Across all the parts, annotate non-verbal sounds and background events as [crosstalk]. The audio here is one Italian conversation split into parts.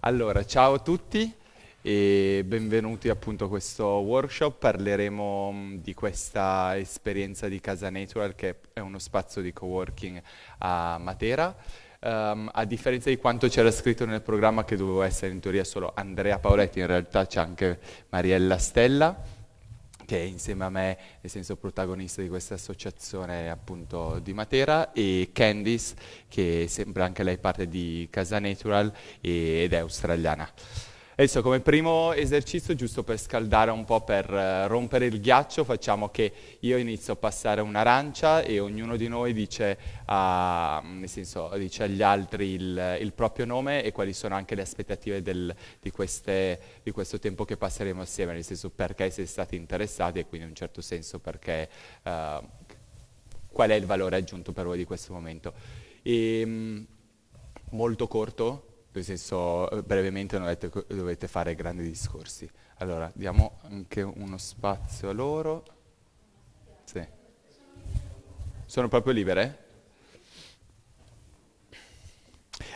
Allora, ciao a tutti e benvenuti appunto a questo workshop. Parleremo mm, di questa esperienza di Casa Natural che è uno spazio di coworking a Matera. Um, a differenza di quanto c'era scritto nel programma che doveva essere in teoria solo Andrea Paoletti, in realtà c'è anche Mariella Stella che è insieme a me, nel senso protagonista di questa associazione appunto di Matera, e Candice, che sembra anche lei parte di Casa Natural ed è australiana. Adesso come primo esercizio, giusto per scaldare un po', per eh, rompere il ghiaccio, facciamo che io inizio a passare un'arancia e ognuno di noi dice, a, mm, senso, dice agli altri il, il, proprio nome e quali sono anche le aspettative del, di, queste, di, questo tempo che passeremo assieme, nel senso perché siete stati interessati e quindi in un certo senso perché, eh, qual è il valore aggiunto per voi di questo momento. E, ehm, molto corto, nel senso eh, brevemente non dovete, dovete fare grandi discorsi. Allora, diamo anche uno spazio a loro. Sì. Sono proprio libere?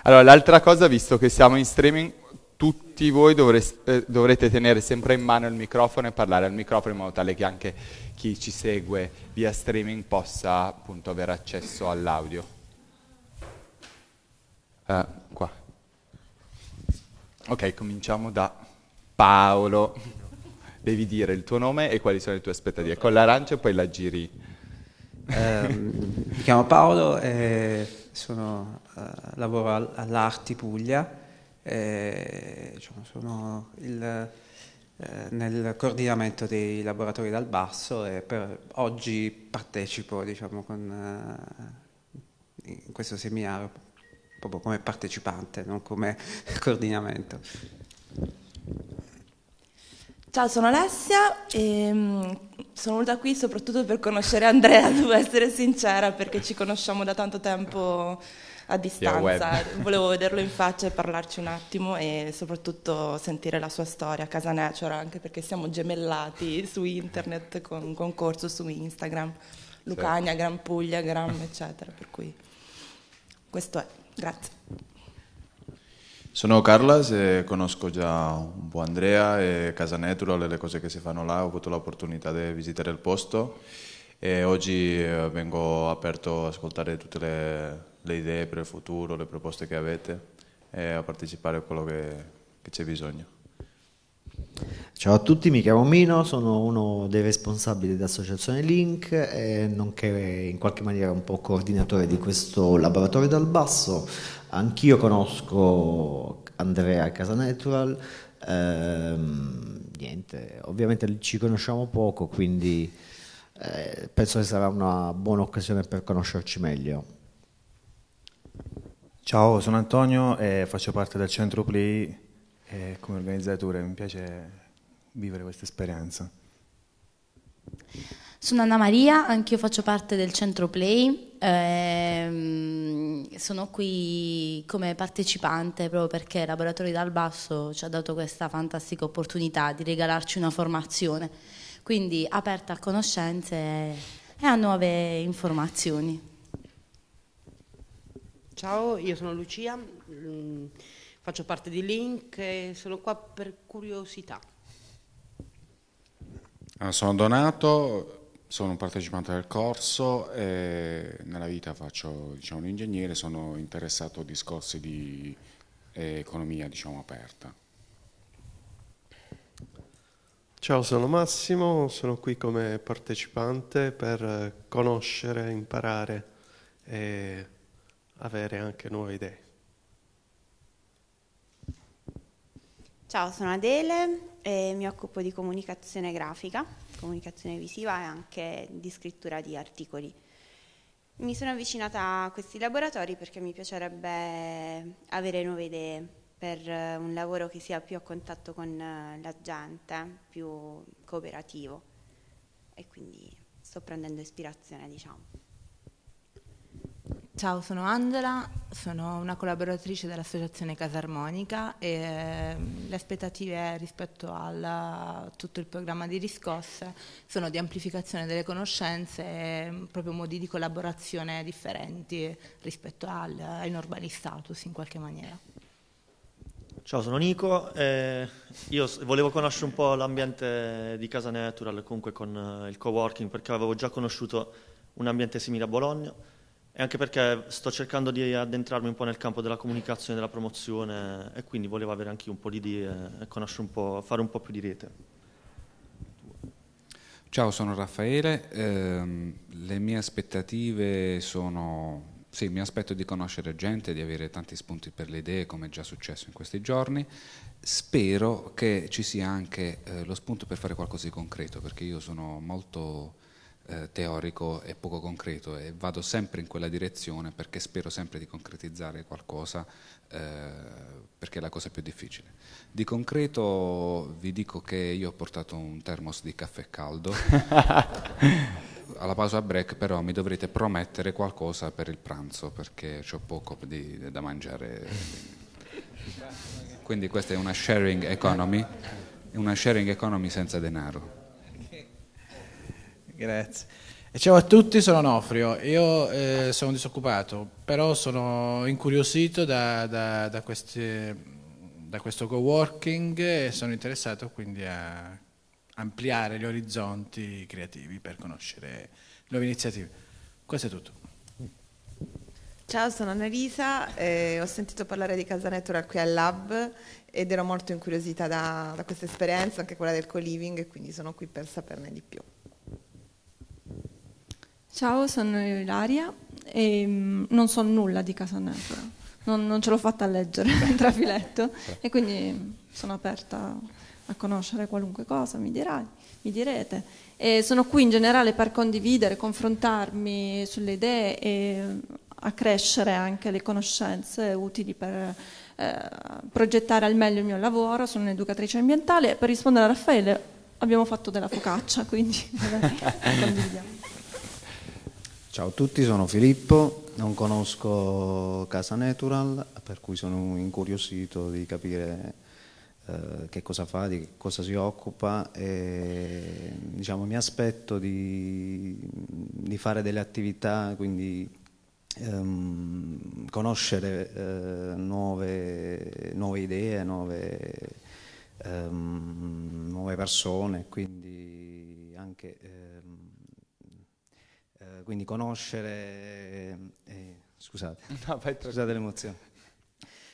Allora, l'altra cosa, visto che siamo in streaming, tutti voi dovreste, eh, dovrete tenere sempre in mano il microfono e parlare al microfono in modo tale che anche chi ci segue via streaming possa appunto avere accesso all'audio. Eh, qua. Ok, cominciamo da Paolo. Devi dire il tuo nome e quali sono le tue aspettative. Con l'arancia e poi la giri. Eh, mi chiamo Paolo e eh, sono, uh, lavoro all'Arti Puglia. E, eh, diciamo, sono il, uh, nel coordinamento dei laboratori dal basso e per oggi partecipo diciamo, con, uh, in questo seminario proprio come partecipante, non come [laughs] coordinamento. Ciao, sono Alessia e ehm, sono venuta qui soprattutto per conoscere Andrea, [laughs] devo essere sincera, perché ci conosciamo da tanto tempo a distanza. Volevo vederlo in faccia e parlarci un attimo e soprattutto sentire la sua storia a Casa Nature, anche perché siamo gemellati su internet con un concorso su Instagram, Lucania, Gran Puglia, Gram, eccetera, per cui questo è. Grazie. Sono Carlas e conosco già un po' Andrea e Casa Natural e le cose che si fanno là, ho avuto l'opportunità di visitare il posto e oggi eh, vengo aperto ad ascoltare tutte le, le idee per il futuro, le proposte che avete e a partecipare a quello che, che c'è bisogno. Ciao a tutti, mi chiamo Mino, sono uno dei responsabili dell'associazione Link e nonché in qualche maniera un po' coordinatore di questo laboratorio dal basso. Anch'io conosco Andrea Casanatural, ehm, niente, ovviamente ci conosciamo poco, quindi eh, penso che sarà una buona occasione per conoscerci meglio. Ciao, sono Antonio e faccio parte del Centro Play e come organizzatore mi piace vivere questa esperienza. Sono Anna Maria, anch'io faccio parte del centro Play, ehm, sono qui come partecipante proprio perché Laboratori dal Basso ci ha dato questa fantastica opportunità di regalarci una formazione, quindi aperta a conoscenze e a nuove informazioni. Ciao, io sono Lucia mm, faccio parte di Link e eh, sono qua per curiosità. Ah, sono Donato, sono un partecipante del corso e nella vita faccio diciamo, ingegnere, sono interessato a discorsi di eh, economia diciamo, aperta. Ciao, sono Massimo, sono qui come partecipante per conoscere, imparare e avere anche nuove idee. Ciao, sono Adele e mi occupo di comunicazione grafica, comunicazione visiva e anche di scrittura di articoli. Mi sono avvicinata a questi laboratori perché mi piacerebbe avere nuove idee per eh, un lavoro che sia più a contatto con eh, la gente, più cooperativo e quindi sto prendendo ispirazione, diciamo. Ciao, sono Angela, sono una collaboratrice dell'Associazione Casarmonica e ehm, le aspettative rispetto a tutto il programma di riscosse sono di amplificazione delle conoscenze e mm, proprio modi di collaborazione differenti rispetto al, ai normali status in qualche maniera. Ciao, sono Nico, eh, io volevo conoscere un po' l'ambiente di Casa Natural comunque con eh, il co-working perché avevo già conosciuto un ambiente simile a Bologna e anche perché sto cercando di addentrarmi un po' nel campo della comunicazione, della promozione e quindi volevo avere anche un po' di idee eh, e conoscere un po', fare un po' più di rete. Ciao, sono Raffaele, eh, le mie aspettative sono sì, mi aspetto di conoscere gente, di avere tanti spunti per le idee, come è già successo in questi giorni. Spero che ci sia anche eh, lo spunto per fare qualcosa di concreto, perché io sono molto eh, teorico e poco concreto e vado sempre in quella direzione perché spero sempre di concretizzare qualcosa eh, perché è la cosa più difficile. Di concreto vi dico che io ho portato un termos di caffè caldo. [laughs] alla pausa break però mi dovrete promettere qualcosa per il pranzo perché ho poco di, da mangiare. Quindi questa è una sharing economy, una sharing economy senza denaro. Grazie. E ciao a tutti, sono Onofrio, io eh, sono disoccupato, però sono incuriosito da, da, da, queste, da questo co-working e sono interessato quindi a ampliare gli orizzonti creativi per conoscere nuove iniziative. Questo è tutto. Ciao, sono Annalisa, eh, ho sentito parlare di Casa Natural qui al Lab ed ero molto incuriosita da, da questa esperienza, anche quella del co-living, quindi sono qui per saperne di più. Ciao, sono Ilaria e ehm, non so nulla di Casa Nebra, non, non ce l'ho fatta a leggere il [laughs] trafiletto e quindi sono aperta a conoscere qualunque cosa, mi, dirai, mi direte. E sono qui in generale per condividere, confrontarmi sulle idee e eh, accrescere anche le conoscenze utili per eh, progettare al meglio il mio lavoro. Sono un'educatrice ambientale e per rispondere a Raffaele abbiamo fatto della focaccia, [laughs] quindi condividiamo. Ciao a tutti, sono Filippo, non conosco Casa Natural, per cui sono incuriosito di capire eh, che cosa fa, di cosa si occupa e diciamo, mi aspetto di, di, fare delle attività, quindi ehm, conoscere eh, nuove, nuove, idee, nuove, ehm, nuove persone, quindi anche... Eh, quindi conoscere, eh, eh scusate, [laughs] no, scusate l'emozione,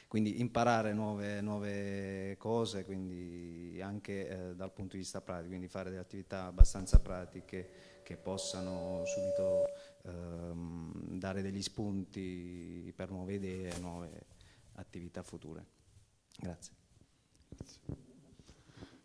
quindi imparare nuove, nuove cose, quindi anche eh, dal punto di vista pratico, quindi fare delle attività abbastanza pratiche che possano subito ehm, dare degli spunti per nuove idee, nuove attività future. Grazie. Grazie.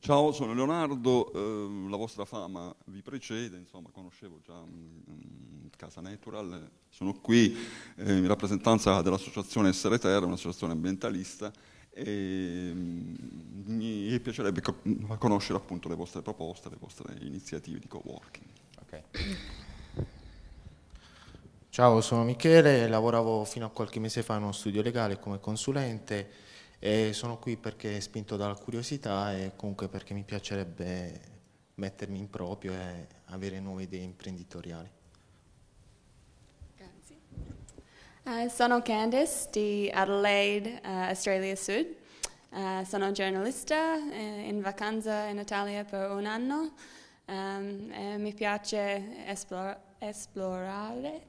Ciao, sono Leonardo, eh, la vostra fama vi precede, insomma conoscevo già mh, mm, mm, Casa Natural, sono qui eh, in rappresentanza dell'associazione Essere Terra, un'associazione ambientalista e mh, mm, mi piacerebbe conoscere appunto le vostre proposte, le vostre iniziative di co-working. Okay. Ciao, sono Michele, lavoravo fino a qualche mese fa in uno studio legale come consulente e sono qui perché spinto dalla curiosità e comunque perché mi piacerebbe mettermi in proprio e avere nuove idee imprenditoriali. Grazie. Uh, sono Candice di Adelaide, uh, Australia Sud. Uh, sono giornalista in vacanza in Italia per un anno. Um, e mi piace esplor esplorare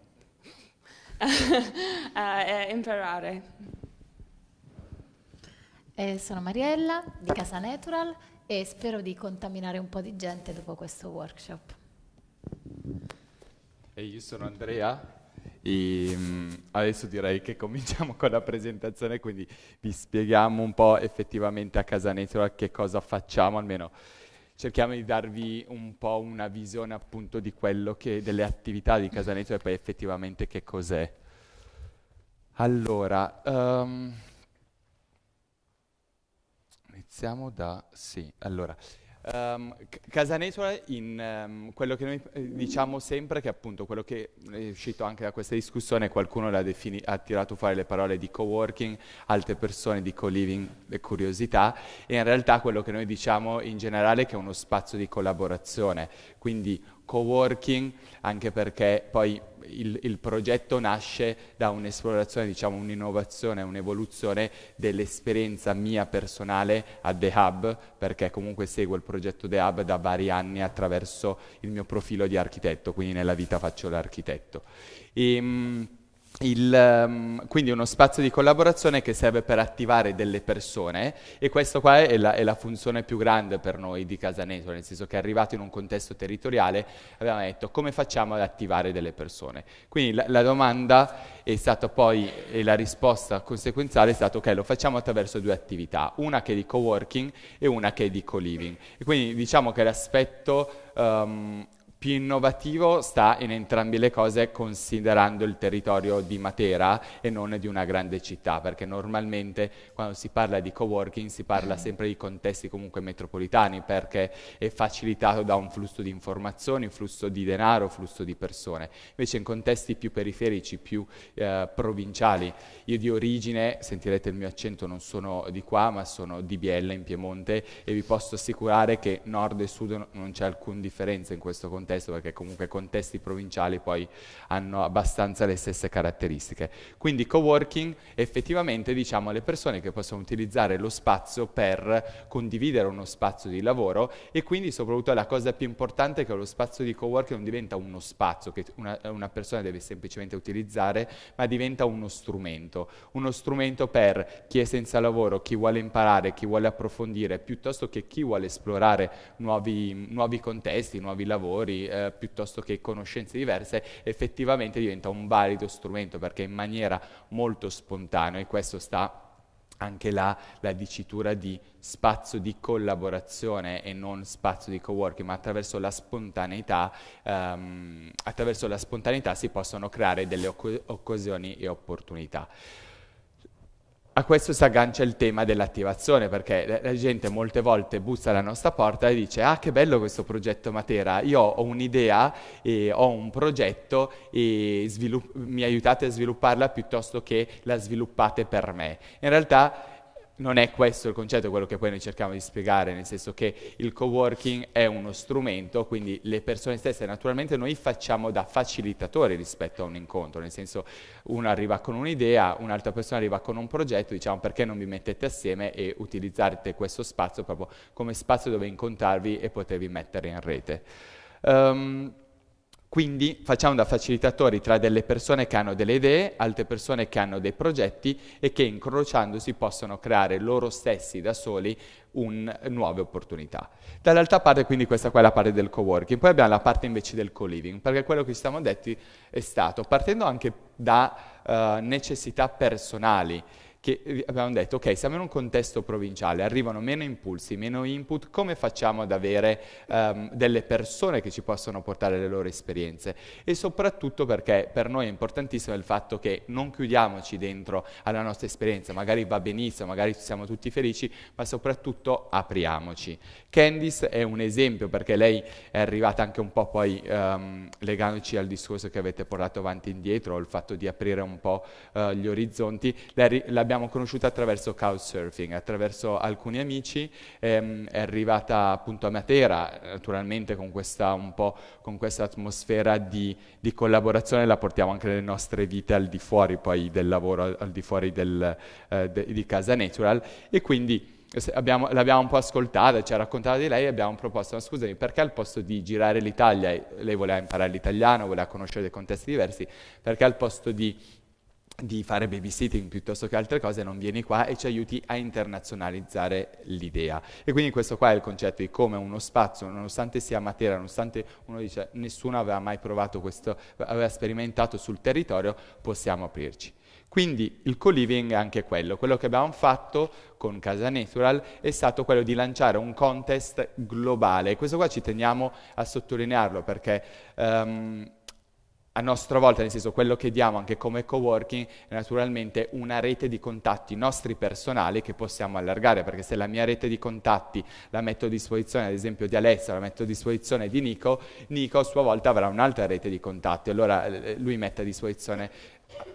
[laughs] e imparare. Eh, sono Mariella di Casa Natural e spero di contaminare un po' di gente dopo questo workshop. E io sono Andrea e mm, adesso direi che cominciamo [laughs] con la presentazione, quindi vi spieghiamo un po' effettivamente a Casa Natural che cosa facciamo, almeno cerchiamo di darvi un po' una visione appunto di quello che, delle attività di Casa Natural e poi effettivamente che cos'è. Allora, um, Iniziamo da sì. Allora, um, Casanesola in um, quello che noi eh, diciamo sempre, che appunto quello che è uscito anche da questa discussione, qualcuno defini- ha tirato fuori le parole di co-working, altre persone di co-living le curiosità, e in realtà quello che noi diciamo in generale è che è uno spazio di collaborazione, quindi co-working, anche perché poi il, il, progetto nasce da un'esplorazione, diciamo un'innovazione, un'evoluzione dell'esperienza mia personale a The Hub, perché comunque seguo il progetto The Hub da vari anni attraverso il mio profilo di architetto, quindi nella vita faccio l'architetto. E, ehm, il, um, quindi uno spazio di collaborazione che serve per attivare delle persone e questa qua è la, è la, funzione più grande per noi di Casa Neto, nel senso che arrivato in un contesto territoriale abbiamo detto come facciamo ad attivare delle persone. Quindi la, la domanda è stata poi e la risposta conseguenziale è stata ok lo facciamo attraverso due attività, una che è di co-working e una che è di co-living. E quindi diciamo che l'aspetto um, più innovativo sta in entrambe le cose considerando il territorio di Matera e non di una grande città, perché normalmente quando si parla di coworking si parla mm. sempre di contesti comunque metropolitani, perché è facilitato da un flusso di informazioni, flusso di denaro, flusso di persone. Invece in contesti più periferici, più eh, provinciali, io di origine, sentirete il mio accento, non sono di qua, ma sono di Biella in Piemonte e vi posso assicurare che nord e sud non c'è alcuna differenza in questo contesto contesto, perché comunque contesti provinciali poi hanno abbastanza le stesse caratteristiche. Quindi coworking effettivamente diciamo alle persone che possono utilizzare lo spazio per condividere uno spazio di lavoro e quindi soprattutto la cosa più importante è che lo spazio di coworking non diventa uno spazio che una, una persona deve semplicemente utilizzare, ma diventa uno strumento, uno strumento per chi è senza lavoro, chi vuole imparare, chi vuole approfondire, piuttosto che chi vuole esplorare nuovi, nuovi contesti, nuovi lavori, eh, piuttosto che conoscenze diverse, effettivamente diventa un valido strumento perché in maniera molto spontanea, e questo sta anche là la dicitura di spazio di collaborazione e non spazio di coworking, ma attraverso la spontaneità, ehm, attraverso la spontaneità si possono creare delle occ- occasioni e opportunità. A questo si aggancia il tema dell'attivazione, perché la gente molte volte bussa alla nostra porta e dice ah che bello questo progetto Matera, io ho un'idea, e ho un progetto e svilupp- mi aiutate a svilupparla piuttosto che la sviluppate per me. In realtà non è questo il concetto, quello che poi noi cerchiamo di spiegare, nel senso che il coworking è uno strumento, quindi le persone stesse, naturalmente noi facciamo da facilitatori rispetto a un incontro, nel senso uno arriva con un'idea, un'altra persona arriva con un progetto, diciamo perché non vi mettete assieme e utilizzate questo spazio proprio come spazio dove incontrarvi e potervi mettere in rete. Um, quindi facciamo da facilitatori tra delle persone che hanno delle idee, altre persone che hanno dei progetti e che incrociandosi possono creare loro stessi da soli un, nuove opportunità. Dall'altra parte quindi questa qua è la parte del co-working, poi abbiamo la parte invece del co-living, perché quello che ci siamo detti è stato, partendo anche da uh, necessità personali, che eh, abbiamo detto, ok, siamo in un contesto provinciale, arrivano meno impulsi, meno input, come facciamo ad avere um, delle persone che ci possono portare le loro esperienze? E soprattutto perché per noi è importantissimo il fatto che non chiudiamoci dentro alla nostra esperienza, magari va benissimo, magari siamo tutti felici, ma soprattutto apriamoci. Candice è un esempio perché lei è arrivata anche un po' poi um, legandoci al discorso che avete portato avanti e indietro, il fatto di aprire un po' uh, gli orizzonti, l'abbiamo l'abbiamo conosciuta attraverso Couchsurfing, attraverso alcuni amici, ehm, è arrivata appunto a Matera, naturalmente con questa, un po', con questa atmosfera di, di, collaborazione la portiamo anche nelle nostre vite al di fuori poi del lavoro, al di fuori del, eh, de, di Casa Natural e quindi... Abbiamo, l'abbiamo un po' ascoltata, ci ha raccontato di lei e abbiamo proposto, ma scusami, perché al posto di girare l'Italia, lei voleva imparare l'italiano, voleva conoscere dei contesti diversi, perché al posto di di fare babysitting piuttosto che altre cose, non vieni qua e ci aiuti a internazionalizzare l'idea. E quindi questo qua è il concetto di come uno spazio, nonostante sia matera, nonostante uno dice nessuno aveva mai provato questo, aveva sperimentato sul territorio, possiamo aprirci. Quindi il co-living è anche quello. Quello che abbiamo fatto con Casa Natural è stato quello di lanciare un contest globale. Questo qua ci teniamo a sottolinearlo perché... Um, a nostra volta, nel senso quello che diamo anche come coworking, è naturalmente una rete di contatti nostri personali che possiamo allargare, perché se la mia rete di contatti la metto a disposizione, ad esempio di Alessio, la metto a disposizione di Nico, Nico a sua volta avrà un'altra rete di contatti, allora lui mette a disposizione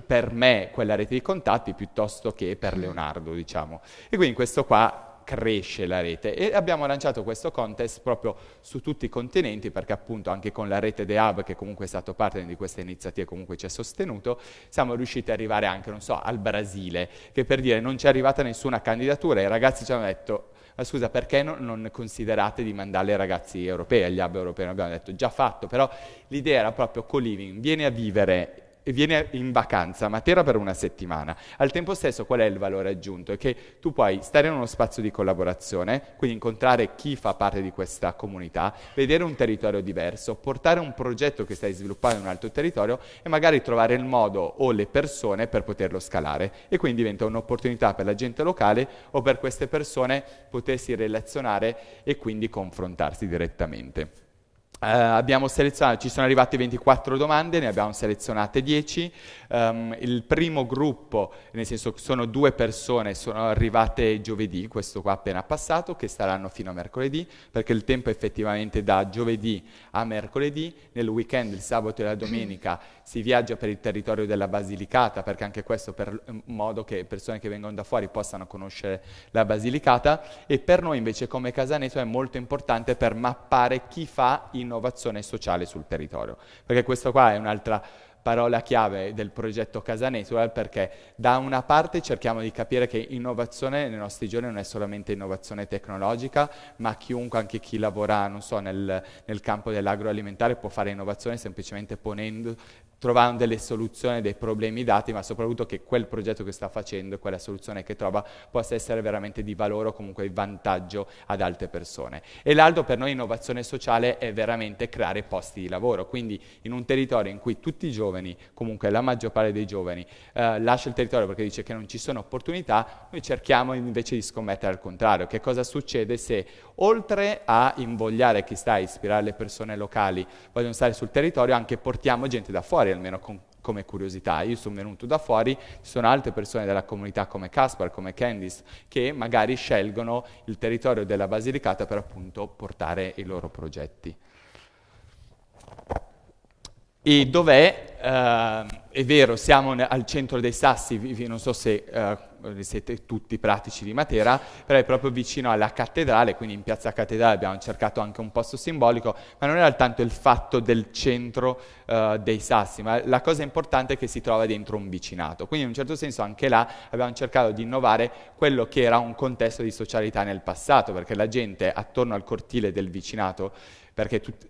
per me quella rete di contatti piuttosto che per Leonardo, diciamo. E quindi questo qua cresce la rete e abbiamo lanciato questo contest proprio su tutti i continenti perché appunto anche con la rete The Hub che comunque è stato parte di questa iniziativa e comunque ci ha sostenuto siamo riusciti ad arrivare anche non so al Brasile che per dire non c'è arrivata nessuna candidatura e i ragazzi ci hanno detto ma scusa perché non, non considerate di mandarle ai ragazzi europei agli hub europei abbiamo detto già fatto però l'idea era proprio co-living vieni a vivere e viene in vacanza a Matera per una settimana. Al tempo stesso qual è il valore aggiunto? È che tu puoi stare in uno spazio di collaborazione, quindi incontrare chi fa parte di questa comunità, vedere un territorio diverso, portare un progetto che stai sviluppando in un altro territorio e magari trovare il modo o le persone per poterlo scalare. E quindi diventa un'opportunità per la gente locale o per queste persone potersi relazionare e quindi confrontarsi direttamente. Eh, abbiamo selezionato, ci sono arrivate 24 domande, ne abbiamo selezionate 10. Um, ehm, il primo gruppo, nel senso che sono due persone, sono arrivate giovedì, questo qua appena passato, che staranno fino a mercoledì, perché il tempo è effettivamente da giovedì a mercoledì, nel weekend, il sabato e la domenica si viaggia per il territorio della Basilicata, perché anche questo per modo che persone che vengono da fuori possano conoscere la Basilicata e per noi invece come Casaneto è molto importante per mappare chi fa innovazione sociale sul territorio, perché questa qua è un'altra parola chiave del progetto Casa Natural eh, perché da una parte cerchiamo di capire che innovazione nei nostri giorni non è solamente innovazione tecnologica, ma chiunque, anche chi lavora non so, nel, nel campo dell'agroalimentare può fare innovazione semplicemente ponendo, trovando delle soluzioni dei problemi dati, ma soprattutto che quel progetto che sta facendo, quella soluzione che trova, possa essere veramente di valore o comunque di vantaggio ad altre persone. E l'altro per noi innovazione sociale è veramente creare posti di lavoro, quindi in un territorio in cui tutti i giovani giovani, comunque la maggior parte dei giovani, eh, lascia il territorio perché dice che non ci sono opportunità, noi cerchiamo invece di scommettere al contrario. Che cosa succede se oltre a invogliare chi sta, ispirare le persone locali, vogliono stare sul territorio, anche portiamo gente da fuori almeno con come curiosità. Io sono venuto da fuori, ci sono altre persone della comunità come Caspar, come Candice, che magari scelgono il territorio della Basilicata per appunto portare i loro progetti e dov'è, eh, è vero, siamo al centro dei Sassi, non so se eh, siete tutti pratici di Matera, però è proprio vicino alla cattedrale, quindi in piazza cattedrale abbiamo cercato anche un posto simbolico, ma non era tanto il fatto del centro eh, dei sassi, ma la cosa importante è che si trova dentro un vicinato. Quindi in un certo senso anche là abbiamo cercato di innovare quello che era un contesto di socialità nel passato, perché la gente attorno al cortile del vicinato perché tut-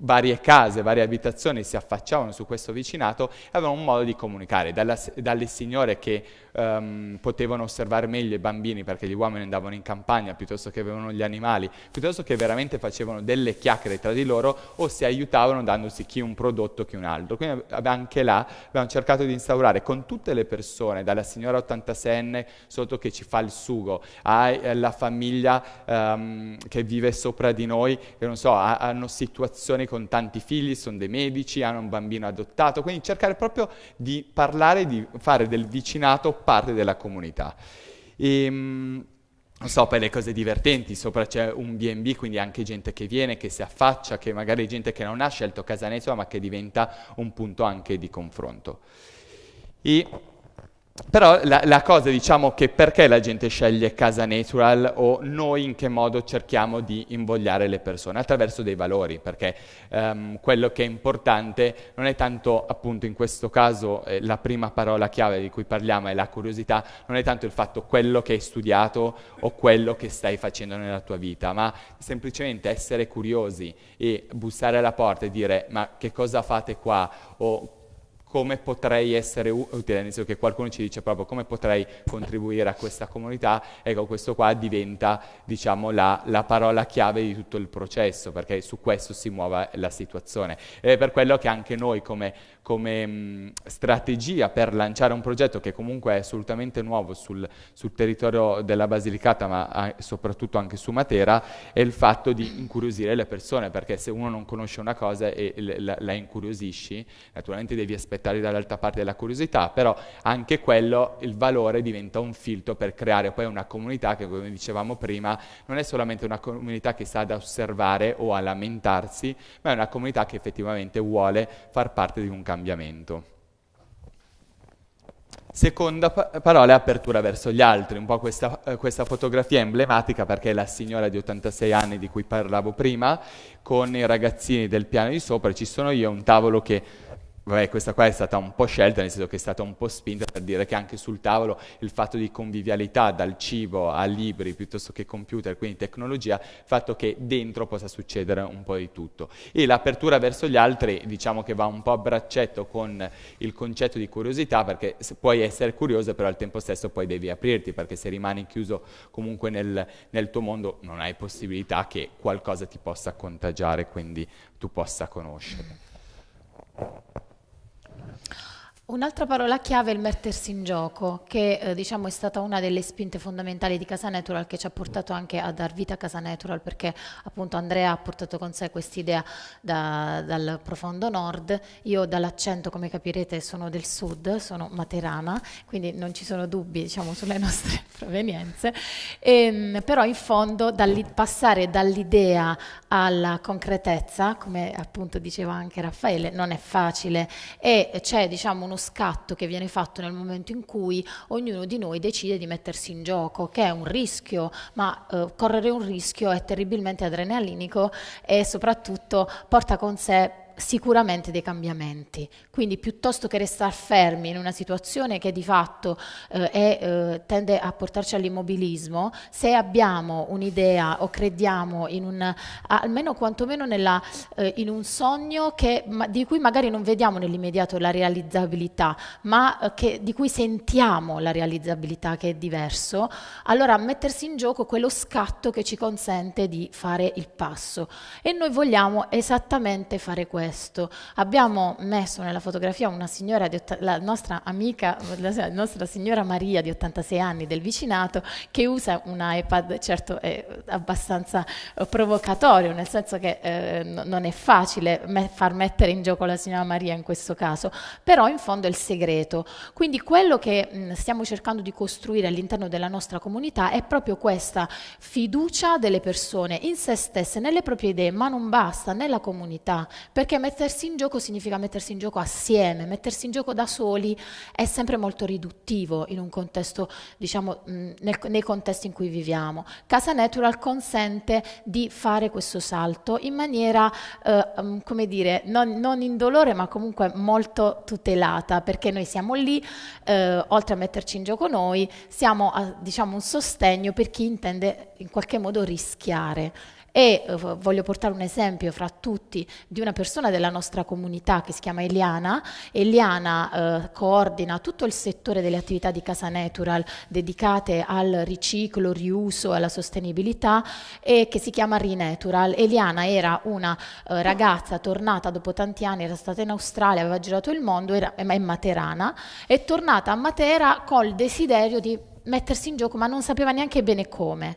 varie case, varie abitazioni si affacciavano su questo vicinato e avevano un modo di comunicare, dalla, dalle signore che um, potevano osservare meglio i bambini perché gli uomini andavano in campagna piuttosto che avevano gli animali, piuttosto che veramente facevano delle chiacchiere tra di loro o si aiutavano dandosi chi un prodotto chi un altro. Quindi anche là abbiamo cercato di instaurare con tutte le persone, dalla signora 86enne sotto che ci fa il sugo, alla eh, famiglia um, che vive sopra di noi, che non so, hanno situazioni con tanti figli, sono dei medici, hanno un bambino adottato, quindi cercare proprio di parlare, di fare del vicinato parte della comunità. E, ehm, so, per le cose divertenti, sopra c'è un BB, quindi anche gente che viene, che si affaccia, che magari gente che non ha scelto Casanesola ma che diventa un punto anche di confronto. E però la, la, cosa diciamo che perché la gente sceglie Casa Natural o noi in che modo cerchiamo di invogliare le persone? Attraverso dei valori, perché um, quello che è importante non è tanto appunto in questo caso eh, la prima parola chiave di cui parliamo è la curiosità, non è tanto il fatto quello che hai studiato o quello che stai facendo nella tua vita, ma semplicemente essere curiosi e bussare alla porta e dire ma che cosa fate qua o come potrei essere utile, eh, nel senso che qualcuno ci dice proprio come potrei contribuire a questa comunità, ecco questo qua diventa diciamo, la, la, parola chiave di tutto il processo, perché su questo si muove la situazione. Ed è per quello che anche noi come come mh, mm, strategia per lanciare un progetto che comunque è assolutamente nuovo sul, sul territorio della Basilicata, ma a, ah, soprattutto anche su Matera, è il fatto di incuriosire le persone, perché se uno non conosce una cosa e la, la incuriosisci, naturalmente devi aspettare dall'altra parte la curiosità, però anche quello, il valore diventa un filtro per creare poi una comunità che, come dicevamo prima, non è solamente una comunità che sa ad osservare o a lamentarsi, ma è una comunità che effettivamente vuole far parte di un cambiamento cambiamento. Seconda parola è apertura verso gli altri, un po' questa, eh, questa, fotografia è emblematica perché è la signora di 86 anni di cui parlavo prima, con i ragazzini del piano di sopra, ci sono io, un tavolo che Vabbè, questa qua è stata un po' scelta, nel senso che è stata un po' spinta per dire che anche sul tavolo il fatto di convivialità dal cibo a libri piuttosto che computer, quindi tecnologia, il fatto che dentro possa succedere un po' di tutto. E l'apertura verso gli altri diciamo che va un po' a braccetto con il concetto di curiosità, perché puoi essere curioso, però al tempo stesso poi devi aprirti, perché se rimani chiuso comunque nel, nel tuo mondo non hai possibilità che qualcosa ti possa contagiare, quindi tu possa conoscere. Un'altra parola chiave è il mettersi in gioco, che eh, diciamo è stata una delle spinte fondamentali di Casa Natural che ci ha portato anche a dar vita a Casa Natural perché appunto Andrea ha portato con sé quest'idea da, dal profondo nord, io dall'accento come capirete sono del sud, sono materana, quindi non ci sono dubbi diciamo, sulle [laughs] nostre provenienze, e, ehm, però in fondo dall passare dall'idea alla concretezza, come appunto diceva anche Raffaele, non è facile e c'è diciamo uno scatto che viene fatto nel momento in cui ognuno di noi decide di mettersi in gioco, che è un rischio, ma eh, correre un rischio è terribilmente adrenalinico e soprattutto porta con sé sicuramente dei cambiamenti. Quindi piuttosto che restare fermi in una situazione che di fatto eh, è, eh, tende a portarci all'immobilismo, se abbiamo un'idea o crediamo in un, almeno quantomeno nella, eh, in un sogno che, ma, di cui magari non vediamo nell'immediato la realizzabilità, ma eh, che, di cui sentiamo la realizzabilità che è diverso, allora mettersi in gioco quello scatto che ci consente di fare il passo. E noi vogliamo esattamente fare questo gesto. Abbiamo messo nella fotografia una signora, di, la nostra amica, la nostra signora Maria di 86 anni del vicinato, che usa un iPad, certo è abbastanza eh, provocatorio, nel senso che eh, non è facile me far mettere in gioco la signora Maria in questo caso, però in fondo è il segreto. Quindi quello che mh, mm, stiamo cercando di costruire all'interno della nostra comunità è proprio questa fiducia delle persone in se stesse, nelle proprie idee, ma non basta, nella comunità, perché mettersi in gioco significa mettersi in gioco assieme, mettersi in gioco da soli è sempre molto riduttivo in un contesto, diciamo, nel, nei contesti in cui viviamo. Casa Natural consente di fare questo salto in maniera, eh, come dire, non, non indolore ma comunque molto tutelata, perché noi siamo lì, eh, oltre a metterci in gioco noi, siamo a, diciamo, un sostegno per chi intende in qualche modo rischiare e eh, voglio portare un esempio fra tutti di una persona della nostra comunità che si chiama Eliana. Eliana eh, coordina tutto il settore delle attività di Casa Natural dedicate al riciclo, riuso e alla sostenibilità e che si chiama Renatural. Eliana era una eh, ragazza tornata dopo tanti anni, era stata in Australia, aveva girato il mondo, era, è materana, è tornata a Matera col desiderio di mettersi in gioco ma non sapeva neanche bene come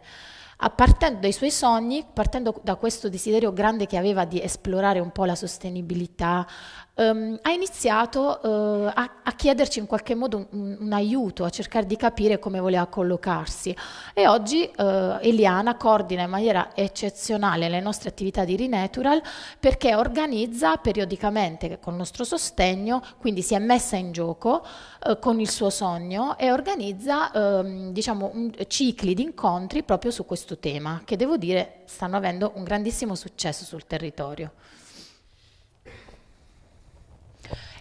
partendo dai suoi sogni, partendo da questo desiderio grande che aveva di esplorare un po' la sostenibilità, Um, ha iniziato uh, a, a, chiederci in qualche modo un, un, aiuto, a cercare di capire come voleva collocarsi e oggi uh, Eliana coordina in maniera eccezionale le nostre attività di Renatural perché organizza periodicamente con il nostro sostegno, quindi si è messa in gioco uh, con il suo sogno e organizza ehm, diciamo, un, cicli di incontri proprio su questo tema che devo dire stanno avendo un grandissimo successo sul territorio.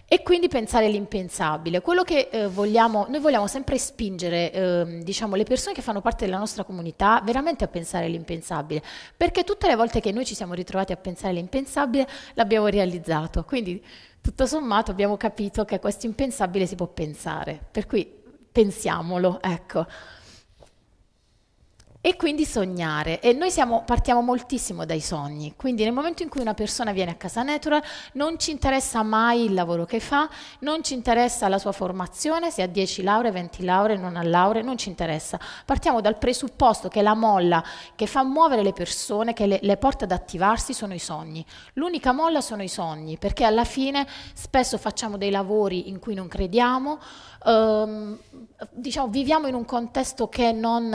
E quindi pensare l'impensabile. Quello che eh, vogliamo, noi vogliamo sempre spingere eh, diciamo, le persone che fanno parte della nostra comunità veramente a pensare l'impensabile, perché tutte le volte che noi ci siamo ritrovati a pensare l'impensabile l'abbiamo realizzato. Quindi tutto sommato abbiamo capito che questo impensabile si può pensare. Per cui pensiamolo, ecco. E quindi sognare. E noi siamo, partiamo moltissimo dai sogni. Quindi nel momento in cui una persona viene a Casa Natural non ci interessa mai il lavoro che fa, non ci interessa la sua formazione, se ha 10 lauree, 20 lauree, non ha lauree, non ci interessa. Partiamo dal presupposto che la molla che fa muovere le persone, che le, le porta ad attivarsi, sono i sogni. L'unica molla sono i sogni, perché alla fine spesso facciamo dei lavori in cui non crediamo, ehm, diciamo, viviamo in un contesto che non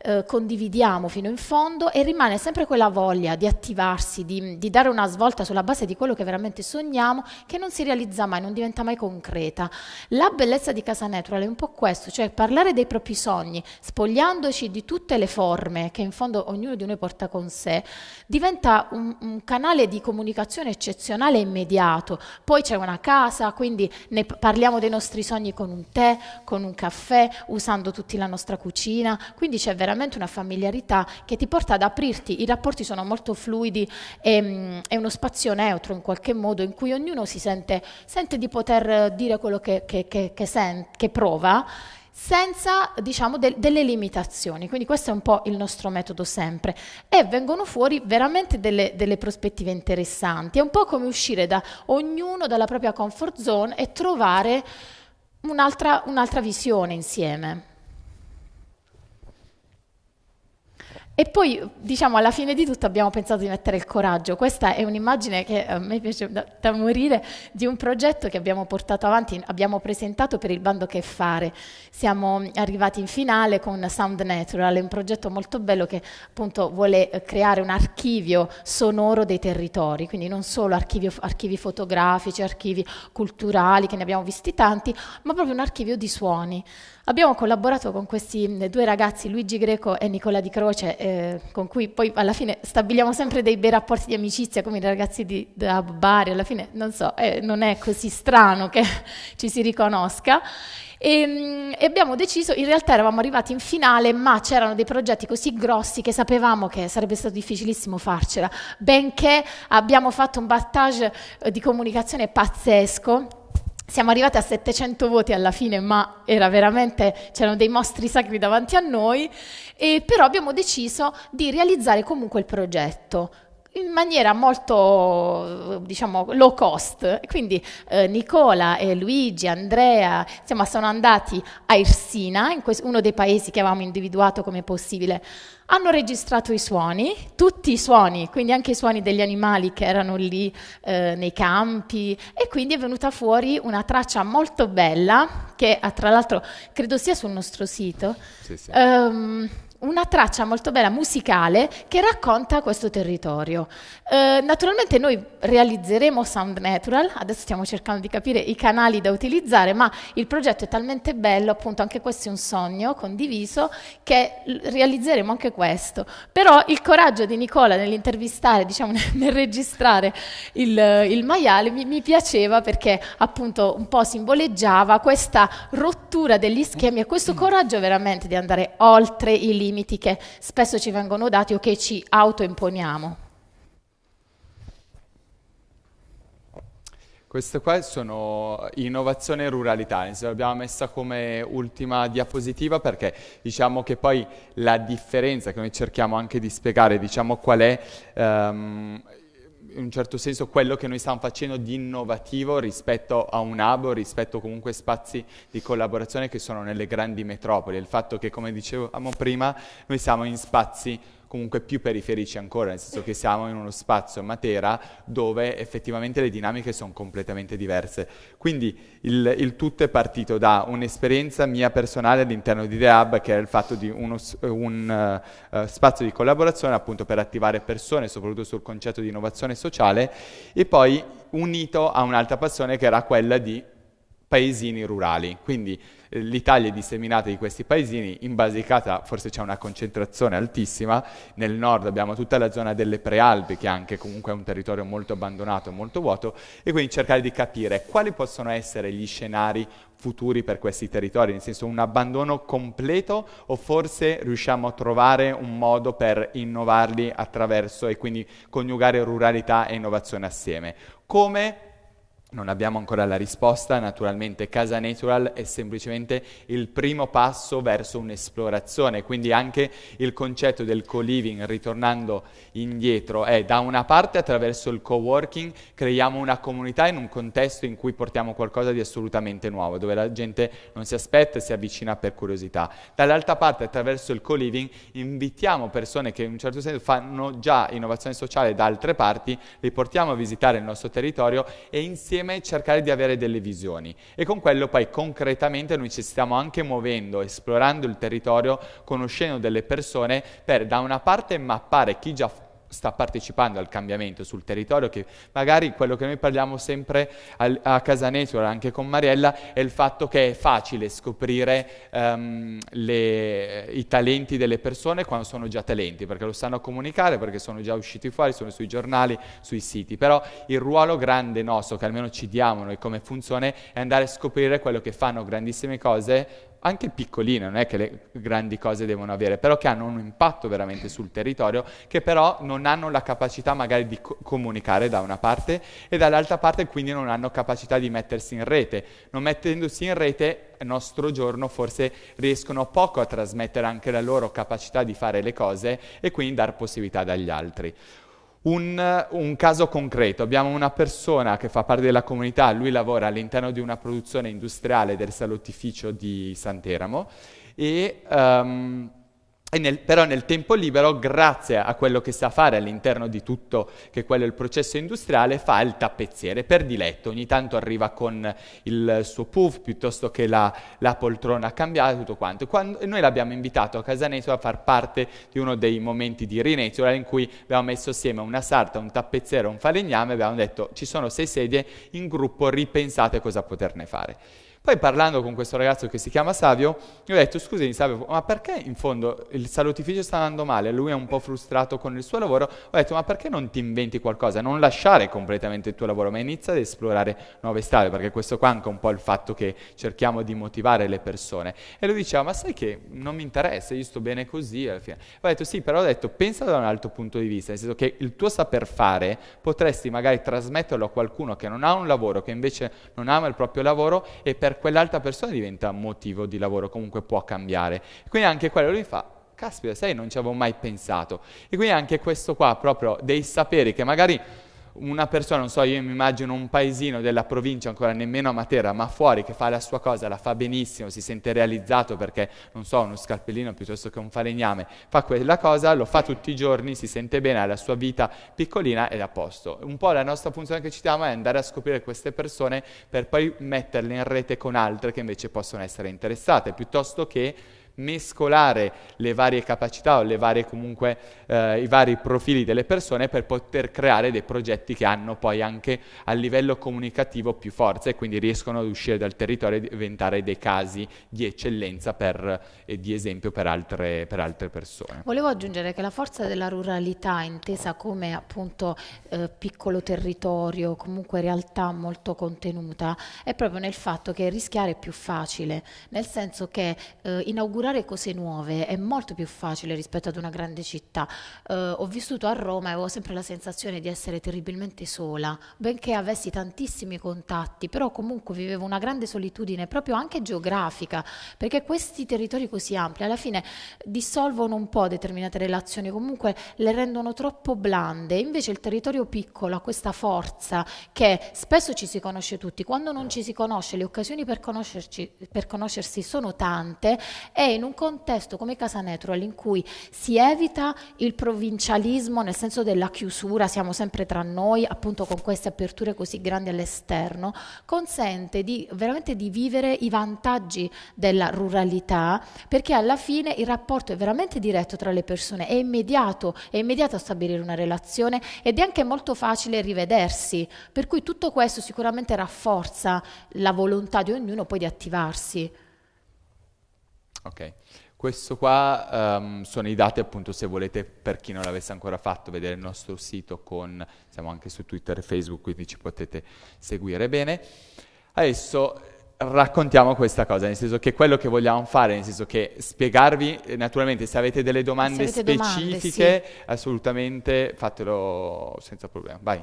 eh, condividiamo fino in fondo e rimane sempre quella voglia di attivarsi, di, di, dare una svolta sulla base di quello che veramente sogniamo, che non si realizza mai, non diventa mai concreta. La bellezza di Casa Natural è un po' questo, cioè parlare dei propri sogni, spogliandoci di tutte le forme che in fondo ognuno di noi porta con sé, diventa un, un canale di comunicazione eccezionale e immediato. Poi c'è una casa, quindi ne parliamo dei nostri sogni con un tè, con un caffè, usando tutti la nostra cucina, quindi c'è veramente una familiarità che ti porta ad aprirti, i rapporti sono molto fluidi, e, mm, è uno spazio neutro in qualche modo in cui ognuno si sente, sente di poter eh, dire quello che, che, che, che sen, prova senza diciamo, de- delle limitazioni. Quindi questo è un po' il nostro metodo sempre. E vengono fuori veramente delle, delle, prospettive interessanti. È un po' come uscire da ognuno dalla propria comfort zone e trovare un'altra, un'altra visione insieme. E poi, diciamo, alla fine di tutto abbiamo pensato di mettere il coraggio. Questa è un'immagine che eh, a me piace da, da morire di un progetto che abbiamo portato avanti, abbiamo presentato per il bando Che Fare. Siamo arrivati in finale con Sound Natural, un progetto molto bello che appunto vuole eh, creare un archivio sonoro dei territori, quindi non solo archivio, archivi fotografici, archivi culturali, che ne abbiamo visti tanti, ma proprio un archivio di suoni. Abbiamo collaborato con questi eh, due ragazzi, Luigi Greco e Nicola Di Croce, eh, con cui poi alla fine stabiliamo sempre dei bei rapporti di amicizia, come i ragazzi di, da Bari, alla fine non so, eh, non è così strano che [laughs] ci si riconosca. E, ehm, e, abbiamo deciso, in realtà eravamo arrivati in finale, ma c'erano dei progetti così grossi che sapevamo che sarebbe stato difficilissimo farcela, benché abbiamo fatto un battage eh, di comunicazione pazzesco siamo arrivati a 700 voti alla fine, ma c'erano dei mostri sacri davanti a noi, e però abbiamo deciso di realizzare comunque il progetto in maniera molto diciamo low cost quindi eh, Nicola e Luigi Andrea insomma sono andati a Irsina questo, uno dei paesi che avevamo individuato come possibile hanno registrato i suoni tutti i suoni quindi anche i suoni degli animali che erano lì eh, nei campi e quindi è venuta fuori una traccia molto bella che tra l'altro credo sia sul nostro sito sì, sì. Um, una traccia molto bella musicale che racconta questo territorio. Eh, naturalmente noi realizzeremo Sound Natural, adesso stiamo cercando di capire i canali da utilizzare, ma il progetto è talmente bello, appunto anche questo è un sogno condiviso, che realizzeremo anche questo. Però il coraggio di Nicola nell'intervistare, diciamo [laughs] nel registrare il, il maiale mi, mi piaceva perché appunto un po' simboleggiava questa rottura degli schemi e questo coraggio veramente di andare oltre i limiti limiti che spesso ci vengono dati o che ci autoimponiamo. Queste qua sono innovazione e ruralità, l'abbiamo messa come ultima diapositiva perché diciamo che poi la differenza che noi cerchiamo anche di spiegare, diciamo qual è, um, in un certo senso quello che noi stiamo facendo di innovativo rispetto a un hub, rispetto comunque a spazi di collaborazione che sono nelle grandi metropoli, il fatto che come dicevamo prima noi siamo in spazi comunque più periferici ancora, nel senso che siamo in uno spazio Matera dove effettivamente le dinamiche sono completamente diverse. Quindi il, il tutto è partito da un'esperienza mia personale all'interno di The Hub, che era il fatto di uno, un uh, spazio di collaborazione appunto per attivare persone, soprattutto sul concetto di innovazione sociale, e poi unito a un'altra passione che era quella di paesini rurali. Quindi l'Italia è disseminata di questi paesini, in Basilicata forse c'è una concentrazione altissima, nel nord abbiamo tutta la zona delle prealpi che è anche comunque un territorio molto abbandonato, molto vuoto e quindi cercare di capire quali possono essere gli scenari futuri per questi territori, nel senso un abbandono completo o forse riusciamo a trovare un modo per innovarli attraverso e quindi coniugare ruralità e innovazione assieme. Come non abbiamo ancora la risposta, naturalmente Casa Natural è semplicemente il primo passo verso un'esplorazione, quindi anche il concetto del co-living, ritornando indietro, è da una parte attraverso il co-working creiamo una comunità in un contesto in cui portiamo qualcosa di assolutamente nuovo, dove la gente non si aspetta e si avvicina per curiosità. Dall'altra parte attraverso il co-living invitiamo persone che in un certo senso fanno già innovazione sociale da altre parti, li portiamo a visitare il nostro territorio e insieme insieme cercare di avere delle visioni e con quello poi concretamente noi ci stiamo anche muovendo, esplorando il territorio, conoscendo delle persone per da una parte mappare chi già sta partecipando al cambiamento sul territorio, che magari quello che noi parliamo sempre al, a Nature, anche con Mariella, è il fatto che è facile scoprire um, le, i talenti delle persone quando sono già talenti, perché lo sanno comunicare, perché sono già usciti fuori, sono sui giornali, sui siti, però il ruolo grande nostro, che almeno ci diamo noi come funzione, è andare a scoprire quello che fanno grandissime cose anche piccoline, non è che le grandi cose devono avere, però che hanno un impatto veramente sul territorio, che però non hanno la capacità magari di co- comunicare da una parte e dall'altra parte quindi non hanno capacità di mettersi in rete. Non mettendosi in rete, nostro giorno forse riescono poco a trasmettere anche la loro capacità di fare le cose e quindi dar possibilità agli altri un, un, caso concreto, abbiamo una persona che fa parte della comunità, lui lavora all'interno di una produzione industriale del salottificio di Santeramo e um, nel, però nel tempo libero, grazie a quello che sa fare all'interno di tutto che quello è il processo industriale, fa il tappezziere per diletto. Ogni tanto arriva con il suo puff piuttosto che la, la poltrona cambiata, tutto quanto. Quando, noi l'abbiamo invitato a Casaneso a far parte di uno dei momenti di Rinezola in cui abbiamo messo assieme una sarta, un tappezziere, un falegname e abbiamo detto ci sono sei sedie in gruppo, ripensate cosa poterne fare. Poi parlando con questo ragazzo che si chiama Savio, gli ho detto scusami Savio, ma perché in fondo il salutificio sta andando male, lui è un po' frustrato con il suo lavoro, ho detto ma perché non ti inventi qualcosa, non lasciare completamente il tuo lavoro, ma inizia ad esplorare nuove strade, perché questo qua è anche un po' il fatto che cerchiamo di motivare le persone. E lui diceva ma sai che non mi interessa, io sto bene così alla fine. Ho detto sì, però ho detto pensa da un altro punto di vista, nel senso che il tuo saper fare potresti magari trasmetterlo a qualcuno che non ha un lavoro, che invece non ama il proprio lavoro e per quell'altra persona diventa motivo di lavoro, comunque può cambiare. Quindi anche quello lui fa, caspita, sai, non ci avevo mai pensato. E quindi anche questo qua, proprio dei saperi che magari una persona, non so, io mi immagino un paesino della provincia, ancora nemmeno a Matera, ma fuori che fa la sua cosa, la fa benissimo, si sente realizzato perché, non so, uno scarpellino piuttosto che un falegname, fa quella cosa, lo fa tutti i giorni, si sente bene, ha la sua vita piccolina ed è a posto. Un po' la nostra funzione che ci diamo è andare a scoprire queste persone per poi metterle in rete con altre che invece possono essere interessate, piuttosto che mescolare le varie capacità o le varie comunque eh, i vari profili delle persone per poter creare dei progetti che hanno poi anche a livello comunicativo più forza e quindi riescono ad uscire dal territorio e diventare dei casi di eccellenza per, e eh, di esempio per altre, per altre, persone. Volevo aggiungere che la forza della ruralità intesa come appunto eh, piccolo territorio, comunque realtà molto contenuta, è proprio nel fatto che rischiare è più facile, nel senso che eh, inaugurare esplorare cose nuove è molto più facile rispetto ad una grande città. Uh, ho vissuto a Roma e avevo sempre la sensazione di essere terribilmente sola, benché avessi tantissimi contatti, però comunque vivevo una grande solitudine proprio anche geografica, perché questi territori così ampli alla fine dissolvono un po' determinate relazioni, comunque le rendono troppo blande, invece il territorio piccolo ha questa forza che spesso ci si conosce tutti, quando non ci si conosce le occasioni per conoscerci, per conoscersi sono tante e in un contesto come Casa Natural in cui si evita il provincialismo nel senso della chiusura, siamo sempre tra noi, appunto con queste aperture così grandi all'esterno, consente di, veramente di vivere i vantaggi della ruralità perché alla fine il rapporto è veramente diretto tra le persone, è immediato, è immediato stabilire una relazione ed è anche molto facile rivedersi, per cui tutto questo sicuramente rafforza la volontà di ognuno poi di attivarsi. Ok, questo qua um, sono i dati appunto se volete per chi non l'avesse ancora fatto vedere il nostro sito con, siamo anche su Twitter e Facebook quindi ci potete seguire bene. Adesso raccontiamo questa cosa, nel senso che quello che vogliamo fare, nel senso che spiegarvi, naturalmente se avete delle domande avete specifiche domande, sì. assolutamente fatelo senza problema, vai.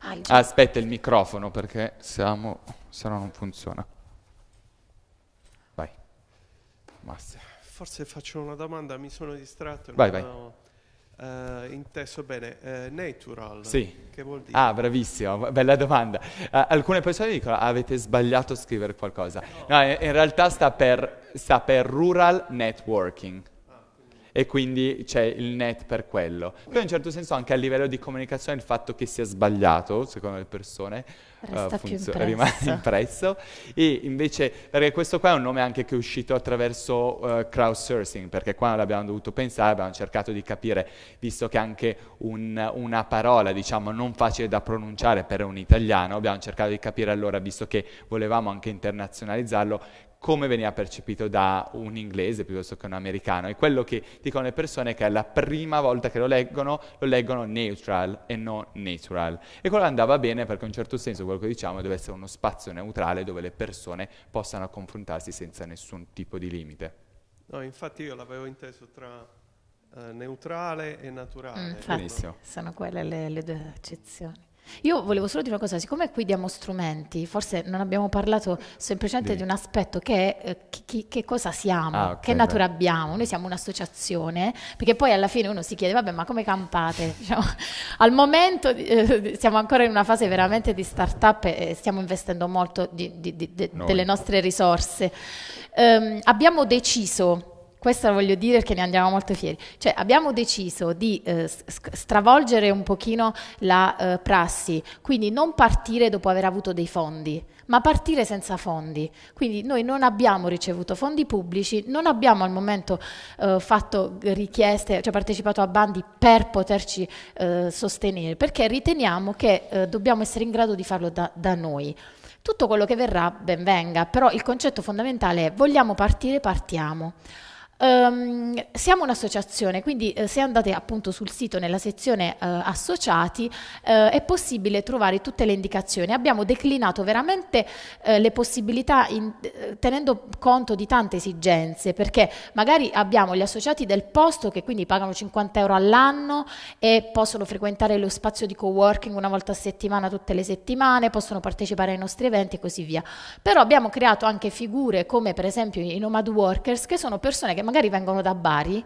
Ah, Aspetta il microfono perché siamo, se no non funziona. Basta. Forse faccio una domanda, mi sono distratto. Vai, vai. Ho... Uh, inteso bene, uh, natural, sì. che vuol dire? Ah, bravissimo, [laughs] bella domanda. Uh, alcune persone dicono avete sbagliato a scrivere qualcosa. No, no in, in realtà sta per, sta per rural networking e quindi c'è il net per quello. Poi in un certo senso anche a livello di comunicazione il fatto che sia sbagliato, secondo le persone, uh, eh, funzo- impresso. rimane [laughs] impresso. E invece, perché questo qua è un nome anche che è uscito attraverso uh, crowdsourcing, perché quando l'abbiamo dovuto pensare abbiamo cercato di capire, visto che anche un, una parola, diciamo, non facile da pronunciare per un italiano, abbiamo cercato di capire allora, visto che volevamo anche internazionalizzarlo, come veniva percepito da un inglese piuttosto che un americano. E quello che dicono le persone è che è la prima volta che lo leggono, lo leggono neutral e non natural. E quello andava bene perché in un certo senso quello che diciamo deve essere uno spazio neutrale dove le persone possano confrontarsi senza nessun tipo di limite. No, infatti io l'avevo inteso tra uh, neutrale e naturale. Mm, infatti, Benissimo. sono quelle le, le due accezioni. Io volevo solo dire una cosa, siccome qui diamo strumenti, forse non abbiamo parlato semplicemente di, di un aspetto che è eh, chi, chi, che cosa siamo, ah, okay, che natura beh. abbiamo. Noi siamo un'associazione, perché poi alla fine uno si chiede, vabbè, ma come campate? [laughs] Diciamo, al momento eh, siamo ancora in una fase veramente di start-up e stiamo investendo molto di, di, delle nostre risorse. Um, abbiamo deciso questo lo voglio dire perché ne andiamo molto fieri, cioè abbiamo deciso di eh, stravolgere un pochino la eh, prassi, quindi non partire dopo aver avuto dei fondi, ma partire senza fondi. Quindi noi non abbiamo ricevuto fondi pubblici, non abbiamo al momento eh, fatto richieste, cioè partecipato a bandi per poterci eh, sostenere, perché riteniamo che eh, dobbiamo essere in grado di farlo da, da noi. Tutto quello che verrà ben venga, però il concetto fondamentale è vogliamo partire, partiamo. Um, siamo un'associazione, quindi eh, se andate appunto sul sito nella sezione eh, associati eh, è possibile trovare tutte le indicazioni. Abbiamo declinato veramente eh, le possibilità in, eh, tenendo conto di tante esigenze, perché magari abbiamo gli associati del posto che quindi pagano 50 euro all'anno e possono frequentare lo spazio di coworking una volta a settimana, tutte le settimane, possono partecipare ai nostri eventi e così via. Però abbiamo creato anche figure come per esempio i nomad workers che sono persone che magari vengono da Bari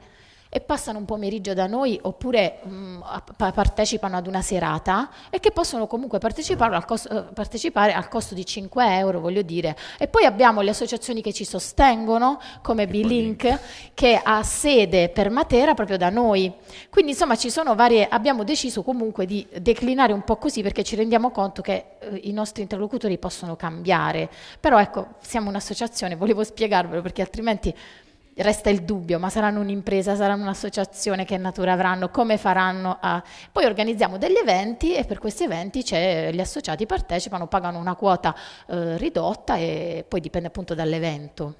e passano un pomeriggio da noi oppure mh, mm, partecipano ad una serata e che possono comunque partecipare al, costo, eh, partecipare al, costo, di 5 euro, voglio dire. E poi abbiamo le associazioni che ci sostengono, come B-Link, che ha sede per Matera proprio da noi. Quindi insomma ci sono varie, abbiamo deciso comunque di declinare un po' così perché ci rendiamo conto che eh, i nostri interlocutori possono cambiare. Però ecco, siamo un'associazione, volevo spiegarvelo perché altrimenti resta il dubbio, ma saranno un'impresa, saranno un'associazione, che natura avranno, come faranno a... Poi organizziamo degli eventi e per questi eventi gli associati partecipano, pagano una quota eh, ridotta e poi dipende appunto dall'evento.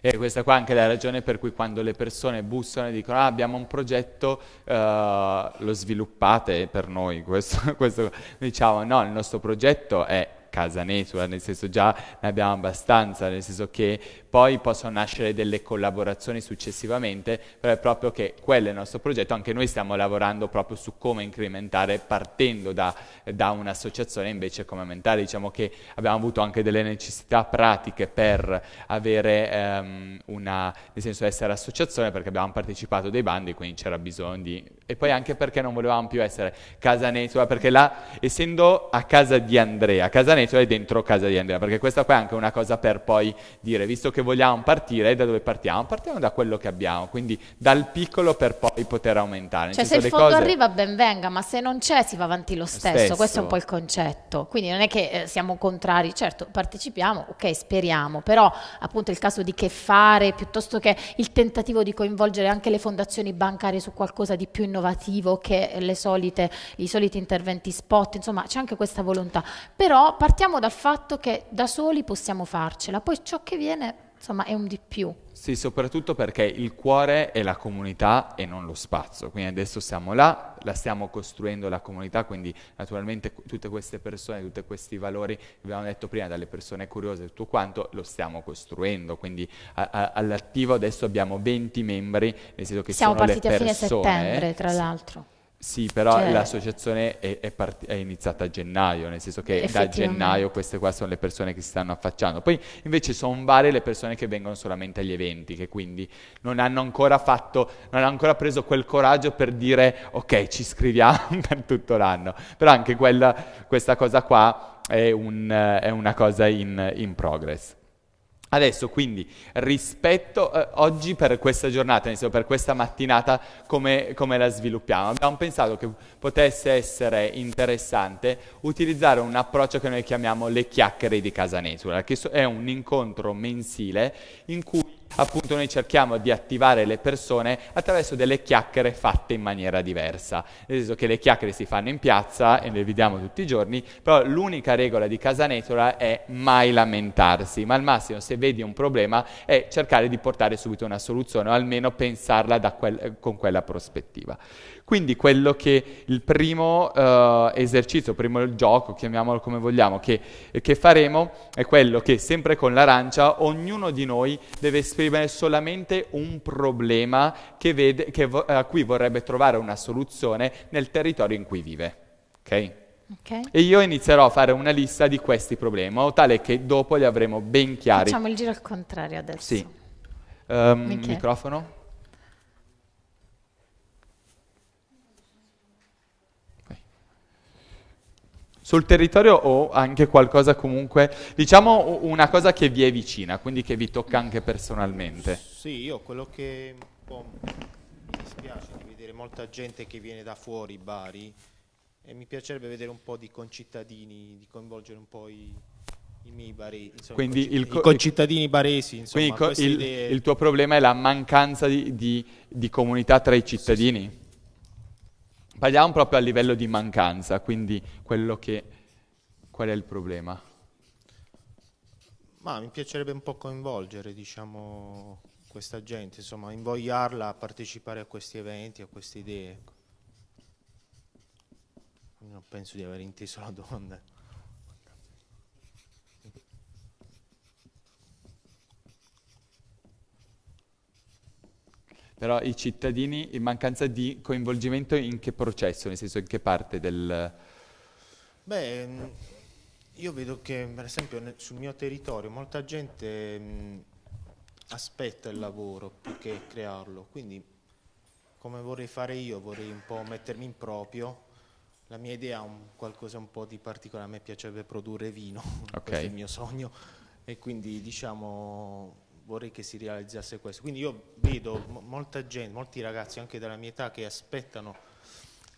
E eh, questa qua è anche la ragione per cui quando le persone bussano e dicono ah, abbiamo un progetto, eh, lo sviluppate per noi. [laughs] Questo, questo, diciamo no, il nostro progetto è casa natura, nel senso già ne abbiamo abbastanza, nel senso che poi possono nascere delle collaborazioni successivamente, però è proprio che quello è il nostro progetto, anche noi stiamo lavorando proprio su come incrementare partendo da, da un'associazione invece come aumentare, diciamo che abbiamo avuto anche delle necessità pratiche per avere ehm, una, nel senso essere associazione perché abbiamo partecipato dei bandi, quindi c'era bisogno di, e poi anche perché non volevamo più essere casa Netua, perché là, essendo a casa di Andrea, casa Netua è dentro casa di Andrea, perché questa qua è anche una cosa per poi dire, visto che che vogliamo partire e da dove partiamo? Partiamo da quello che abbiamo, quindi dal piccolo per poi poter aumentare. Cioè se il fondo cose... arriva ben venga, ma se non c'è si va avanti lo stesso. stesso, questo è un po' il concetto. Quindi non è che eh, siamo contrari, certo partecipiamo, ok speriamo, però appunto il caso di che fare piuttosto che il tentativo di coinvolgere anche le fondazioni bancarie su qualcosa di più innovativo che le solite, i soliti interventi spot, insomma c'è anche questa volontà. Però partiamo dal fatto che da soli possiamo farcela, poi ciò che viene insomma è un di più. Sì, soprattutto perché il cuore è la comunità e non lo spazio. Quindi adesso siamo là, la stiamo costruendo la comunità, quindi naturalmente tutte queste persone, tutti questi valori abbiamo detto prima, dalle persone curiose tutto quanto, lo stiamo costruendo. Quindi a, a, all'attivo adesso abbiamo 20 membri, nel senso che siamo sono partiti a fine settembre, tra l'altro. Sì, però cioè... l'associazione è, è, part- è, iniziata a gennaio, nel senso che da gennaio queste qua sono le persone che si stanno affacciando. Poi invece sono varie le persone che vengono solamente agli eventi, che quindi non hanno ancora fatto, non hanno ancora preso quel coraggio per dire ok, ci scriviamo [laughs] per tutto l'anno. Però anche quella, questa cosa qua è, un, è una cosa in, in progress. Adesso quindi rispetto eh, oggi per questa giornata, insomma, per questa mattinata, come, come, la sviluppiamo? Abbiamo pensato che potesse essere interessante utilizzare un approccio che noi chiamiamo le chiacchiere di Casa Casanesula, che so- è un incontro mensile in cui appunto noi cerchiamo di attivare le persone attraverso delle chiacchiere fatte in maniera diversa, nel senso che le chiacchiere si fanno in piazza e le vediamo tutti i giorni, però l'unica regola di casa netola è mai lamentarsi, ma al massimo se vedi un problema è cercare di portare subito una soluzione o almeno pensarla quel, con quella prospettiva. Quindi quello che il primo eh, esercizio, primo gioco, chiamiamolo come vogliamo, che, che faremo è quello che sempre con l'arancia ognuno di noi deve esprimere solamente un problema che vede, che vo- a cui vorrebbe trovare una soluzione nel territorio in cui vive. Ok? E io inizierò a fare una lista di questi problemi, in modo tale che dopo li avremo ben chiari. Facciamo il giro al contrario adesso. Sì. Um, microfono. Sul territorio o anche qualcosa comunque, diciamo una cosa che vi è vicina, quindi che vi tocca anche personalmente. Sì, io quello che un boh, po' mi dispiace di vedere molta gente che viene da fuori Bari e mi piacerebbe vedere un po' di concittadini, di coinvolgere un po' i, i miei baresi, insomma, quindi i concittadini baresi. Insomma, quindi il, idee... il, tuo problema è la mancanza di, di, di comunità tra i cittadini? Sì, sì. Parliamo proprio a livello di mancanza, quindi quello che, qual è il problema? Ma mi piacerebbe un po' coinvolgere, diciamo, questa gente, insomma, invogliarla a partecipare a questi eventi, a queste idee. Ecco. Non penso di aver inteso la domanda. però i cittadini in mancanza di coinvolgimento in che processo, nel senso in che parte del... Beh, mm, io vedo che per esempio sul mio territorio molta gente mh, mm, aspetta il lavoro più che crearlo, quindi come vorrei fare io, vorrei un po' mettermi in proprio. La mia idea è un qualcosa un po' di particolare, a me piacerebbe produrre vino, okay. [laughs] questo è il mio sogno e quindi diciamo vorrei che si realizzasse questo. Quindi io vedo molta gente, molti ragazzi anche della mia età che aspettano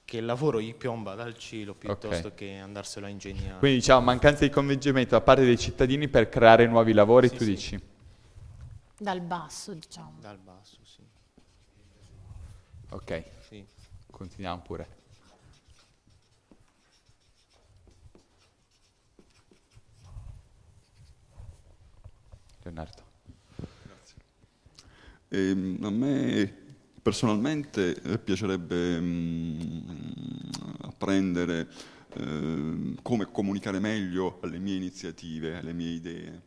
che il lavoro gli piomba dal cielo piuttosto okay. che andarselo a ingegnare. Quindi diciamo mancanza di convincimento da parte dei cittadini per creare nuovi lavori, sì, tu sì. dici? Dal basso, diciamo. Dal basso, sì. Ok, sì. continuiamo pure. Leonardo. E ehm, a me personalmente eh, piacerebbe mm, apprendere ehm, come comunicare meglio alle mie iniziative, alle mie idee.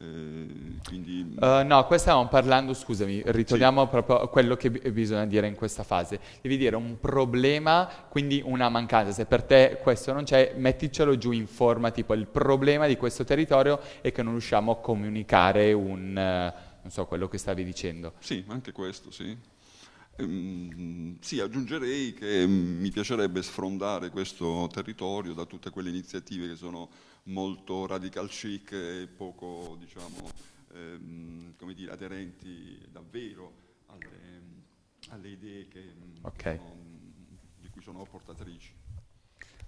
Ehm, quindi... Uh, no, qua stavamo parlando, scusami, ritorniamo sì. proprio a quello che b- eh, bisogna dire in questa fase. Devi dire un problema, quindi una mancanza. Se per te questo non c'è, metticelo giù in forma, tipo il problema di questo territorio è che non riusciamo a comunicare un... Uh, non so, quello che stavi dicendo. Sì, anche questo, sì. Ehm, sì, aggiungerei che mi piacerebbe sfrondare questo territorio da tutte quelle iniziative che sono molto radical chic e poco, diciamo, ehm, come dire, aderenti davvero alle, alle idee che, mm, okay. sono, di cui sono portatrici.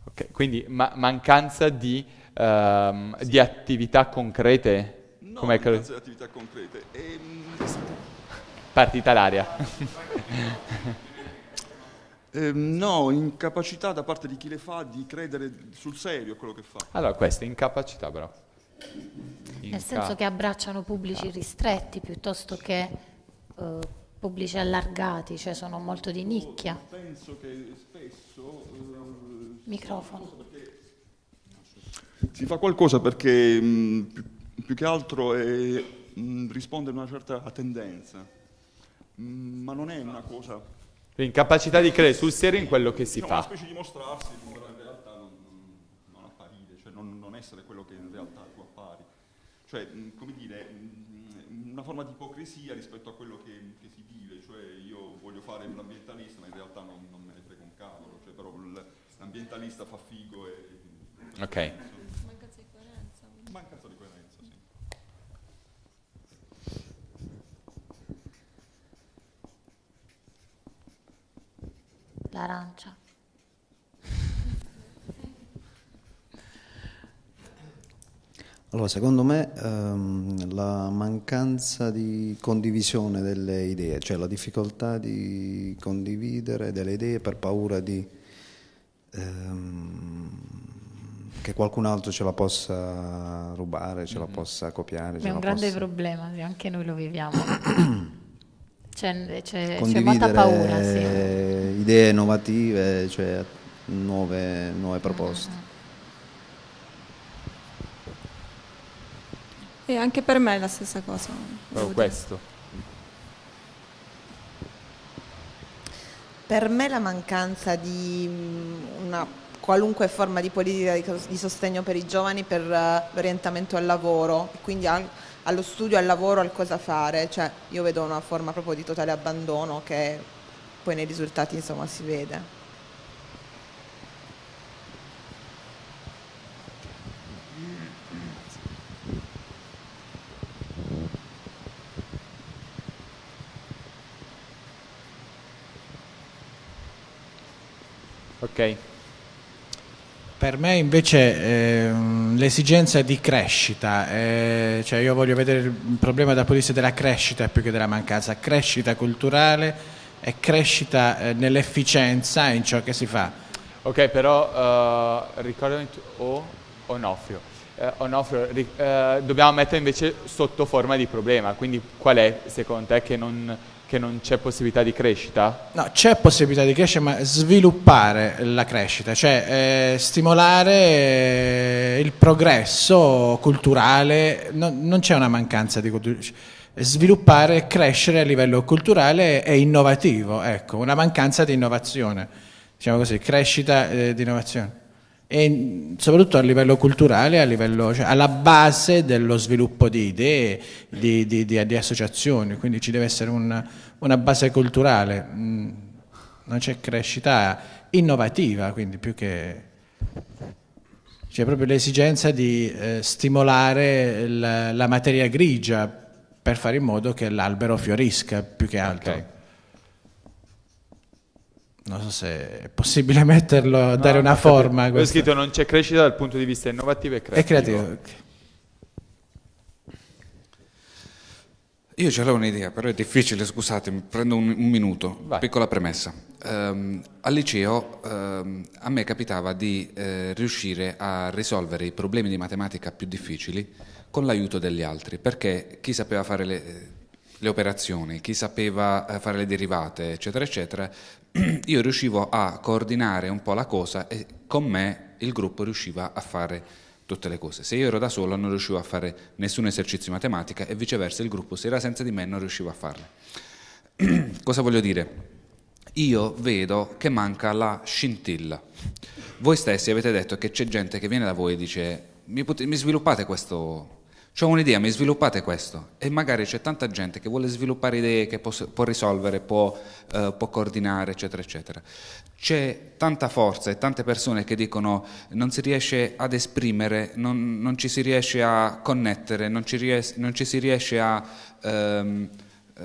Ok, quindi ma- mancanza di, um, ehm, sì. di attività concrete No, Com'è che... attività concrete. E... Ehm, Partita l'aria. [laughs] Eh, no, incapacità da parte di chi le fa di credere sul serio a quello che fa. Allora, questa incapacità però. Inca... Nel senso che abbracciano pubblici ristretti piuttosto che eh, pubblici allargati, cioè sono molto di nicchia. Penso che spesso... Eh, Microfono. Si fa qualcosa perché mh, mm, più che altro è, mh, mm, risponde a una certa tendenza, mh, mm, ma non è una cosa... L'incapacità di credere sul serio in quello che si no, fa. Una specie di mostrarsi, in realtà non, non apparire, cioè non, non, essere quello che in realtà tu appari. Cioè, mh, mm, come dire, una forma di ipocrisia rispetto a quello che, che, si vive, cioè io voglio fare l'ambientalista, ma in realtà non, non me ne frega un cavolo, cioè, però l'ambientalista fa figo e... Ok. Mancanza di coerenza. Mancanza di l'arancia. Allora, secondo me ehm, la mancanza di condivisione delle idee, cioè la difficoltà di condividere delle idee per paura di, ehm, che qualcun altro ce la possa rubare, ce mm-hmm. la possa copiare. È un grande possa... problema, anche noi lo viviamo. [clears throat] C'è, c'è, condividere c'è paura, sì. idee innovative, cioè nuove, nuove proposte. E anche per me è la stessa cosa. Oh, questo. Per me la mancanza di mm, una qualunque forma di politica di sostegno per i giovani per eh, l'orientamento al lavoro, quindi anche allo studio, al lavoro, al cosa fare, cioè io vedo una forma proprio di totale abbandono che poi nei risultati insomma si vede. Ok. Per me invece ehm, l'esigenza di crescita, eh, cioè io voglio vedere il problema dal punto di vista della crescita più che della mancanza, crescita culturale e crescita eh, nell'efficienza in ciò che si fa. Ok, però uh, eh, ricordami o Onofrio. Uh, Onofrio, uh, dobbiamo mettere invece sotto forma di problema, quindi qual è secondo te che non che non c'è possibilità di crescita? No, c'è possibilità di crescita, ma sviluppare la crescita, cioè eh, stimolare eh, il progresso culturale, no, non c'è una mancanza di cultura. Sviluppare e crescere a livello culturale è innovativo, ecco, una mancanza di innovazione, diciamo così, crescita eh, di innovazione e soprattutto a livello culturale, a livello, cioè alla base dello sviluppo di idee, di, di, di, di associazioni, quindi ci deve essere un, una base culturale, mm, non c'è crescita innovativa, quindi più che... C'è proprio l'esigenza di eh, stimolare la, la, materia grigia per fare in modo che l'albero fiorisca più che altro. Okay non so se è possibile [laughs] metterlo, no, dare una forma. È scritto non c'è crescita dal punto di vista innovativo e creativo. E creativo. Io ce l'ho un'idea, però è difficile, scusatemi, prendo un, un minuto, Vai. piccola premessa. Um, al liceo um, a me capitava di eh, riuscire a risolvere i problemi di matematica più difficili con l'aiuto degli altri, perché chi sapeva fare le, le operazioni, chi sapeva eh, fare le derivate, eccetera, eccetera, [clears throat] io riuscivo a coordinare un po' la cosa e con me il gruppo riusciva a fare tutte le cose. Se io ero da solo non riuscivo a fare nessun esercizio in matematica e viceversa il gruppo se era senza di me non riuscivo a farle. [clears throat] Cosa voglio dire? Io vedo che manca la scintilla. Voi stessi avete detto che c'è gente che viene da voi e dice mi, pot- mi sviluppate questo, ho un'idea, mi sviluppate questo e magari c'è tanta gente che vuole sviluppare idee, che può, può risolvere, può, eh, può, coordinare, eccetera, eccetera. C'è tanta forza e tante persone che dicono non si riesce ad esprimere, non, non ci si riesce a connettere, non ci, ries- non ci si riesce a, ehm, eh,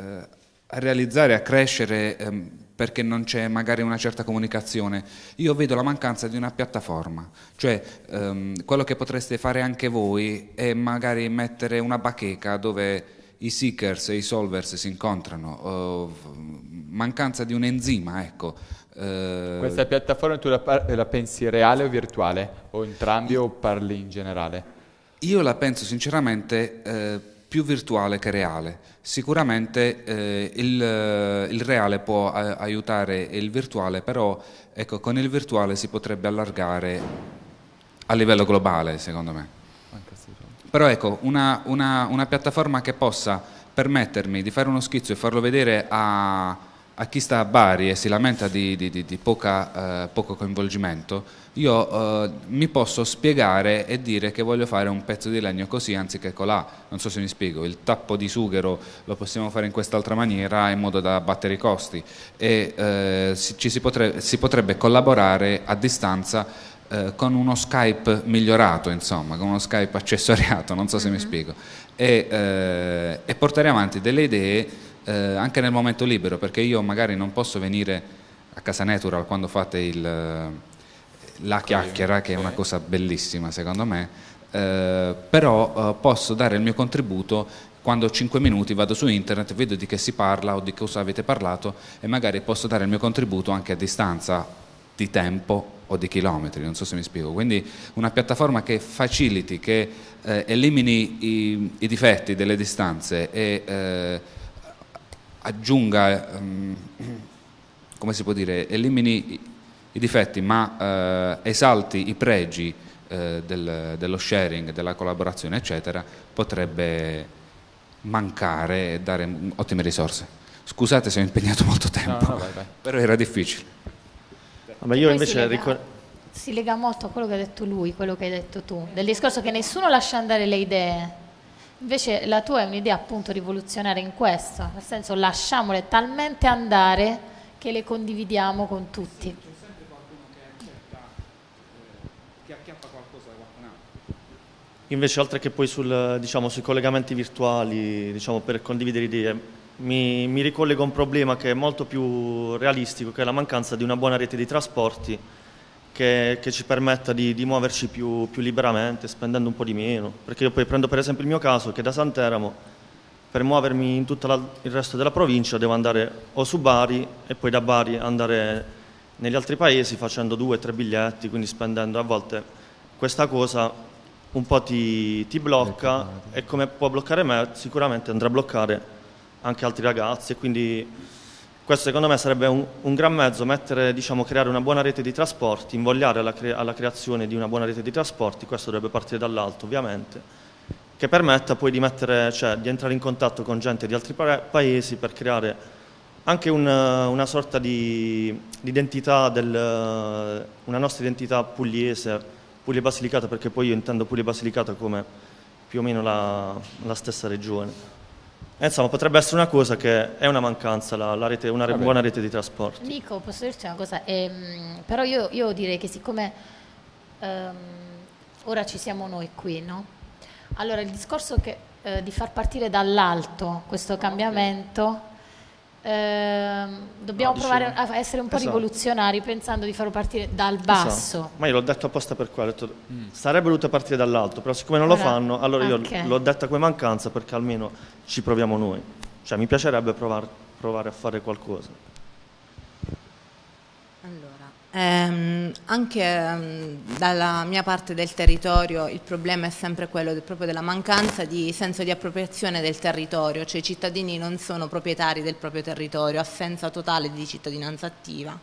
a realizzare, a crescere. Ehm, perché non c'è magari una certa comunicazione. Io vedo la mancanza di una piattaforma, cioè ehm, quello che potreste fare anche voi è magari mettere una bacheca dove i seekers e i solvers si incontrano, mancanza di un enzima, ecco. Eh, Questa piattaforma tu la, la, pensi reale o virtuale? O entrambi o parli in generale? Io la penso sinceramente... Eh, più virtuale che reale. Sicuramente eh, il, eh, il, reale può a, eh, aiutare il virtuale, però ecco, con il virtuale si potrebbe allargare a livello globale, secondo me. Però ecco, una, una, una piattaforma che possa permettermi di fare uno schizzo e farlo vedere a a chi sta a Bari e si lamenta di, di, di, di poca, eh, poco coinvolgimento, io eh, mi posso spiegare e dire che voglio fare un pezzo di legno così anziché colà, non so se mi spiego, il tappo di sughero lo possiamo fare in quest'altra maniera in modo da abbattere i costi e eh, si, si, potre, si potrebbe collaborare a distanza eh, con uno Skype migliorato, insomma, con uno Skype accessoriato, non so se mm -hmm. mi mm-hmm. spiego, e, eh, e portare avanti delle idee eh, anche nel momento libero, perché io magari non posso venire a Casa Natural quando fate il, eh, la chiacchiera, che è una cosa bellissima secondo me, eh, però eh, posso dare il mio contributo quando ho 5 minuti vado su internet, vedo di che si parla o di cosa avete parlato e magari posso dare il mio contributo anche a distanza di tempo o di chilometri, non so se mi spiego. Quindi una piattaforma che faciliti, che eh, elimini i, i, difetti delle distanze e eh, aggiunga, ehm, come si può dire, elimini i difetti ma eh, esalti i pregi eh, del, dello sharing, della collaborazione, eccetera, potrebbe mancare e dare ottime risorse. Scusate se ho impegnato molto tempo, no, no, vai, vai. però era difficile. Ma io invece ricordo si lega molto a quello che ha detto lui, quello che hai detto tu, del discorso che nessuno lascia andare le idee. Invece la tua è un'idea appunto rivoluzionaria in questo, nel senso lasciamole talmente andare che le condividiamo con tutti. c'è sempre qualcuno che accetta, eh, che acchiappa qualcosa da qualcun altro. Invece oltre che poi sul, diciamo, sui collegamenti virtuali, diciamo, per condividere idee, mi, mi ricollego a un problema che è molto più realistico, che è la mancanza di una buona rete di trasporti che, che ci permetta di, di muoverci più, più, liberamente, spendendo un po' di meno. Perché io poi prendo per esempio il mio caso che da Santeramo per muovermi in tutto la, il resto della provincia devo andare o su Bari e poi da Bari andare negli altri paesi facendo due o tre biglietti, quindi spendendo a volte questa cosa un po' ti, ti blocca e come può bloccare me sicuramente andrà a bloccare anche altri ragazzi e quindi questo secondo me sarebbe un, un gran mezzo, mettere, diciamo, creare una buona rete di trasporti, invogliare alla, cre alla creazione di una buona rete di trasporti, questo dovrebbe partire dall'alto ovviamente, che permetta poi di, mettere, cioè, di, entrare in contatto con gente di altri pa paesi per creare anche una, una sorta di, di identità, del, una nostra identità pugliese, Puglia Basilicata, perché poi io intendo Puglia Basilicata come più o meno la, la stessa regione. Eh, insomma, potrebbe essere una cosa che è una mancanza, la, la rete, una re, buona rete di trasporto. Nico, posso dirci una cosa? Ehm, però io, io, direi che siccome ehm, ora ci siamo noi qui, no? Allora, il discorso che, eh, di far partire dall'alto questo cambiamento Ehm, dobbiamo no, provare a essere un po' esatto. rivoluzionari pensando di farlo partire dal esatto. basso. Esatto. Ma io l'ho detto apposta per quello, ho detto, mm. sarebbe voluto partire dall'alto, però siccome non lo fanno, allora okay. io l'ho detta come mancanza perché almeno ci proviamo noi. Cioè mi piacerebbe provare, provare a fare qualcosa. Eh, anche eh, dalla mia parte del territorio il problema è sempre quello de, proprio della mancanza di senso di appropriazione del territorio, cioè i cittadini non sono proprietari del proprio territorio, assenza totale di cittadinanza attiva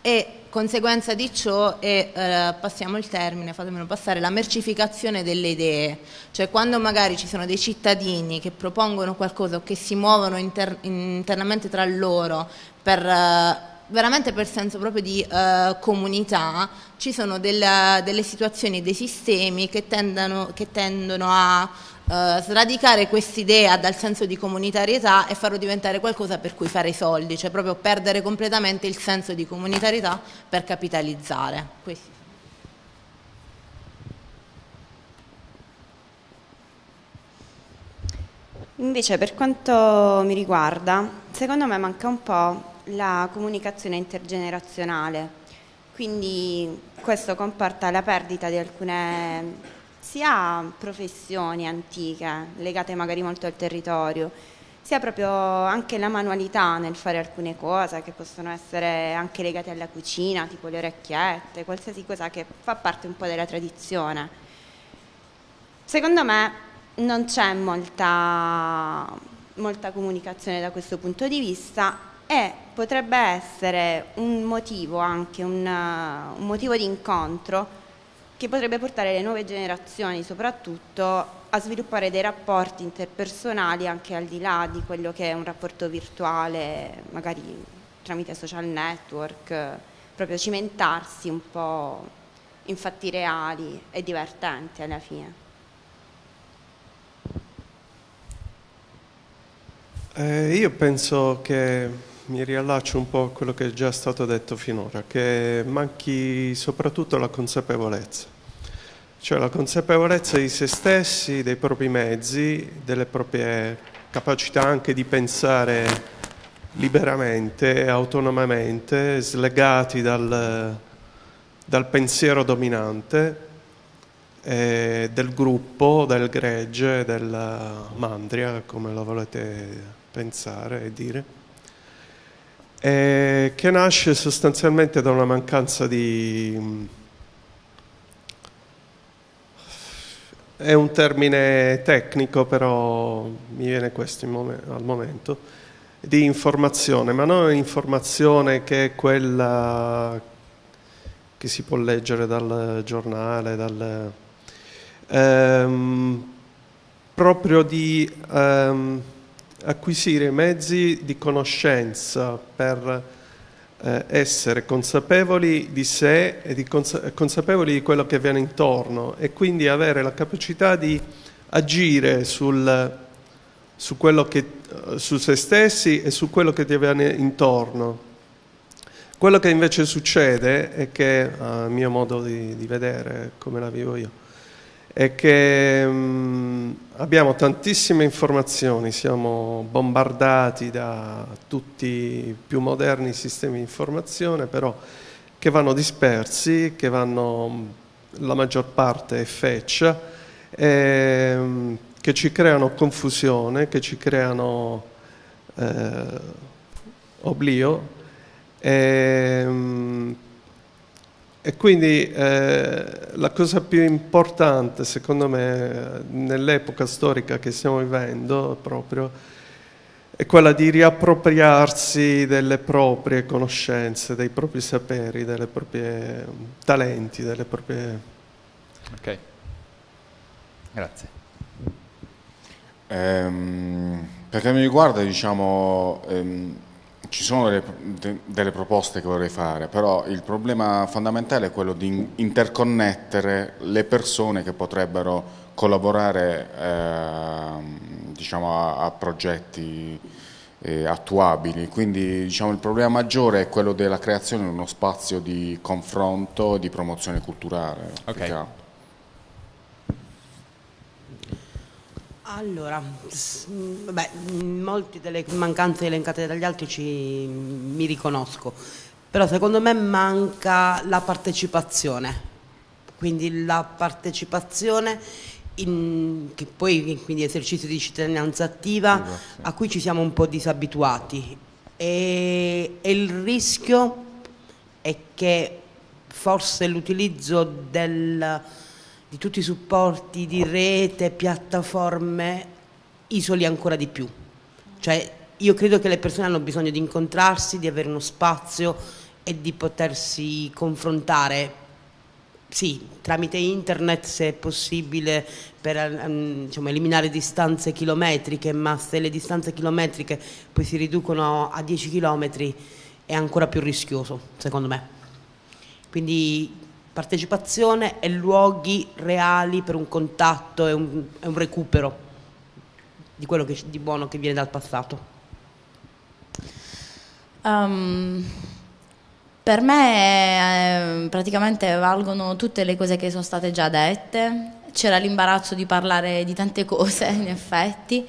e conseguenza di ciò è, eh, passiamo il termine, fatemelo passare, la mercificazione delle idee, cioè quando magari ci sono dei cittadini che propongono qualcosa o che si muovono inter internamente tra loro per eh, veramente per senso proprio di eh, comunità ci sono della, delle situazioni, dei sistemi che, tendano, che tendono a eh, sradicare quest'idea dal senso di comunitarietà e farlo diventare qualcosa per cui fare i soldi, cioè proprio perdere completamente il senso di comunitarietà per capitalizzare. Questo. Invece per quanto mi riguarda, secondo me manca un po' la comunicazione intergenerazionale. Quindi questo comporta la perdita di alcune sia professioni antiche legate magari molto al territorio, sia proprio anche la manualità nel fare alcune cose che possono essere anche legate alla cucina, tipo le orecchiette, qualsiasi cosa che fa parte un po' della tradizione. Secondo me non c'è molta, molta comunicazione da questo punto di vista e eh, potrebbe essere un motivo anche, un, un motivo di incontro che potrebbe portare le nuove generazioni soprattutto a sviluppare dei rapporti interpersonali anche al di là di quello che è un rapporto virtuale, magari tramite social network, proprio cimentarsi un po' in fatti reali e divertenti alla fine. Eh, io penso che mi riallaccio un po' a quello che è già stato detto finora, che manchi soprattutto la consapevolezza, cioè la consapevolezza di se stessi, dei propri mezzi, delle proprie capacità anche di pensare liberamente autonomamente, slegati dal, dal pensiero dominante eh, del gruppo, del gregge, della mandria, come lo volete pensare e dire eh, che nasce sostanzialmente da una mancanza di... è un termine tecnico però mi viene questo mom- al momento, di informazione, ma non informazione che è quella che si può leggere dal giornale, dal... Ehm, proprio di... Ehm, acquisire mezzi di conoscenza per eh, essere consapevoli di sé e di cons- consapevoli di quello che avviene intorno e quindi avere la capacità di agire sul, su, che, su se stessi e su quello che ti avviene intorno. Quello che invece succede è che, a mio modo di, di vedere, come la vivo io, è che mh, mm, abbiamo tantissime informazioni, siamo bombardati da tutti i più moderni sistemi di informazione, però che vanno dispersi, che vanno mm, la maggior parte è fetch, e, ehm, mh, che ci creano confusione, che ci creano eh, oblio, e, ehm, mh, e quindi eh, la cosa più importante, secondo me, nell'epoca storica che stiamo vivendo proprio, è quella di riappropriarsi delle proprie conoscenze, dei propri saperi, delle proprie talenti, delle proprie... Ok, grazie. Ehm, per che mi riguarda, diciamo... Ehm ci sono delle, delle, proposte che vorrei fare, però il problema fondamentale è quello di interconnettere le persone che potrebbero collaborare eh, diciamo, a, a, progetti eh, attuabili. Quindi diciamo, il problema maggiore è quello della creazione di uno spazio di confronto e di promozione culturale. Okay. Allora, beh, molte delle mancanze elencate dagli altri ci, mi riconosco, però secondo me manca la partecipazione, quindi la partecipazione in, che poi quindi esercizio di cittadinanza attiva a cui ci siamo un po' disabituati e, e il rischio è che forse l'utilizzo del di tutti i supporti di rete, piattaforme, isoli ancora di più. Cioè, io credo che le persone hanno bisogno di incontrarsi, di avere uno spazio e di potersi confrontare. Sì, tramite internet se è possibile per diciamo, eliminare distanze chilometriche, ma se le distanze chilometriche poi si riducono a 10 km è ancora più rischioso, secondo me. Quindi partecipazione e luoghi reali per un contatto e un, e un recupero di quello che, di buono che viene dal passato? Um, per me eh, praticamente valgono tutte le cose che sono state già dette, c'era l'imbarazzo di parlare di tante [laughs] cose in effetti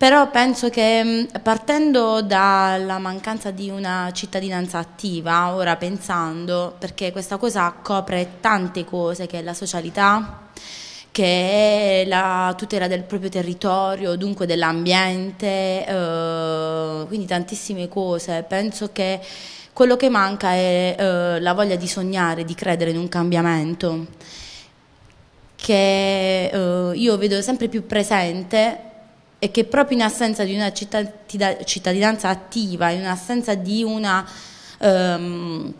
però penso che mm, partendo dalla mancanza di una cittadinanza attiva, ora pensando, perché questa cosa copre tante cose, che è la socialità, che è la tutela del proprio territorio, dunque dell'ambiente, eh, quindi tantissime cose. Penso che quello che manca è eh, la voglia di sognare, di credere in un cambiamento, che eh, io vedo sempre più presente e che proprio in assenza di una cittadinanza attiva, in assenza di una ehm,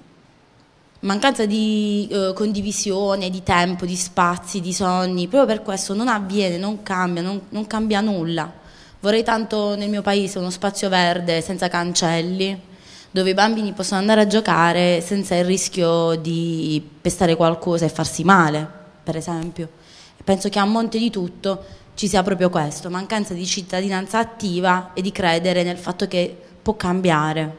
mancanza di eh, condivisione, di tempo, di spazi, di sogni, proprio per questo non avviene, non cambia, non, non cambia nulla. Vorrei tanto nel mio paese uno spazio verde senza cancelli, dove i bambini possono andare a giocare senza il rischio di pestare qualcosa e farsi male, per esempio. Penso che a monte di tutto ci sia proprio questo, mancanza di cittadinanza attiva e di credere nel fatto che può cambiare,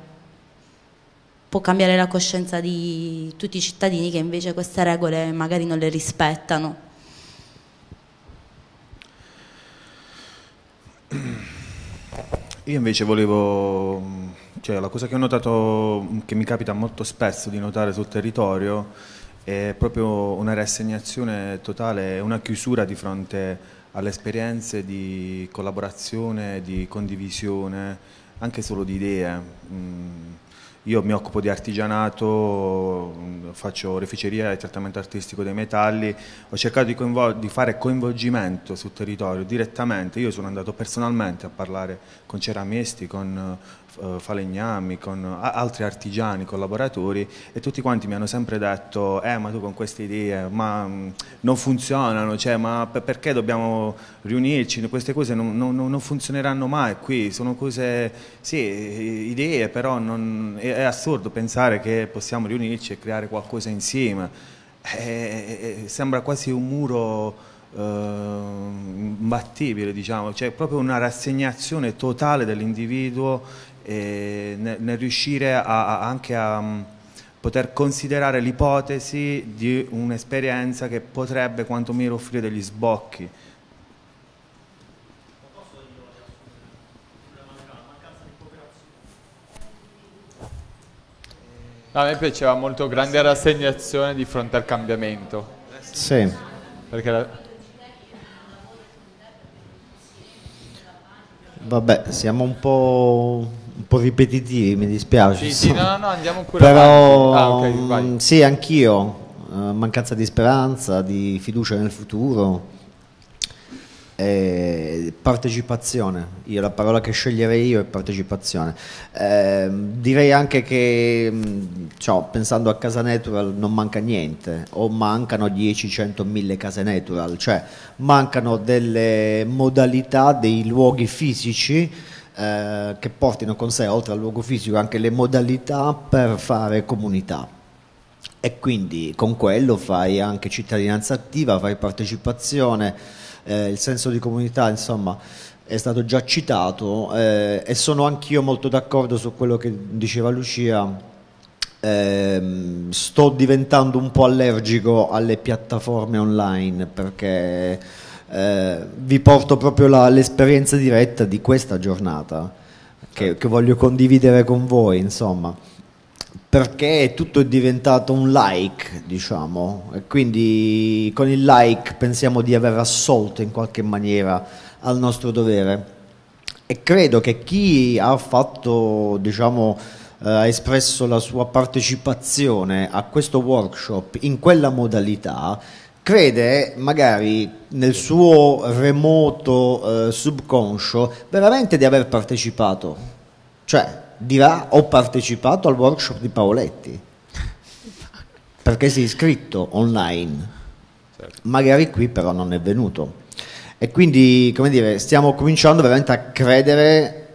può cambiare la coscienza di tutti i cittadini che invece queste regole magari non le rispettano. Io invece volevo, cioè la cosa che ho notato, che mi capita molto spesso di notare sul territorio, è proprio una rassegnazione totale, una chiusura di fronte a alle esperienze di collaborazione, di condivisione, anche solo di idee. Eh. Mm, io mi occupo di artigianato, mm, faccio oreficeria e trattamento artistico dei metalli, ho cercato di, coinvol- di, fare coinvolgimento sul territorio direttamente, io sono andato personalmente a parlare con ceramisti, con eh, eh, falegnami, con altri artigiani, collaboratori e tutti quanti mi hanno sempre detto eh ma tu con queste idee ma mm, non funzionano, cioè, ma perché dobbiamo riunirci, queste cose non, non, non funzioneranno mai qui, sono cose, sì, idee però non, è, assurdo pensare che possiamo riunirci e creare qualcosa insieme. Eh, eh, eh sembra quasi un muro imbattibile, diciamo, cioè proprio una rassegnazione totale dell'individuo nel, nel, riuscire a, a, anche a mm, poter considerare l'ipotesi di un'esperienza che potrebbe quantomeno offrire degli sbocchi. No, a me piaceva molto grande rassegnazione di fronte al cambiamento. Sì. Perché la... Vabbè, siamo un po' un po' ripetitivi, mi dispiace. Sì, sì, no, no, andiamo pure Però, ah, okay, sì, anch'io, eh, mancanza di speranza, di fiducia nel futuro, partecipazione. Io la parola che sceglierei io è partecipazione. Eh, direi anche che, mm, cioè, pensando a Casa Natural, non manca niente, o mancano 10, 100, 1000 case natural, cioè mancano delle modalità, dei luoghi fisici eh, che portino con sé, oltre al luogo fisico, anche le modalità per fare comunità. E quindi con quello fai anche cittadinanza attiva, fai partecipazione, eh, il senso di comunità, insomma, è stato già citato eh, e sono anch'io molto d'accordo su quello che diceva Lucia. Eh, sto diventando un po' allergico alle piattaforme online perché eh, vi porto proprio la, l'esperienza diretta di questa giornata che, certo. che voglio condividere con voi, insomma perché tutto è diventato un like, diciamo, e quindi con il like pensiamo di aver assolto in qualche maniera al nostro dovere. E credo che chi ha fatto, diciamo, eh, ha espresso la sua partecipazione a questo workshop in quella modalità crede magari nel suo remoto eh, subconscio veramente di aver partecipato, cioè dirà ho partecipato al workshop di Paoletti [laughs] perché si è iscritto online, certo. magari qui però non è venuto. E quindi, come dire, stiamo cominciando veramente a credere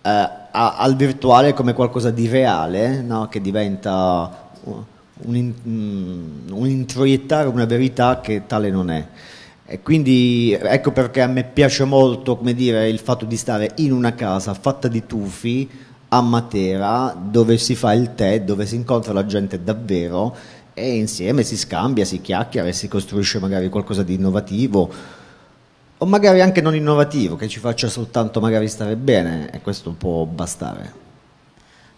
eh, a, al virtuale come qualcosa di reale, no? che diventa... Uh, un, mm, un introiettare una verità che tale non è. E quindi ecco perché a me piace molto dire, il fatto di stare in una casa fatta di tufi a Matera dove si fa il tè, dove si incontra la gente davvero e insieme si scambia, si chiacchiera e si costruisce magari qualcosa di innovativo o magari anche non innovativo che ci faccia soltanto magari stare bene e questo può bastare.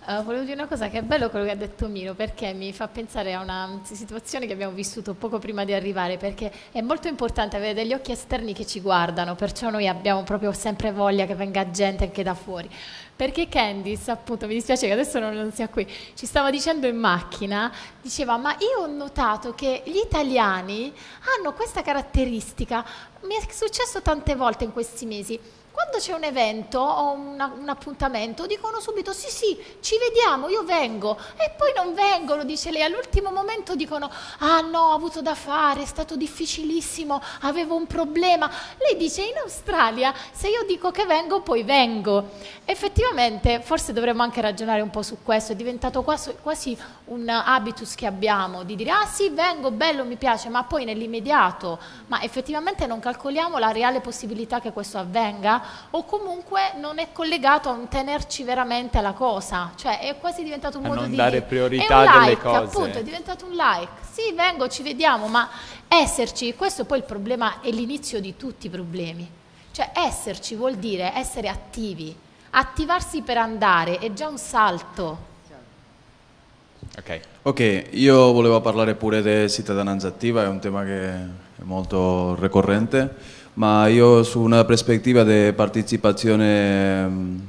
Uh, volevo dire una cosa che è bello quello che ha detto Miro perché mi fa pensare a una situazione che abbiamo vissuto poco prima di arrivare perché è molto importante avere degli occhi esterni che ci guardano, perciò noi abbiamo proprio sempre voglia che venga gente anche da fuori. Perché Candice, appunto, mi dispiace che adesso non, non sia qui, ci stava dicendo in macchina, diceva ma io ho notato che gli italiani hanno questa caratteristica, mi è successo tante volte in questi mesi, quando c'è un evento o un, un appuntamento dicono subito sì sì ci vediamo, io vengo e poi non vengono, dice lei, all'ultimo momento dicono ah no ho avuto da fare, è stato difficilissimo, avevo un problema. Lei dice in Australia se io dico che vengo poi vengo. Effettivamente forse dovremmo anche ragionare un po' su questo, è diventato quasi, quasi un habitus che abbiamo di dire ah sì vengo, bello, mi piace, ma poi nell'immediato, ma effettivamente non calcoliamo la reale possibilità che questo avvenga o comunque non è collegato a un tenerci veramente alla cosa, cioè è quasi diventato un a modo non di... dare priorità è un like, cose. appunto, è diventato un like, sì vengo, ci vediamo, ma esserci, questo è poi il problema è l'inizio di tutti i problemi, cioè esserci vuol dire essere attivi, attivarsi per andare è già un salto. Ok, okay io volevo parlare pure di cittadinanza attiva, è un tema che è molto ricorrente ma io su una prospettiva di partecipazione ehm,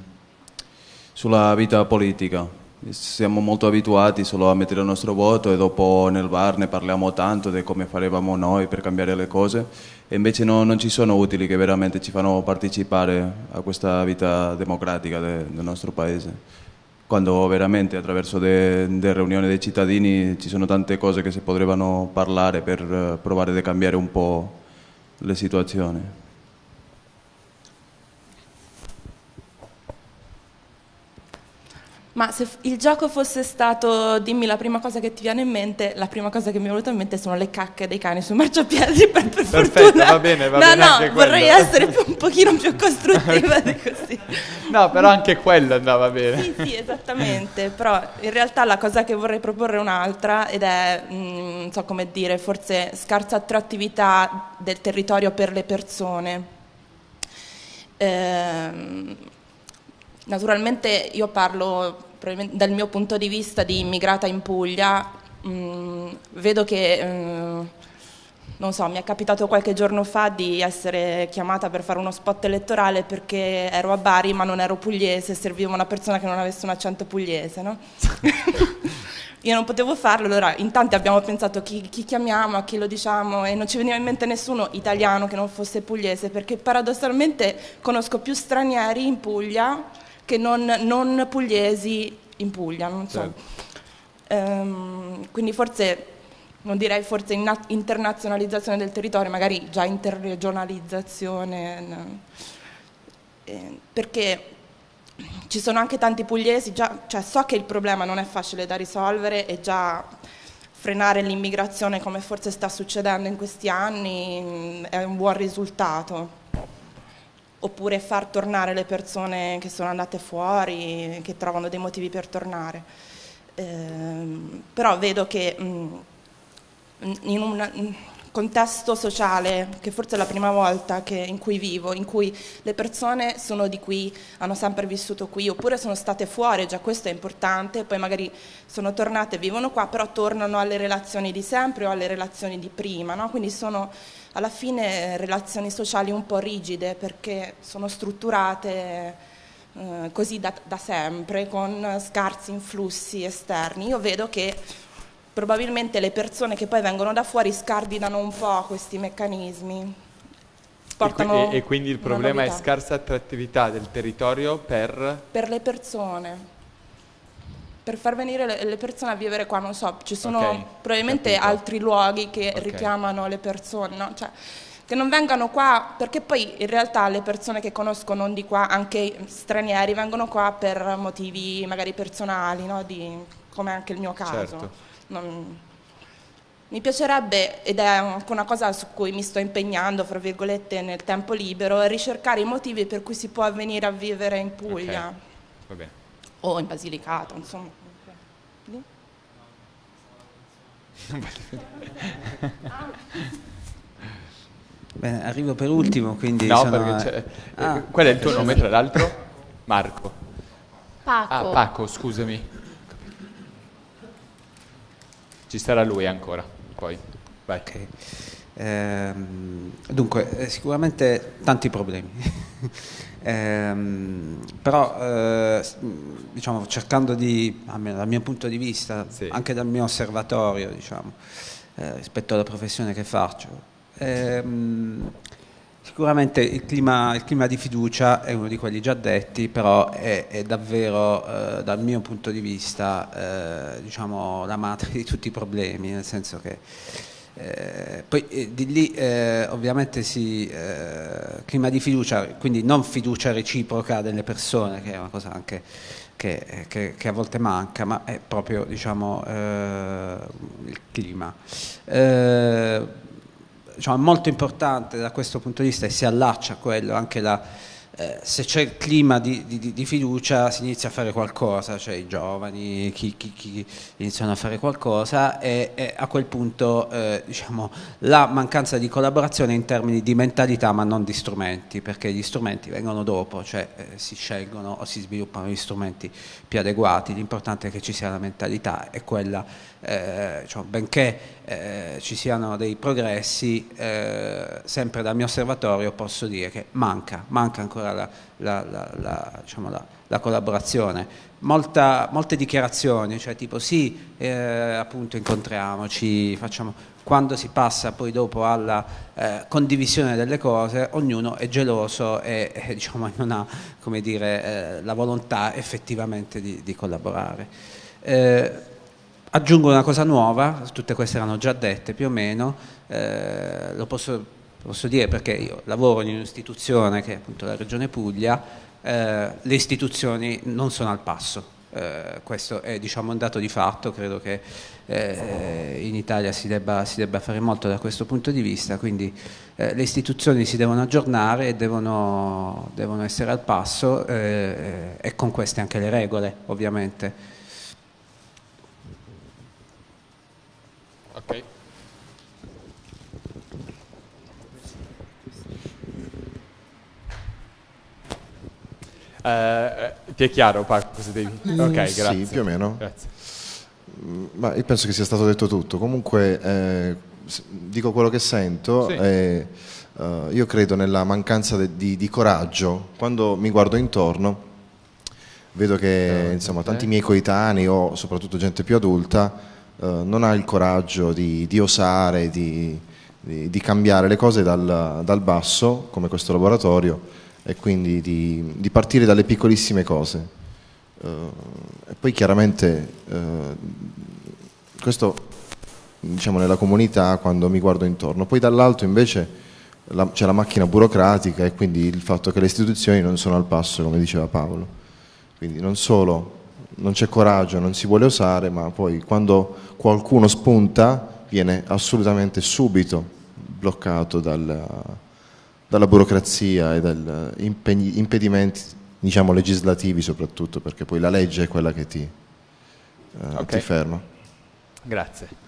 sulla vita politica. Siamo molto abituati solo a mettere il nostro voto e dopo nel bar ne parliamo tanto di come faremo noi per cambiare le cose e invece no, non ci sono utili che veramente ci fanno partecipare a questa vita democratica de, del nostro Paese quando veramente attraverso le riunioni dei cittadini ci sono tante cose che si potrebbero parlare per eh, provare a cambiare un po' le situazioni. Ma se il gioco fosse stato dimmi la prima cosa che ti viene in mente, la prima cosa che mi è venuta in mente sono le cacche dei cani sui marciapiedi per, [laughs] per Perfetto, fortuna. va bene, va no, bene. No, no, vorrei quello. essere un pochino più costruttiva di [laughs] così. No, però anche quello andava bene. Sì, sì, esattamente, però in realtà la cosa che vorrei proporre è un'altra ed è, mh, mm, non so come dire, forse scarsa attrattività del territorio per le persone. Ehm, naturalmente io parlo dal mio punto di vista di immigrata in Puglia, mh, mm, vedo che, mh, mm, non so, mi è capitato qualche giorno fa di essere chiamata per fare uno spot elettorale perché ero a Bari ma non ero pugliese e serviva una persona che non avesse un accento pugliese, no? [laughs] Io non potevo farlo, allora in tanti abbiamo pensato chi, chi chiamiamo, a chi lo diciamo e non ci veniva in mente nessuno italiano che non fosse pugliese perché paradossalmente conosco più stranieri in Puglia che non, non pugliesi in Puglia, non so. Sì. Certo. Um, ehm, quindi forse, non direi forse in, internazionalizzazione del territorio, magari già interregionalizzazione, no. eh, perché ci sono anche tanti pugliesi, già, cioè, so che il problema non è facile da risolvere e già frenare l'immigrazione come forse sta succedendo in questi anni mm, è un buon risultato, oppure far tornare le persone che sono andate fuori, che trovano dei motivi per tornare. Ehm, però vedo che mh, mm, in un contesto sociale che forse è la prima volta che, in cui vivo, in cui le persone sono di qui, hanno sempre vissuto qui, oppure sono state fuori, già questo è importante, poi magari sono tornate e vivono qua, però tornano alle relazioni di sempre o alle relazioni di prima, no? quindi sono alla fine eh, relazioni sociali un po' rigide perché sono strutturate eh, così da, da, sempre, con scarsi influssi esterni. Io vedo che probabilmente le persone che poi vengono da fuori scardinano un po' questi meccanismi. E, e, quindi il problema novità. è scarsa attrattività del territorio per... Per le persone per far venire le, le, persone a vivere qua, non so, ci sono okay, probabilmente capito. altri luoghi che okay. richiamano le persone, no? cioè, che non vengano qua, perché poi in realtà le persone che conosco non di qua, anche stranieri, vengono qua per motivi magari personali, no? di, come anche il mio caso. Certo. Non, mi piacerebbe, ed è anche una cosa su cui mi sto impegnando, fra virgolette, nel tempo libero, ricercare i motivi per cui si può venire a vivere in Puglia. Okay o in Basilicata, insomma. Lì? [laughs] Bene, arrivo per ultimo, quindi... No, sono... perché eh, ah, Qual è il tuo nome, tra l'altro? Marco. Paco. Ah, Paco, scusami. Ci sarà lui ancora, poi. Vai. Okay. Ehm, dunque, eh, sicuramente tanti problemi. Ehm, però eh, diciamo, cercando di, almeno dal mio punto di vista, sì. anche dal mio osservatorio diciamo, eh, rispetto alla professione che faccio, ehm, sicuramente il clima, il clima, di fiducia è uno di quelli già detti, però è, è davvero eh, dal mio punto di vista eh, diciamo, la madre di tutti i problemi, nel senso che eh, poi eh, di lì eh, ovviamente si eh, clima di fiducia, quindi non fiducia reciproca delle persone, che è una cosa anche che, che, che a volte manca, ma è proprio diciamo, il clima. Diciamo, è molto importante da questo punto di vista e si allaccia a quello anche la eh, se c'è il clima di, di, di, fiducia si inizia a fare qualcosa, cioè i giovani, chi, chi, chi iniziano a fare qualcosa e, e a quel punto eh, diciamo, la mancanza di collaborazione in termini di mentalità ma non di strumenti, perché gli strumenti vengono dopo, cioè eh, si scelgono o si sviluppano gli strumenti più adeguati, l'importante è che ci sia la mentalità e quella eh, diciamo, benché eh, ci siano dei progressi, eh, sempre dal mio osservatorio posso dire che manca, manca ancora la, la, la, diciamo la collaborazione. Molta, molte dichiarazioni, cioè tipo sì, eh, appunto incontriamoci, facciamo... Quando si passa poi dopo alla eh, condivisione delle cose, ognuno è geloso e, e diciamo, [laughs] non ha dire, eh, la volontà effettivamente di, di collaborare. Aggiungo una cosa nuova, tutte queste erano già dette più o meno, eh, lo posso, posso, dire perché io lavoro in un'istituzione che è appunto la Regione Puglia, eh, le istituzioni non sono al passo. Eh, questo è diciamo, un dato di fatto, credo che eh, in Italia si debba, si debba, fare molto da questo punto di vista, quindi eh, le istituzioni si devono aggiornare e devono, devono essere al passo eh, e con queste anche le regole ovviamente. Ok. Uh, ti è chiaro Paco cosa devi... Mm, ok, grazie. Sì, più o meno. Grazie. Mm, ma io penso che sia stato detto tutto. Comunque eh, dico quello che sento. Sì. E, uh, io credo nella mancanza de, di, di, coraggio. Quando mi guardo intorno vedo che eh, insomma, okay. Eh. tanti miei coetanei o soprattutto gente più adulta eh, non ha il coraggio di, di osare, di, di, di, cambiare le cose dal, dal, basso, come questo laboratorio, e quindi di, partire dalle piccolissime cose. Eh, e poi chiaramente eh, questo diciamo nella comunità quando mi guardo intorno, poi dall'alto invece c'è la macchina burocratica e quindi il fatto che le istituzioni non sono al passo, come diceva Paolo. Quindi non solo non c'è coraggio, non si vuole osare, ma poi quando qualcuno spunta viene assolutamente subito bloccato dalla, dalla burocrazia e dagli impedimenti diciamo, legislativi soprattutto, perché poi la legge è quella che ti, eh, okay. ti ferma. Grazie.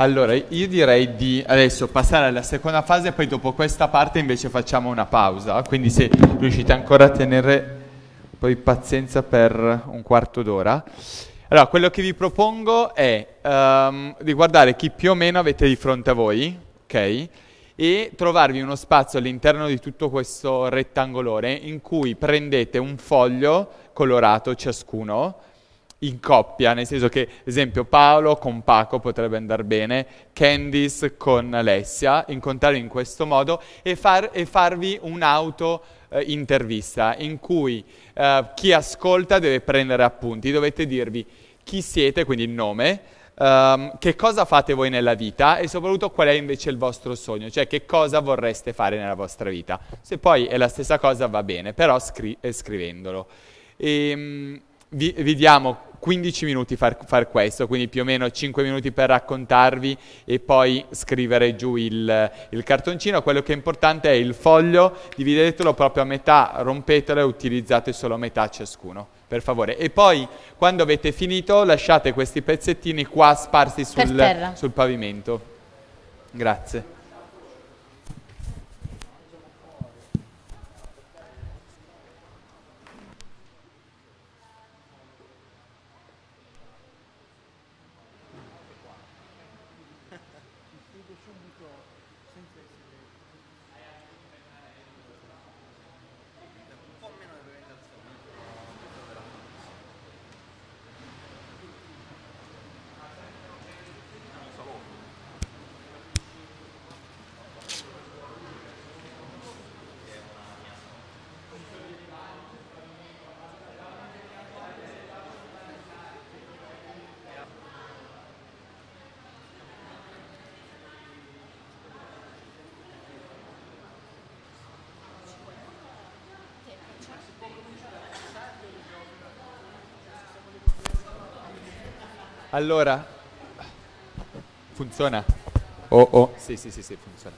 Allora, io direi di adesso passare alla seconda fase, poi dopo questa parte invece facciamo una pausa, quindi se riuscite ancora a tenere poi pazienza per un quarto d'ora. Allora, quello che vi propongo è um, di guardare chi più o meno avete di fronte a voi, ok? E trovarvi uno spazio all'interno di tutto questo rettangolore in cui prendete un foglio colorato ciascuno in coppia, nel senso che, ad esempio, Paolo con Paco potrebbe andare bene, Candice con Alessia, incontrarvi in questo modo e, far, e farvi un'auto eh, intervista in cui eh, chi ascolta deve prendere appunti, dovete dirvi chi siete, quindi il nome, ehm, che cosa fate voi nella vita e soprattutto qual è invece il vostro sogno, cioè che cosa vorreste fare nella vostra vita. Se poi è la stessa cosa va bene, però scri- eh, scrivendolo. E, ehm, mh, vi, vi diamo 15 minuti far, far, questo, quindi più o meno 5 minuti per raccontarvi e poi scrivere giù il, il cartoncino. Quello che è importante è il foglio, dividetelo proprio a metà, rompetelo e utilizzate solo metà ciascuno per favore. E poi, quando avete finito, lasciate questi pezzettini qua sparsi sul, sul pavimento. Grazie. Allora, funziona? Oh, oh. Sì, sì, sì, sì funziona.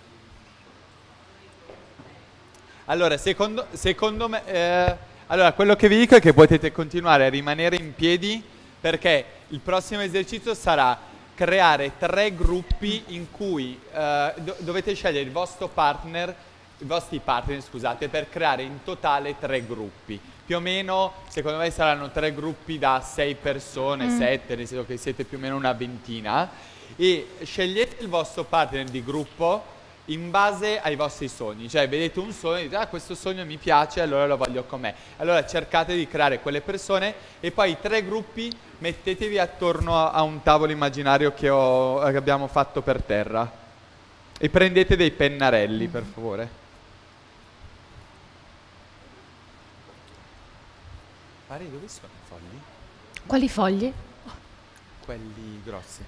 Allora, secondo, secondo me... Eh, allora, quello che vi dico è che potete continuare a rimanere in piedi perché il prossimo esercizio sarà creare tre gruppi in cui eh, do dovete scegliere il vostro partner i vostri partner, scusate, per creare in totale tre gruppi. Più o meno, secondo me saranno tre gruppi da sei persone, mm. sette, nel senso che siete più o meno una ventina. E scegliete il vostro partner di gruppo in base ai vostri sogni, cioè vedete un sogno e dite ah questo sogno mi piace allora lo voglio con me, allora cercate di creare quelle persone e poi tre gruppi mettetevi attorno a un tavolo immaginario che, ho, che abbiamo fatto per terra e prendete dei pennarelli mm. per favore. Pare dove sono i fogli? Quali fogli? Quelli grossi.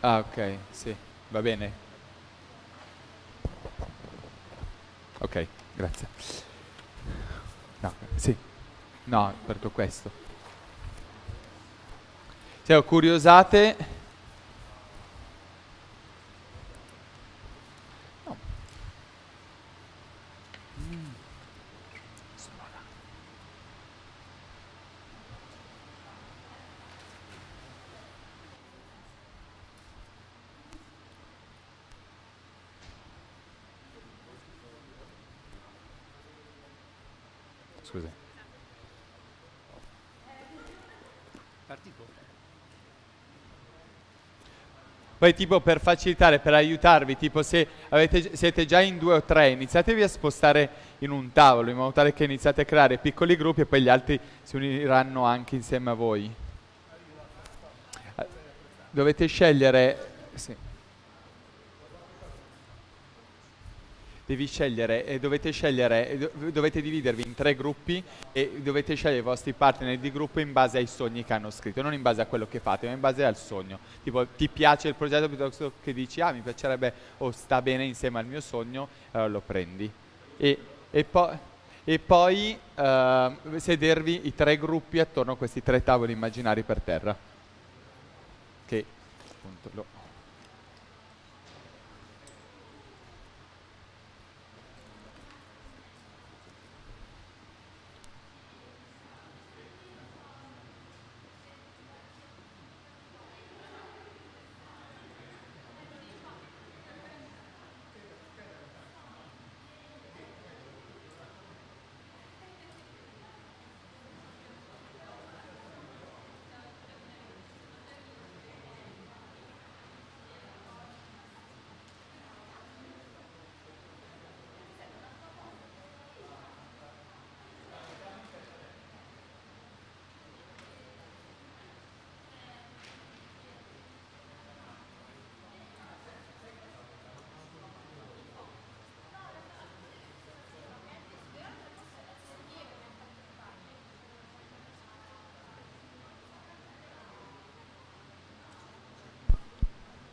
Ah, ok, sì, va bene. Ok, grazie. No, sì. No, perché questo. Se ho curiosate... Poi tipo per facilitare, per aiutarvi, tipo se avete, siete già in due o tre, iniziatevi a spostare in un tavolo in modo tale che iniziate a creare piccoli gruppi e poi gli altri si uniranno anche insieme a voi. Dovete scegliere... Sì. devi scegliere e dovete scegliere, dovete dividervi in tre gruppi e dovete scegliere i vostri partner di gruppo in base ai sogni che hanno scritto, non in base a quello che fate, ma in base al sogno. Tipo ti piace il progetto piuttosto che dici ah mi piacerebbe o oh, sta bene insieme al mio sogno, allora eh, lo prendi. E, e poi e poi eh, sedervi i tre gruppi attorno a questi tre tavoli immaginari per terra. Che appunto lo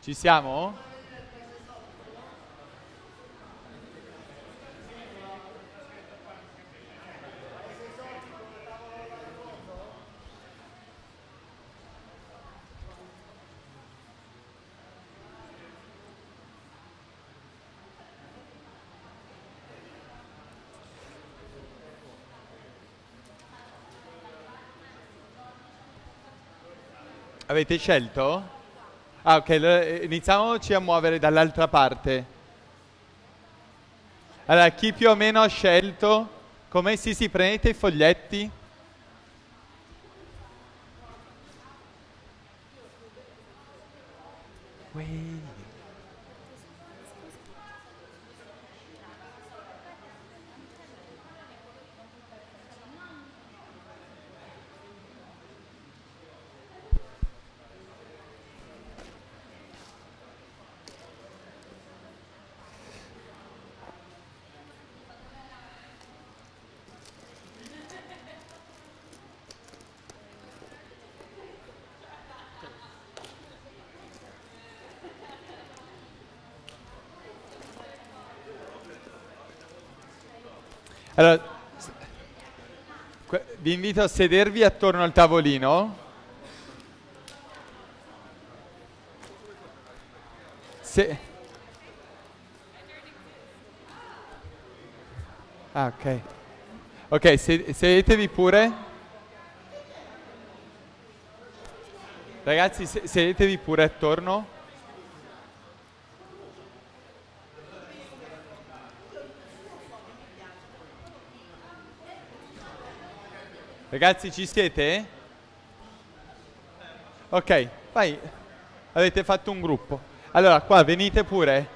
Ci siamo? Avete scelto? Ah ok, eh, iniziamoci a muovere dall'altra parte. Allora, chi più o meno ha scelto? Come si, si prendete i foglietti? Allora, vi invito a sedervi attorno al tavolino. Se... Ah, ok. Ok, sed sedetevi pure. Ragazzi, se sedetevi pure attorno. Ragazzi, ci siete? Ok, vai. Avete fatto un gruppo. Allora, qua venite pure.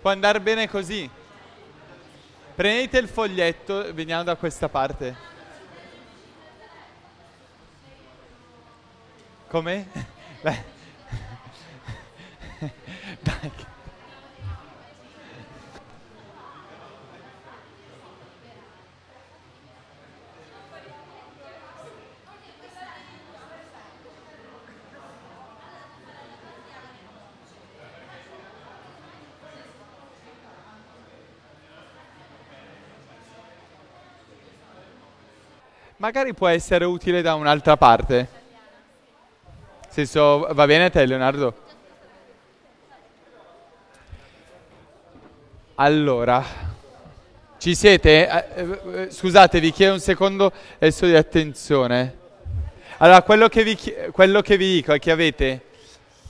Può andare bene così. Prendete il foglietto, veniamo da questa parte. Come? [laughs] Beh. magari può essere utile da un'altra parte. Senso, va bene a te Leonardo? Allora, ci siete? Eh, eh, scusate, vi chiedo un secondo adesso di attenzione. Allora, quello che vi, quello che vi dico è che avete,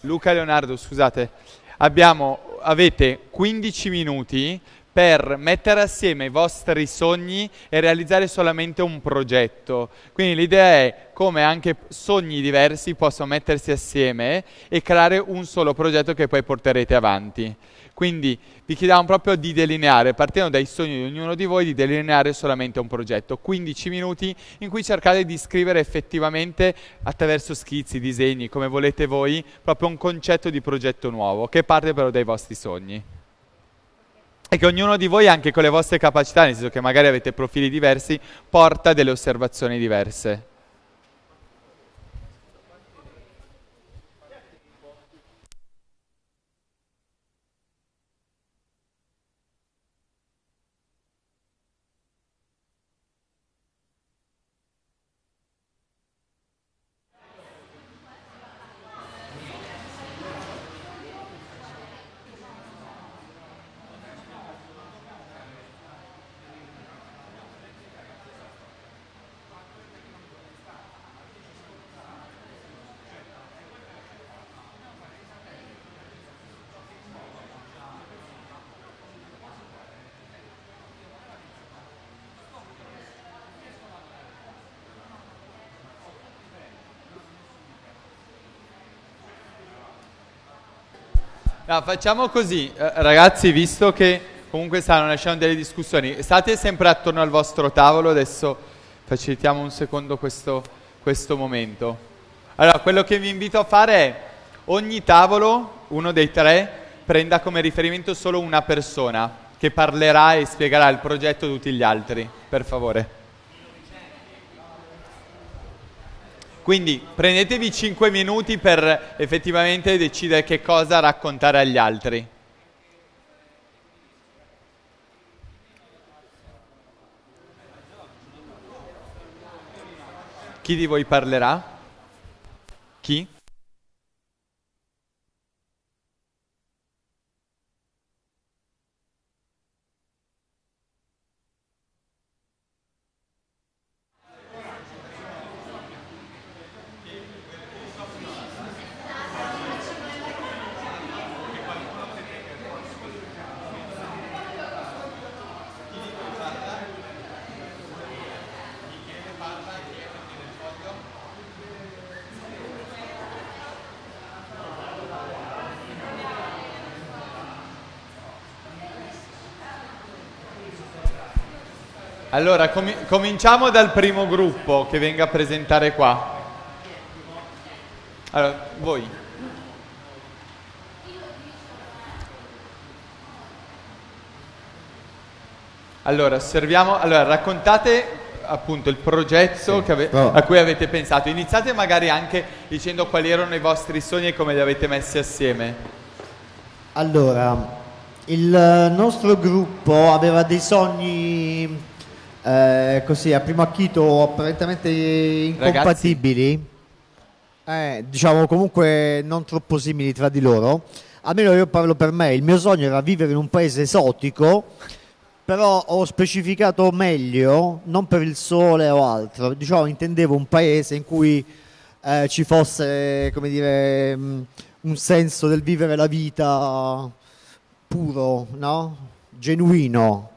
Luca e Leonardo, scusate, abbiamo, avete 15 minuti per mettere assieme i vostri sogni e realizzare solamente un progetto. Quindi l'idea è come anche sogni diversi possono mettersi assieme e creare un solo progetto che poi porterete avanti. Quindi vi chiediamo proprio di delineare, partendo dai sogni di ognuno di voi, di delineare solamente un progetto. 15 minuti in cui cercate di scrivere effettivamente attraverso schizzi, disegni, come volete voi, proprio un concetto di progetto nuovo che parte però dai vostri sogni e che ognuno di voi, anche con le vostre capacità, nel senso che magari avete profili diversi, porta delle osservazioni diverse. No, facciamo così, eh, ragazzi, visto che comunque stanno lasciando delle discussioni, state sempre attorno al vostro tavolo, adesso facilitiamo un secondo questo, questo momento. Allora, quello che vi invito a fare è ogni tavolo, uno dei tre, prenda come riferimento solo una persona che parlerà e spiegherà il progetto a tutti gli altri, per favore. Quindi prendetevi 5 minuti per effettivamente decidere che cosa raccontare agli altri. Chi di voi parlerà? Chi? Allora, com cominciamo dal primo gruppo che venga a presentare qua. Allora, voi. Allora, serviamo, allora, raccontate appunto il progetto sì, no. a cui avete pensato. Iniziate magari anche dicendo quali erano i vostri sogni e come li avete messi assieme. Allora, il nostro gruppo aveva dei sogni eh, così a primo acchito apparentemente incompatibili, eh, diciamo comunque non troppo simili tra di loro. Almeno io parlo per me, il mio sogno era vivere in un paese esotico, però ho specificato meglio, non per il sole o altro, diciamo intendevo un paese in cui eh, ci fosse, come dire, mm, un senso del vivere la vita puro, no? Genuino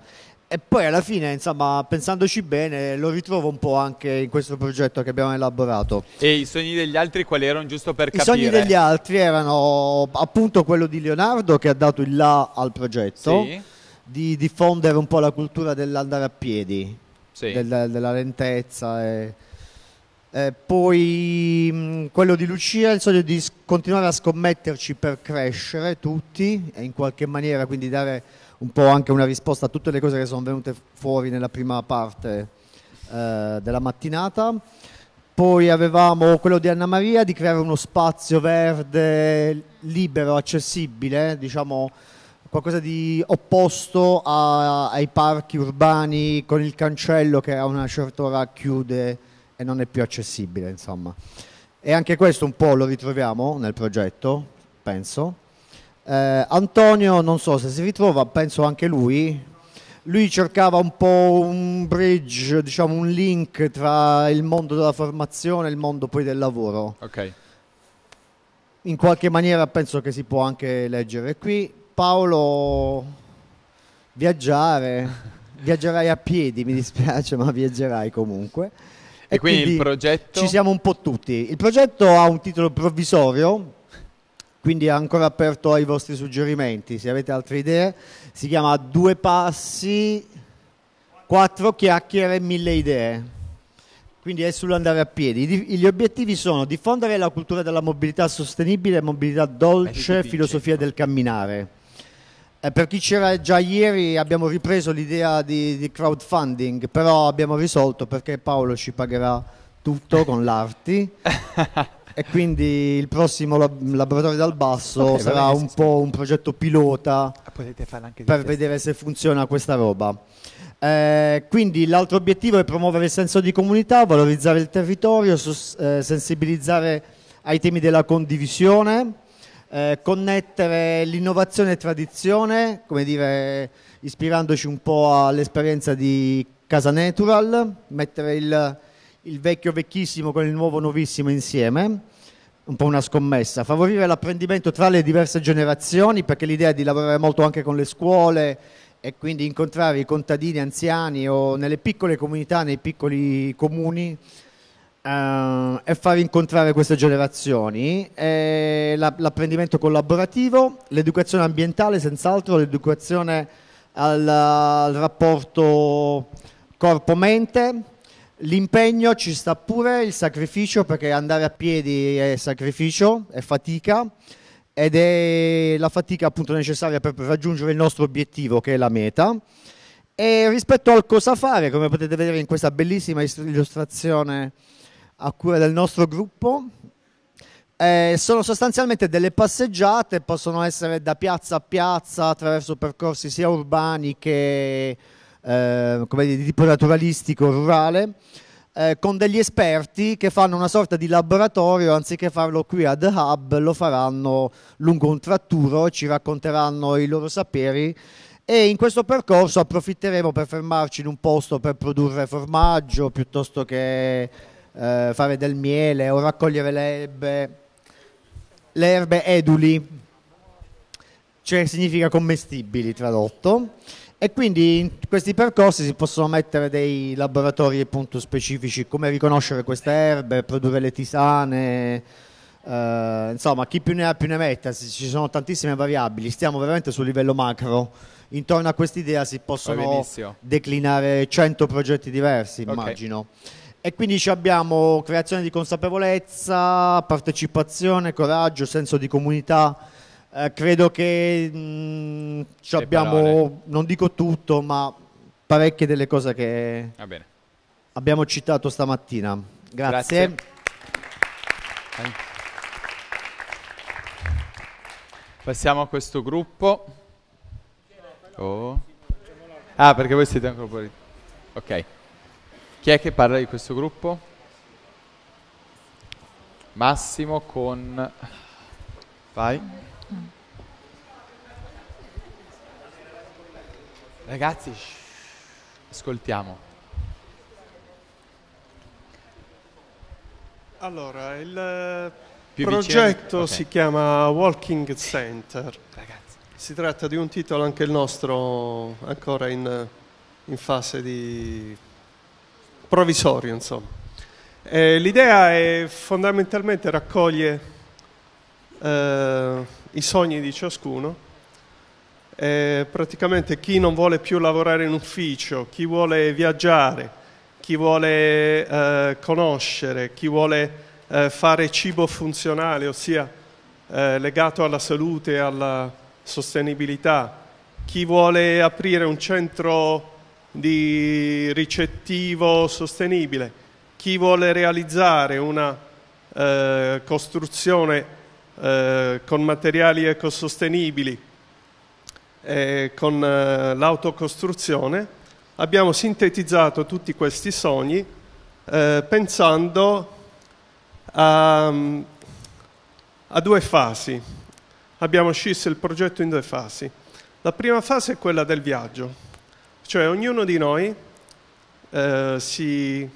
e poi alla fine, insomma, pensandoci bene, lo ritrovo un po' anche in questo progetto che abbiamo elaborato. E i sogni degli altri quali erano, giusto per I capire? I sogni degli altri erano appunto quello di Leonardo che ha dato il là al progetto, sì. di diffondere un po' la cultura dell'andare a piedi, sì. del, della lentezza. E... Eh, poi mm, quello di Lucia, il sogno di continuare a scommetterci per crescere tutti e in qualche maniera quindi dare un po' anche una risposta a tutte le cose che sono venute fuori nella prima parte eh, della mattinata. Poi avevamo quello di Anna Maria di creare uno spazio verde libero, accessibile, diciamo qualcosa di opposto a, ai parchi urbani con il cancello che a una certa ora chiude e non è più accessibile, insomma. E anche questo un po' lo ritroviamo nel progetto, penso. Eh, Antonio, non so se si ritrova, penso anche lui. Lui cercava un po' un bridge, diciamo un link tra il mondo della formazione e il mondo poi del lavoro. Ok. In qualche maniera penso che si può anche leggere qui. Paolo, viaggiare, [laughs] viaggerai a piedi, mi dispiace, ma viaggerai comunque. E, e quindi, quindi il progetto? Ci siamo un po' tutti. Il progetto ha un titolo provvisorio, quindi è ancora aperto ai vostri suggerimenti, se avete altre idee. Si chiama Due passi, quattro chiacchiere, mille idee. Quindi è sull'andare a piedi. Gli obiettivi sono diffondere la cultura della mobilità sostenibile, mobilità dolce, filosofia del camminare. Eh, per chi c'era già ieri abbiamo ripreso l'idea di, di crowdfunding, però abbiamo risolto perché Paolo ci pagherà tutto con l'arti. [laughs] e quindi il prossimo lab- laboratorio dal basso okay, sarà bene, un sì, po' sì. un progetto pilota ah, per vedere se funziona questa roba. Eh, quindi l'altro obiettivo è promuovere il senso di comunità, valorizzare il territorio, sus- eh, sensibilizzare ai temi della condivisione, eh, connettere l'innovazione e tradizione, come dire, ispirandoci un po' all'esperienza di Casa Natural, mettere il il vecchio vecchissimo con il nuovo nuovissimo insieme, un po' una scommessa, favorire l'apprendimento tra le diverse generazioni perché l'idea è di lavorare molto anche con le scuole e quindi incontrare i contadini anziani o nelle piccole comunità, nei piccoli comuni eh, e far incontrare queste generazioni, e l'apprendimento collaborativo, l'educazione ambientale senz'altro, l'educazione al, al rapporto corpo-mente, L'impegno ci sta pure, il sacrificio, perché andare a piedi è sacrificio, è fatica ed è la fatica appunto necessaria per raggiungere il nostro obiettivo che è la meta. E rispetto al cosa fare, come potete vedere in questa bellissima illustrazione a cura del nostro gruppo, eh, sono sostanzialmente delle passeggiate, possono essere da piazza a piazza attraverso percorsi sia urbani che eh, come dire, di tipo naturalistico rurale, eh, con degli esperti che fanno una sorta di laboratorio, anziché farlo qui ad Hub, lo faranno lungo un tratturo, ci racconteranno i loro saperi e in questo percorso approfitteremo per fermarci in un posto per produrre formaggio piuttosto che eh, fare del miele o raccogliere le erbe, le erbe eduli, cioè significa commestibili tradotto. E quindi in questi percorsi si possono mettere dei laboratori appunto specifici, come riconoscere queste erbe, produrre le tisane, eh, insomma chi più ne ha più ne metta, ci sono tantissime variabili, stiamo veramente sul livello macro, intorno a quest'idea si possono declinare 100 progetti diversi okay. immagino. E quindi abbiamo creazione di consapevolezza, partecipazione, coraggio, senso di comunità, eh, credo che mh, mm, abbiamo, parole. non dico tutto, ma parecchie delle cose che abbiamo citato stamattina. Grazie. Grazie. Passiamo a questo gruppo. Oh. Ah, perché voi siete ancora fuori. Ok. Chi è che parla di questo gruppo? Massimo con... Vai. Ragazzi, ascoltiamo. Allora, il eh, Più progetto okay. si chiama Walking Center. Ragazzi. Si tratta di un titolo anche il nostro ancora in, in fase di provvisorio, insomma. Eh, l'idea è fondamentalmente raccoglie eh, i sogni di ciascuno eh, praticamente chi non vuole più lavorare in ufficio, chi vuole viaggiare, chi vuole eh, conoscere, chi vuole eh, fare cibo funzionale, ossia eh, legato alla salute e alla sostenibilità, chi vuole aprire un centro di ricettivo sostenibile, chi vuole realizzare una eh, costruzione eh, con materiali ecosostenibili, e eh, con eh, l'autocostruzione abbiamo sintetizzato tutti questi sogni eh, pensando a, a due fasi. Abbiamo scisso il progetto in due fasi. La prima fase è quella del viaggio, cioè ognuno di noi eh, si,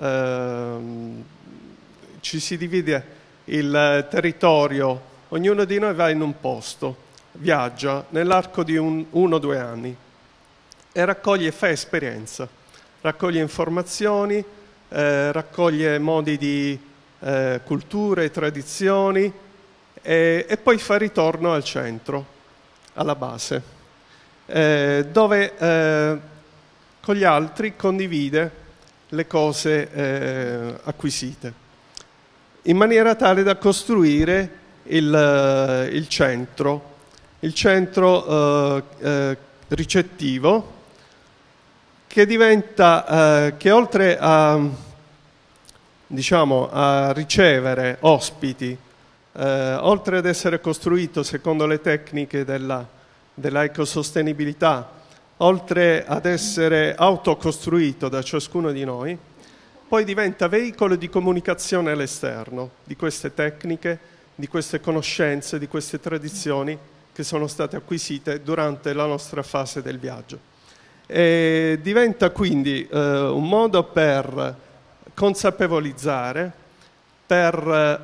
eh, ci si divide il eh, territorio, ognuno di noi va in un posto viaggia nell'arco di un, uno o due anni e raccoglie, fa esperienza, raccoglie informazioni, eh, raccoglie modi di eh, culture, tradizioni e, e, poi fa ritorno al centro, alla base, eh, dove eh, con gli altri condivide le cose eh, acquisite, in maniera tale da costruire il, il centro il centro eh, eh, ricettivo che, diventa, eh, che oltre a, diciamo, a ricevere ospiti, eh, oltre ad essere costruito secondo le tecniche della, dell'ecosostenibilità, oltre ad essere autocostruito da ciascuno di noi, poi diventa veicolo di comunicazione all'esterno di queste tecniche, di queste conoscenze, di queste tradizioni che sono state acquisite durante la nostra fase del viaggio. E diventa quindi eh, un modo per consapevolizzare, per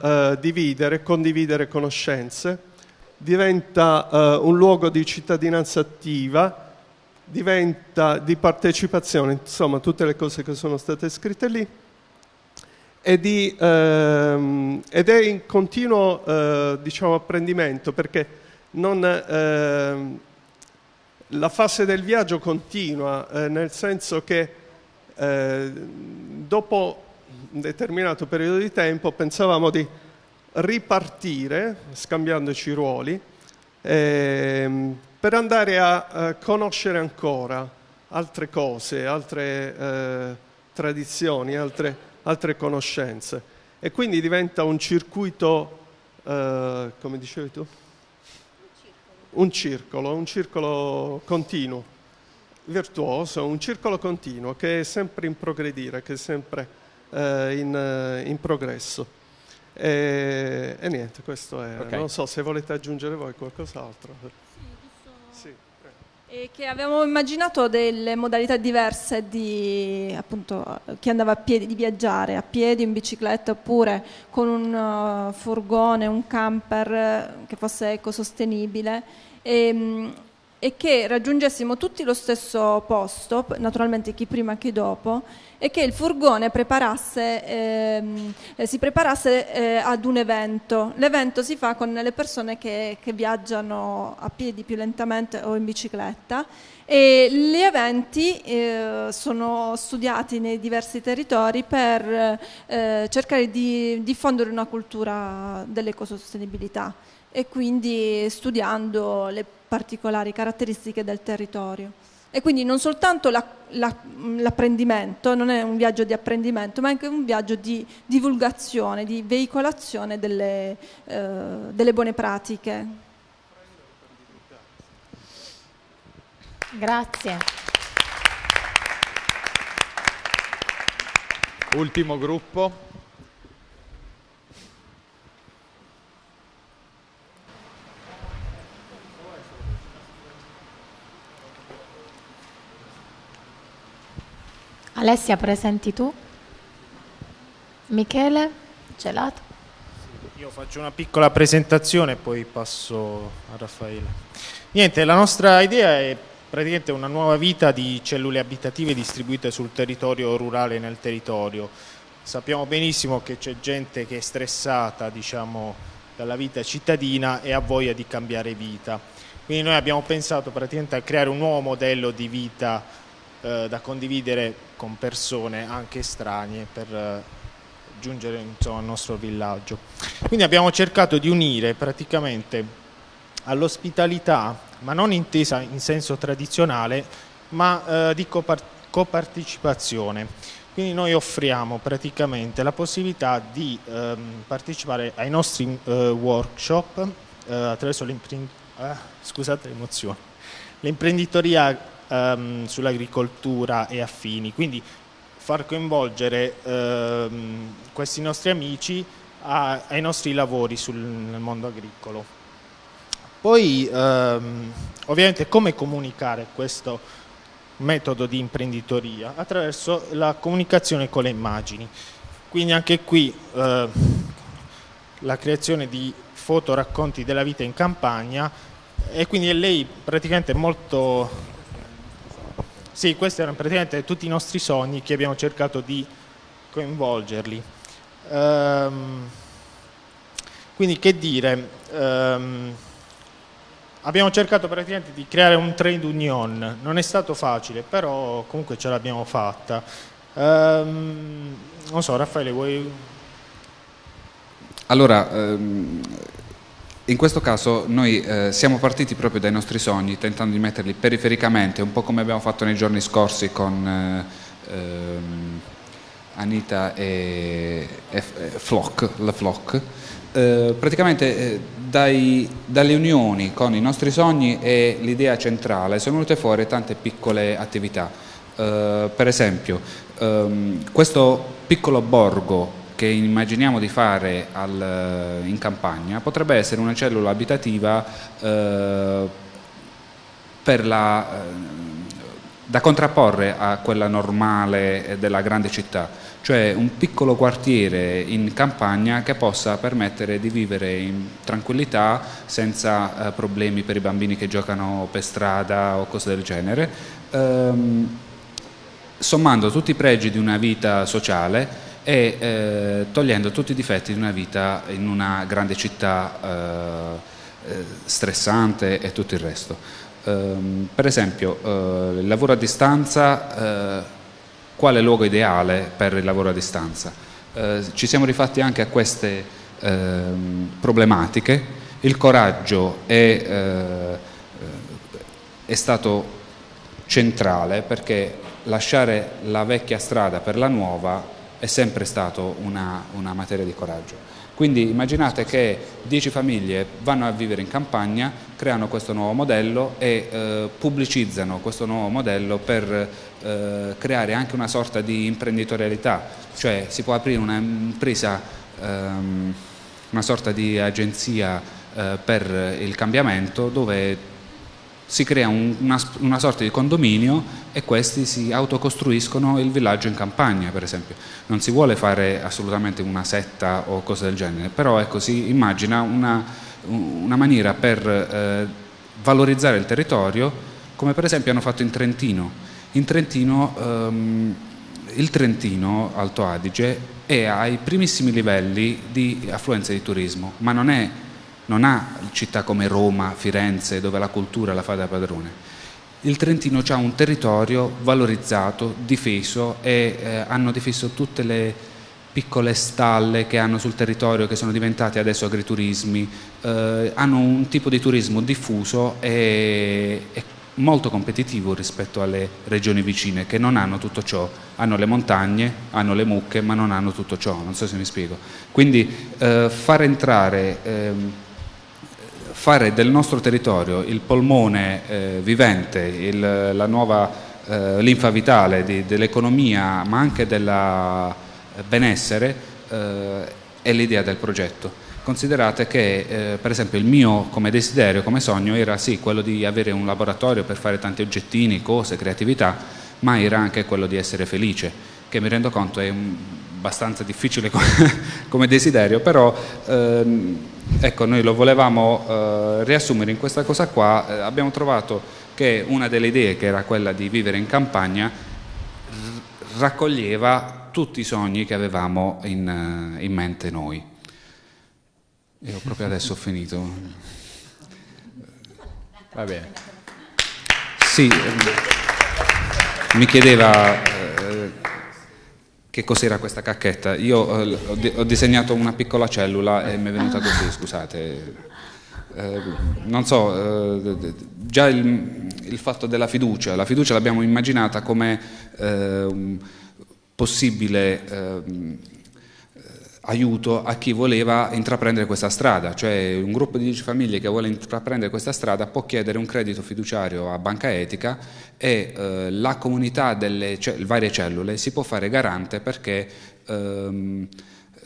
eh, dividere, condividere conoscenze, diventa eh, un luogo di cittadinanza attiva, diventa di partecipazione, insomma tutte le cose che sono state scritte lì, di, ehm, ed è in continuo eh, diciamo, apprendimento perché non, eh, la fase del viaggio continua, eh, nel senso che eh, dopo un determinato periodo di tempo pensavamo di ripartire, scambiandoci i ruoli, ehm, per andare a conoscere ancora altre cose, altre eh, tradizioni, altre, altre conoscenze. E quindi diventa un circuito, eh, come dicevi tu? un circolo, un circolo continuo, virtuoso, un circolo continuo che è sempre in progredire, che è sempre eh, in, eh, in, progresso. E, e, niente, questo è. Okay. Non so se volete aggiungere voi qualcos'altro. Sì, giusto. Sì. E che avevamo immaginato delle modalità diverse di appunto, chi andava a piedi, di viaggiare a piedi, in bicicletta oppure con un uh, furgone, un camper eh, che fosse ecosostenibile e, ehm, e che raggiungessimo tutti lo stesso posto, naturalmente chi prima e chi dopo e che il furgone preparasse, ehm, eh, si preparasse eh, ad un evento. L'evento si fa con le persone che, che viaggiano a piedi più lentamente o in bicicletta e gli eventi eh, sono studiati nei diversi territori per eh, cercare di diffondere una cultura dell'ecosostenibilità e quindi studiando le particolari caratteristiche del territorio. E quindi non soltanto la, la, l'apprendimento, non è un viaggio di apprendimento, ma anche un viaggio di divulgazione, di veicolazione delle, eh, delle buone pratiche. Grazie. Ultimo gruppo. Alessia, presenti tu? Michele, gelato. Io faccio una piccola presentazione e poi passo a Raffaele. Niente, la nostra idea è praticamente una nuova vita di cellule abitative distribuite sul territorio rurale nel territorio. Sappiamo benissimo che c'è gente che è stressata, diciamo, dalla vita cittadina e ha voglia di cambiare vita. Quindi noi abbiamo pensato praticamente a creare un nuovo modello di vita eh, da condividere con persone anche strane per eh, giungere insomma, al nostro villaggio. Quindi abbiamo cercato di unire praticamente all'ospitalità, ma non intesa in senso tradizionale, ma eh, di copartecipazione. Quindi noi offriamo praticamente la possibilità di ehm, partecipare ai nostri eh, workshop attraverso l'imprenditoria l'imprenditoria ehm, sull'agricoltura e affini. Quindi far coinvolgere ehm, questi nostri amici a, ai nostri lavori sul, nel mondo agricolo. Poi ehm, ovviamente come comunicare questo metodo di imprenditoria? Attraverso la comunicazione con le immagini. Quindi anche qui eh, la creazione di foto racconti della vita in campagna e quindi lei praticamente molto sì, questi erano praticamente tutti i nostri sogni che abbiamo cercato di coinvolgerli. Ehm, quindi che dire, ehm, abbiamo cercato praticamente di creare un trade union, non è stato facile, però comunque ce l'abbiamo fatta. Ehm, non so, Raffaele, vuoi... Allora, ehm, in questo caso noi eh, siamo partiti proprio dai nostri sogni, tentando di metterli perifericamente, un po' come abbiamo fatto nei giorni scorsi con eh, ehm, Anita e, e, e eh, Flock, la Flock. Eh, praticamente eh, dai, dalle unioni con i nostri sogni e l'idea centrale sono venute fuori tante piccole attività. Eh, per esempio, ehm, questo piccolo borgo che immaginiamo di fare al, in campagna potrebbe essere una cellula abitativa eh, la, eh, da contrapporre a quella normale della grande città, cioè un piccolo quartiere in campagna che possa permettere di vivere in tranquillità senza eh, problemi per i bambini che giocano per strada o cose del genere, ehm, sommando tutti i pregi di una vita sociale e eh, togliendo tutti i difetti di una vita in una grande città eh, eh stressante e tutto il resto. Um, per esempio, uh, il lavoro a distanza, uh, eh, quale luogo ideale per il lavoro a distanza? Uh, ci siamo rifatti anche a queste ehm, problematiche, il coraggio è, è stato centrale perché lasciare la vecchia strada per la nuova è sempre stato una, una materia di coraggio. Quindi immaginate che 10 famiglie vanno a vivere in campagna, creano questo nuovo modello e eh, pubblicizzano questo nuovo modello per eh, creare anche una sorta di imprenditorialità, cioè si può aprire un'impresa, ehm, una sorta di agenzia eh, per il cambiamento dove si crea un, una, una, sorta di condominio e questi si autocostruiscono il villaggio in campagna, per esempio. Non si vuole fare assolutamente una setta o cose del genere, però ecco, si immagina una, una maniera per eh, valorizzare il territorio, come per esempio hanno fatto in Trentino. In Trentino ehm, il Trentino Alto Adige è ai primissimi livelli di affluenza di turismo, ma non è non ha città come Roma, Firenze, dove la cultura la fa da padrone. Il Trentino ha un territorio valorizzato, difeso e eh, hanno difeso tutte le piccole stalle che hanno sul territorio che sono diventate adesso agriturismi, eh, hanno un tipo di turismo diffuso e, e molto competitivo rispetto alle regioni vicine che non hanno tutto ciò, hanno le montagne, hanno le mucche ma non hanno tutto ciò, non so se mi spiego. Quindi eh, far entrare... Ehm, fare del nostro territorio il polmone eh, vivente, il, la nuova eh, linfa vitale di, dell'economia ma anche del eh, benessere eh, è l'idea del progetto. Considerate che eh, per esempio il mio come desiderio, come sogno era sì quello di avere un laboratorio per fare tanti oggettini, cose, creatività, ma era anche quello di essere felice, che mi rendo conto è un, abbastanza difficile come, [laughs] come desiderio, però ehm, Ecco, noi lo volevamo eh, riassumere in questa cosa qua, eh, abbiamo trovato che una delle idee che era quella di vivere in campagna raccoglieva tutti i sogni che avevamo in, eh, in mente noi. Io proprio adesso ho finito. Va bene. Sì, eh, mi chiedeva... Che cos'era questa cacchetta? Io eh, ho, di ho, disegnato una piccola cellula e mi è venuta così, scusate. Eh, non so, eh, già il, il, fatto della fiducia, la fiducia l'abbiamo immaginata come eh, un possibile ehm, aiuto a chi voleva intraprendere questa strada, cioè un gruppo di 10 famiglie che vuole intraprendere questa strada può chiedere un credito fiduciario a Banca Etica e eh, la comunità delle ce- varie cellule si può fare garante perché ehm,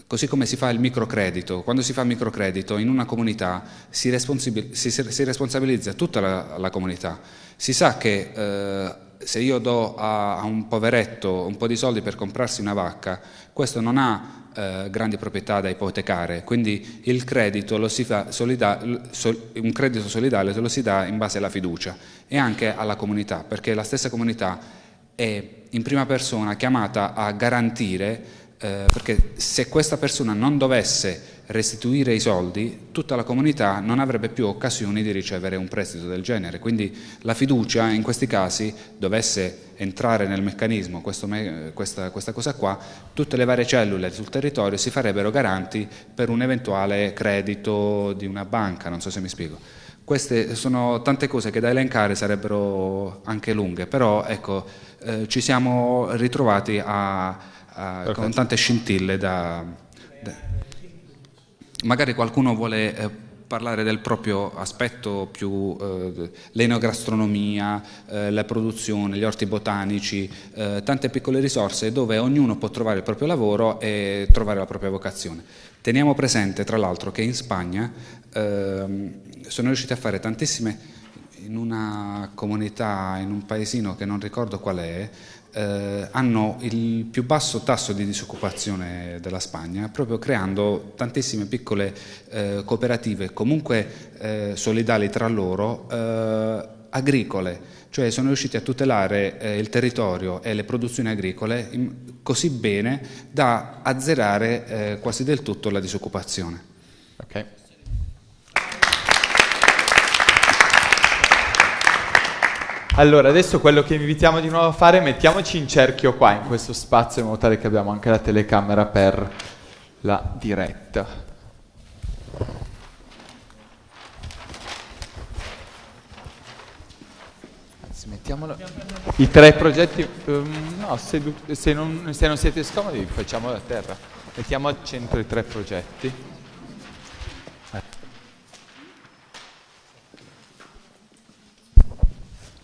così come si fa il microcredito, quando si fa microcredito in una comunità si, responsabil- si, si responsabilizza tutta la, la, comunità, si sa che eh, se io do a, a, un poveretto un po' di soldi per comprarsi una vacca, questo non ha eh, grandi proprietà da ipotecare, quindi il credito solida, sol, un credito solidale lo si dà in base alla fiducia e anche alla comunità, perché la stessa comunità è in prima persona chiamata a garantire, eh, perché se questa persona non dovesse restituire i soldi, tutta la comunità non avrebbe più occasioni di ricevere un prestito del genere. Quindi la fiducia in questi casi dovesse entrare nel meccanismo, questo, questa, questa, cosa qua, tutte le varie cellule sul territorio si farebbero garanti per un eventuale credito di una banca, non so se mi spiego. Queste sono tante cose che da elencare sarebbero anche lunghe, però ecco, eh, ci siamo ritrovati a, a, con tante scintille da, magari qualcuno vuole eh, parlare del proprio aspetto più eh, l'enogastronomia, eh, la produzione, gli orti botanici, eh, tante piccole risorse dove ognuno può trovare il proprio lavoro e trovare la propria vocazione. Teniamo presente tra l'altro che in Spagna ehm, sono riusciti a fare tantissime in una comunità, in un paesino che non ricordo qual è, eh, hanno il più basso tasso di disoccupazione della Spagna, proprio creando tantissime piccole eh, cooperative, comunque eh, solidali tra loro, eh, agricole, cioè sono riusciti a tutelare eh, il territorio e le produzioni agricole in, così bene da azzerare quasi del tutto la disoccupazione. Okay. Allora, adesso quello che invitiamo di nuovo a fare, è mettiamoci in cerchio qua, in questo spazio, in modo tale che abbiamo anche la telecamera per la diretta. Anzi, mettiamolo. I tre progetti... Um, no, se, se, non, se non siete scomodi facciamo da terra. Mettiamo al centro i tre progetti.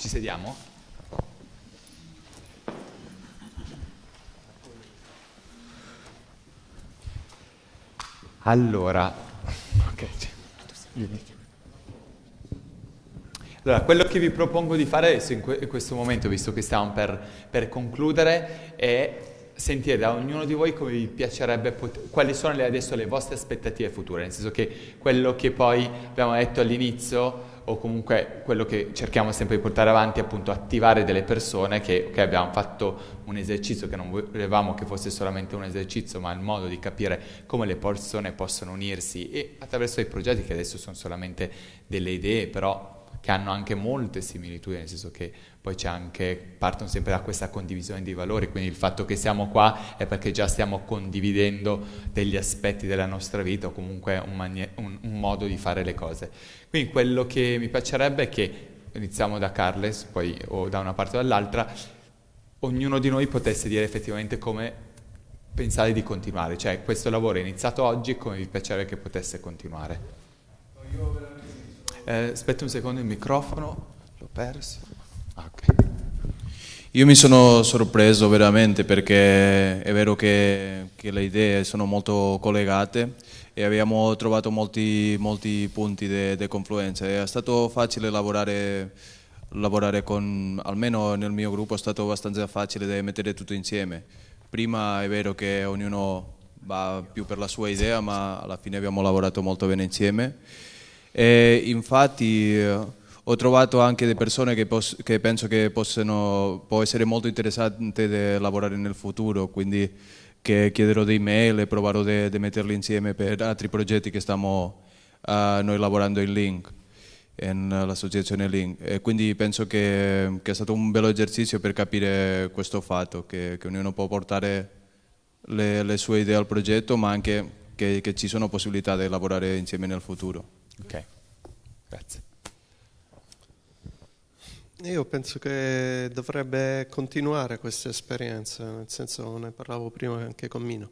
Ci sediamo? Allora, okay. allora, quello che vi propongo di fare adesso in, que- in questo momento, visto che stiamo per, per, concludere, è sentire da ognuno di voi come vi piacerebbe, pot- quali sono le, adesso le vostre aspettative future, nel senso che quello che poi abbiamo detto all'inizio, o comunque quello che cerchiamo sempre di portare avanti è appunto attivare delle persone che okay, abbiamo fatto un esercizio che non volevamo che fosse solamente un esercizio, ma il modo di capire come le persone possono unirsi e attraverso i progetti che adesso sono solamente delle idee, però che hanno anche molte similitudini, nel senso che poi c'è anche, partono sempre da questa condivisione dei valori, quindi il fatto che siamo qua è perché già stiamo condividendo degli aspetti della nostra vita o comunque un, manie- un, un modo di fare le cose. Quindi quello che mi piacerebbe è che, iniziamo da Carles, poi o da una parte o dall'altra, ognuno di noi potesse dire effettivamente come pensare di continuare, cioè questo lavoro è iniziato oggi come vi piacerebbe che potesse continuare. Io eh, aspetta un secondo il microfono, l'ho perso. Ah, okay. Io mi sono sorpreso veramente perché è vero che, che le idee sono molto collegate e abbiamo trovato molti, molti punti di confluenza. È stato facile lavorare, lavorare con, almeno nel mio gruppo è stato abbastanza facile mettere tutto insieme. Prima è vero che ognuno va più per la sua idea, ma alla fine abbiamo lavorato molto bene insieme e infatti ho trovato anche delle persone che, che penso che possano, può essere molto interessante lavorare nel futuro, quindi che chiederò dei mail e proverò di metterli insieme per altri progetti che stiamo uh, noi lavorando in Link l'associazione Link. E quindi penso che, che, è stato un bello esercizio per capire questo fatto, che, che ognuno può portare le, le, sue idee al progetto, ma anche che, che ci sono possibilità di lavorare insieme nel futuro. Ok, grazie. Io penso che dovrebbe continuare questa esperienza, nel senso ne parlavo prima anche con Mino,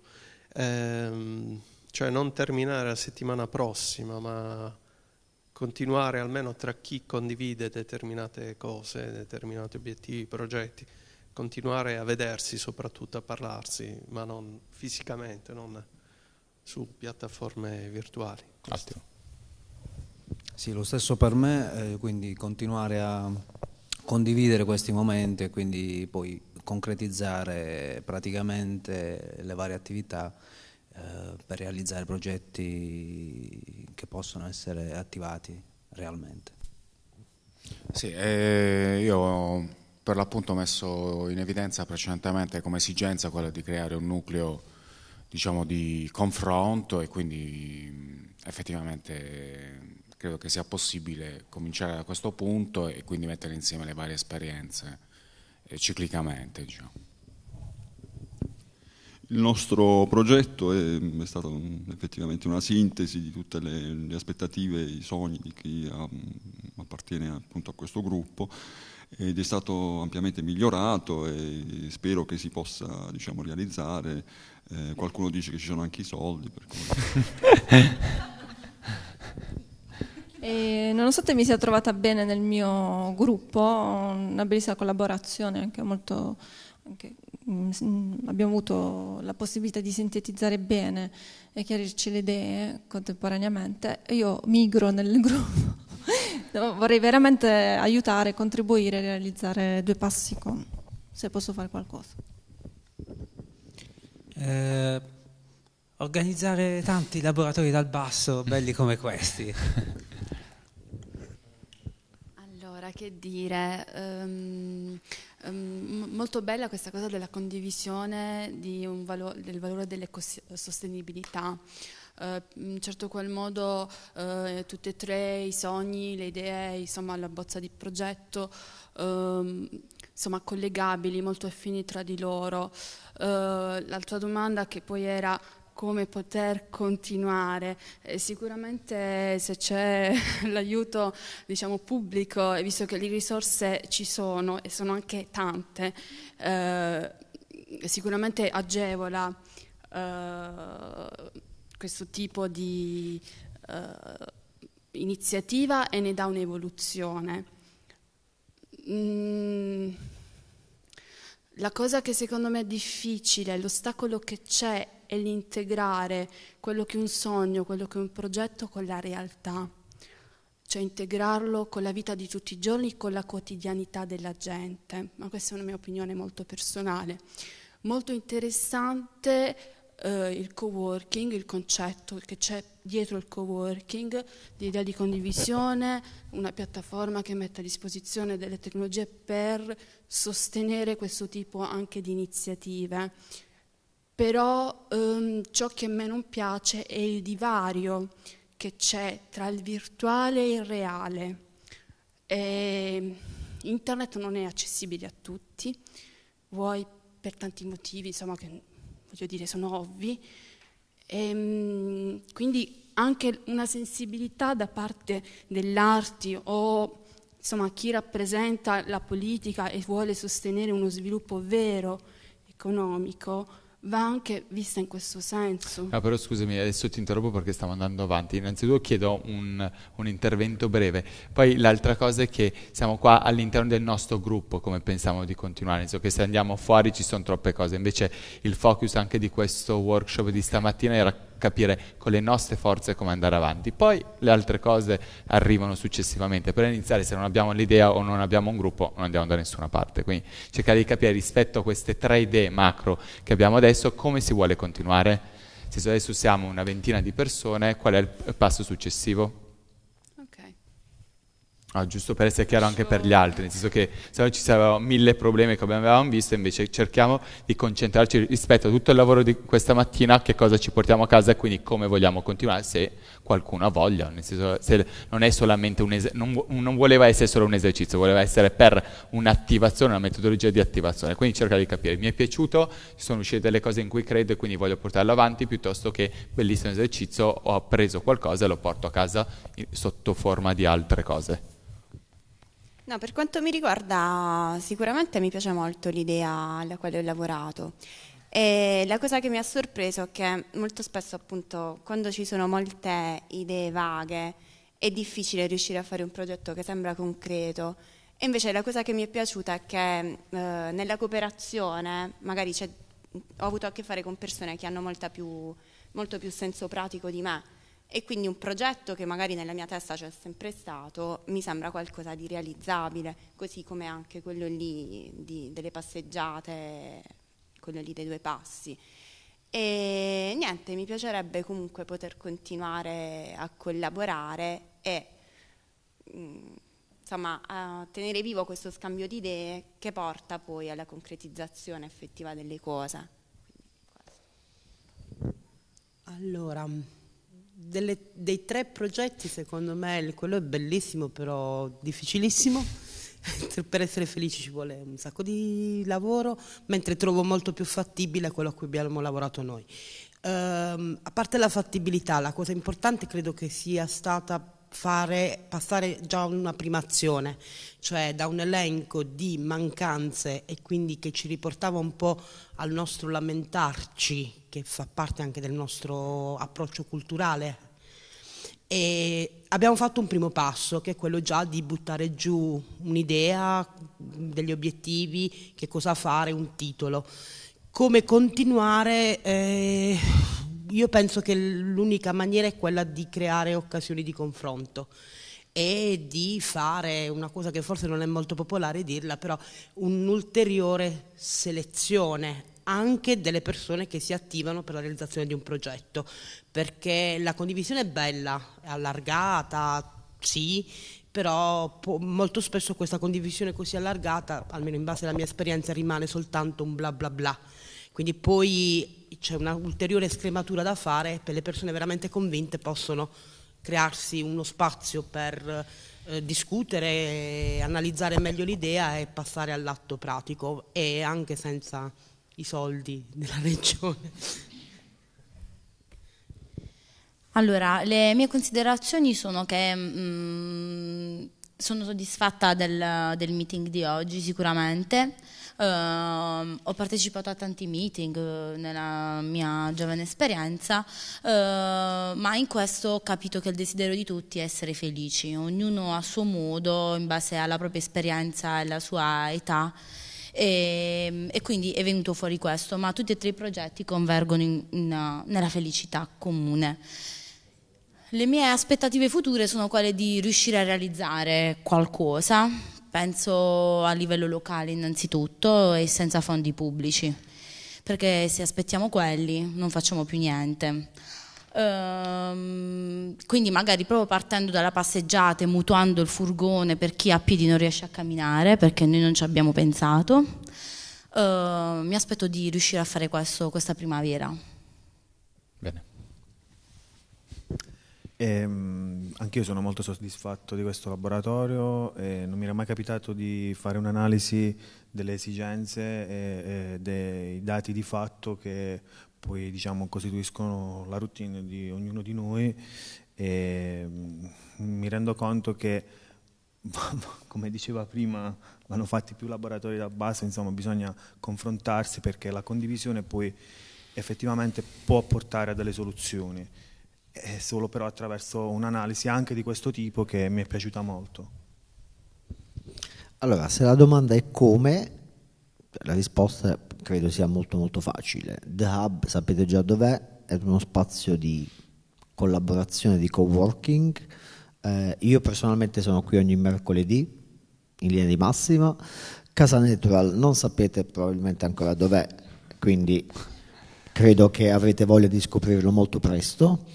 ehm, cioè non terminare la settimana prossima, ma continuare almeno tra chi condivide determinate cose, determinati obiettivi, progetti, continuare a vedersi soprattutto, a parlarsi, ma non fisicamente, non su piattaforme virtuali. Ottimo. Sì, lo stesso per me, eh, quindi continuare a condividere questi momenti e quindi poi concretizzare praticamente le varie attività eh, per realizzare progetti che possono essere attivati realmente. Sì, eh, io per l'appunto ho messo in evidenza precedentemente come esigenza quella di creare un nucleo diciamo, di confronto e quindi effettivamente credo che sia possibile cominciare da questo punto e quindi mettere insieme le varie esperienze eh, ciclicamente. Diciamo. Il nostro progetto è, è stata un, effettivamente una sintesi di tutte le, le aspettative, i sogni di chi ha, ehm, appartiene appunto a questo gruppo ed è stato ampiamente migliorato e spero che si possa diciamo, realizzare. Eh, qualcuno dice che ci sono anche i soldi. [laughs] E nonostante mi sia trovata bene nel mio gruppo, una bellissima collaborazione, anche molto, anche, mm, abbiamo avuto la possibilità di sintetizzare bene e chiarirci le idee contemporaneamente, io migro nel [laughs] gruppo. vorrei veramente aiutare, contribuire a realizzare due passi con, se posso fare qualcosa. Eh, organizzare tanti laboratori dal basso belli come questi. [laughs] Allora, che dire, um, um, molto bella questa cosa della condivisione valo del valore dell'ecosostenibilità. Uh, ehm, in certo qual modo uh, eh, tutti e tre i sogni, le idee, insomma la bozza di progetto, um, insomma collegabili, molto affini tra di loro. Uh, l'altra domanda che poi era come poter continuare. Eh, sicuramente se c'è [laughs] l'aiuto diciamo, pubblico, visto che le risorse ci sono e sono anche tante, eh, sicuramente agevola eh, questo tipo di eh, iniziativa e ne dà un'evoluzione. Mm, la cosa che secondo me è difficile, l'ostacolo che c'è è l'integrare quello che è un sogno, quello che è un progetto con la realtà, cioè integrarlo con la vita di tutti i giorni, con la quotidianità della gente, ma questa è una mia opinione molto personale. Molto interessante eh, il co-working, il concetto che c'è dietro il co-working, l'idea di condivisione, una piattaforma che mette a disposizione delle tecnologie per sostenere questo tipo anche di iniziative però ehm, ciò che a me non piace è il divario che c'è tra il virtuale e il reale. E ehm, internet non è accessibile a tutti, vuoi per tanti motivi, insomma, che voglio dire sono ovvi, e, ehm, quindi anche una sensibilità da parte dell'arti o insomma chi rappresenta la politica e vuole sostenere uno sviluppo vero economico va anche vista in questo senso. No, però scusami, adesso ti interrompo perché stiamo andando avanti. Innanzitutto chiedo un, un intervento breve. Poi l'altra cosa è che siamo qua all'interno del nostro gruppo, come pensiamo di continuare. Insomma, che se andiamo fuori ci sono troppe cose. Invece il focus anche di questo workshop di stamattina era capire con le nostre forze come andare avanti. Poi le altre cose arrivano successivamente. Per iniziare, se non abbiamo l'idea o non abbiamo un gruppo, non andiamo da nessuna parte. Quindi cercare di capire rispetto a queste tre idee macro che abbiamo adesso come si vuole continuare. Se adesso siamo una ventina di persone, qual è il passo successivo? Ah, giusto per essere chiaro anche per gli altri, nel senso che se no ci sarebbero mille problemi che avevamo visto, invece cerchiamo di concentrarci rispetto a tutto il lavoro di questa mattina, che cosa ci portiamo a casa e quindi come vogliamo continuare, se qualcuno ha voglia, nel senso se non, è solamente un es- non, non voleva essere solo un esercizio, voleva essere per un'attivazione, una metodologia di attivazione, quindi cercare di capire, mi è piaciuto, sono uscite delle cose in cui credo e quindi voglio portarlo avanti, piuttosto che bellissimo esercizio, ho appreso qualcosa e lo porto a casa sotto forma di altre cose. No, per quanto mi riguarda sicuramente mi piace molto l'idea alla quale ho lavorato. E la cosa che mi ha sorpreso è che molto spesso appunto quando ci sono molte idee vaghe è difficile riuscire a fare un progetto che sembra concreto e invece la cosa che mi è piaciuta è che eh, nella cooperazione magari ho avuto a che fare con persone che hanno più, molto più senso pratico di me e quindi un progetto che magari nella mia testa c'è sempre stato mi sembra qualcosa di realizzabile, così come anche quello lì di, delle passeggiate, quello lì dei due passi. E niente, mi piacerebbe comunque poter continuare a collaborare e mm, insomma, a tenere vivo questo scambio di idee che porta poi alla concretizzazione effettiva delle cose. allora, delle, dei tre progetti, secondo me, quello è bellissimo, però difficilissimo. [laughs] per essere felici ci vuole un sacco di lavoro, mentre trovo molto più fattibile quello a cui abbiamo lavorato noi. Ehm, a parte la fattibilità, la cosa importante credo che sia stata fare, passare già a una azione, cioè da un elenco di mancanze e quindi che ci riportava un po' al nostro lamentarci, che fa parte anche del nostro approccio culturale. E abbiamo fatto un primo passo che è quello già di buttare giù un'idea, degli obiettivi, che cosa fare, un titolo. Come continuare? Eh io penso che l'unica maniera è quella di creare occasioni di confronto e di fare una cosa che forse non è molto popolare dirla, però un'ulteriore selezione anche delle persone che si attivano per la realizzazione di un progetto, perché la condivisione è bella, è allargata, sì, però po- molto spesso questa condivisione così allargata, almeno in base alla mia esperienza, rimane soltanto un bla bla bla. Quindi poi c'è un'ulteriore scrematura da fare per le persone veramente convinte possono crearsi uno spazio per eh, discutere, analizzare meglio l'idea e passare all'atto pratico e anche senza i soldi della [laughs] regione. Allora, le mie considerazioni sono che mh, mm, sono soddisfatta del, del meeting di oggi sicuramente. Ehm, ho partecipato a tanti meeting eh, nella mia giovane esperienza, eh, ma in questo ho capito che il desiderio di tutti è essere felici, ognuno a suo modo, in base alla propria esperienza e alla sua età. E, ehm, e, quindi è venuto fuori questo, ma tutti e tre i progetti convergono in, in, eh, nella felicità comune. Le mie aspettative future sono quelle di riuscire a realizzare qualcosa, Penso a livello locale innanzitutto e senza fondi pubblici, perché se aspettiamo quelli non facciamo più niente. Ehm, quindi magari proprio partendo dalla passeggiata e mutuando il furgone per chi a piedi non riesce a camminare, perché noi non ci abbiamo pensato, ehm, mi aspetto di riuscire a fare questo questa primavera. Ehm, anch'io sono molto soddisfatto di questo laboratorio, eh, non mi era mai capitato di fare un'analisi delle esigenze e, e dei dati di fatto che poi diciamo, costituiscono la routine di ognuno di noi e ehm, mi rendo conto che [laughs] come diceva prima vanno fatti più laboratori da base, insomma bisogna confrontarsi perché la condivisione poi effettivamente può portare a delle soluzioni è solo però attraverso un'analisi anche di questo tipo che mi è piaciuta molto. Allora, se la domanda è come, la risposta credo sia molto molto facile. The Hub, sapete già dov'è, è uno spazio di collaborazione, di co-working. Eh, io personalmente sono qui ogni mercoledì, in linea di massima. Casa Natural non sapete probabilmente ancora dov'è, quindi credo che avrete voglia di scoprirlo molto presto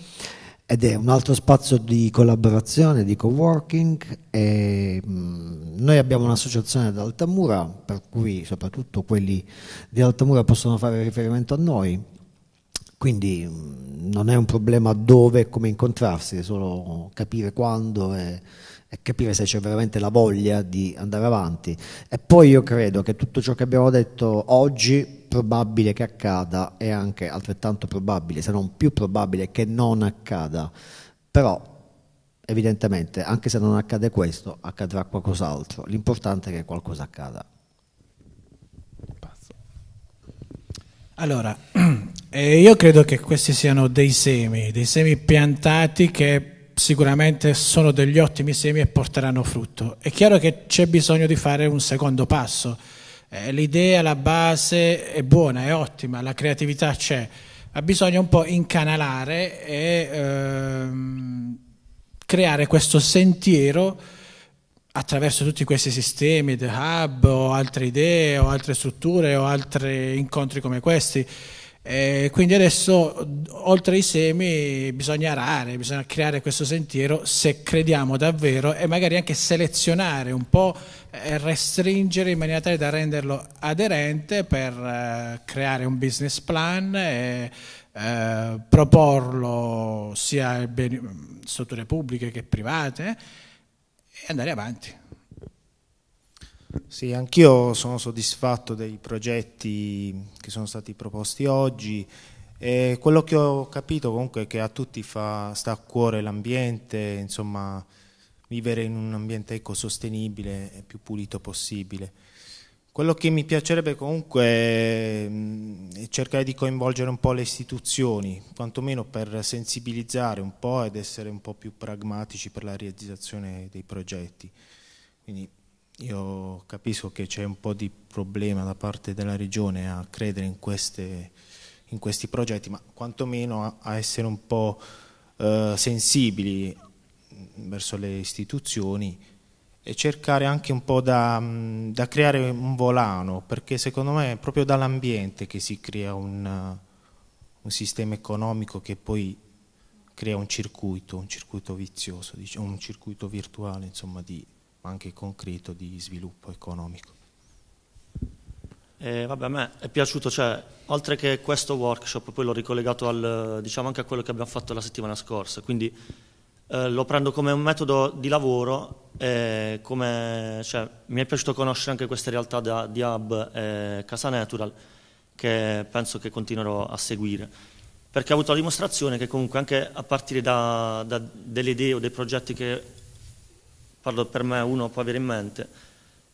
ed è un altro spazio di collaborazione, di co-working. E, mh, mm, noi abbiamo un'associazione ad Altamura, per cui soprattutto quelli di Altamura possono fare riferimento a noi. Quindi mh, mm, non è un problema dove e come incontrarsi, è solo capire quando e e capire se c'è veramente la voglia di andare avanti. E poi io credo che tutto ciò che abbiamo detto oggi probabile che accada è anche altrettanto probabile, se non più probabile che non accada. Però evidentemente anche se non accade questo, accadrà qualcos'altro. L'importante è che qualcosa accada. Allora, [clears throat] eh, io credo che questi siano dei semi, dei semi piantati che sicuramente sono degli ottimi semi e porteranno frutto. È chiaro che c'è bisogno di fare un secondo passo. Eh, l'idea, la base è buona, è ottima, la creatività c'è, ma bisogna un po' incanalare e ehm, creare questo sentiero attraverso tutti questi sistemi, The Hub o altre idee o altre strutture o altri incontri come questi e quindi adesso oltre i semi bisogna arare, bisogna creare questo sentiero se crediamo davvero e magari anche selezionare un po', eh, restringere in maniera tale da renderlo aderente per eh, creare un business plan e eh, proporlo sia a strutture pubbliche che private eh, e andare avanti. Sì, anch'io sono soddisfatto dei progetti che sono stati proposti oggi. E quello che ho capito comunque è che a tutti fa, sta a cuore l'ambiente, insomma vivere in un ambiente ecosostenibile e più pulito possibile. Quello che mi piacerebbe comunque mm, è cercare di coinvolgere un po' le istituzioni, quantomeno per sensibilizzare un po' ed essere un po' più pragmatici per la realizzazione dei progetti. Quindi io capisco che c'è un po' di problema da parte della Regione a credere in, queste, in questi progetti, ma quantomeno a, a essere un po' eh, sensibili verso le istituzioni e cercare anche un po' da, mm, da creare un volano, perché secondo me è proprio dall'ambiente che si crea un, un sistema economico che poi crea un circuito, un circuito vizioso, un circuito virtuale insomma, di, ma anche concreto di sviluppo economico. Eh, vabbè, a me è piaciuto, cioè, oltre che questo workshop, poi l'ho ricollegato al, diciamo anche a quello che abbiamo fatto la settimana scorsa, quindi eh, lo prendo come un metodo di lavoro, eh, come, cioè, mi è piaciuto conoscere anche queste realtà da, di Hub e Casa Natural, che penso che continuerò a seguire, perché ho avuto la dimostrazione che comunque anche a partire da, da delle idee o dei progetti che parlo per me, uno può avere in mente.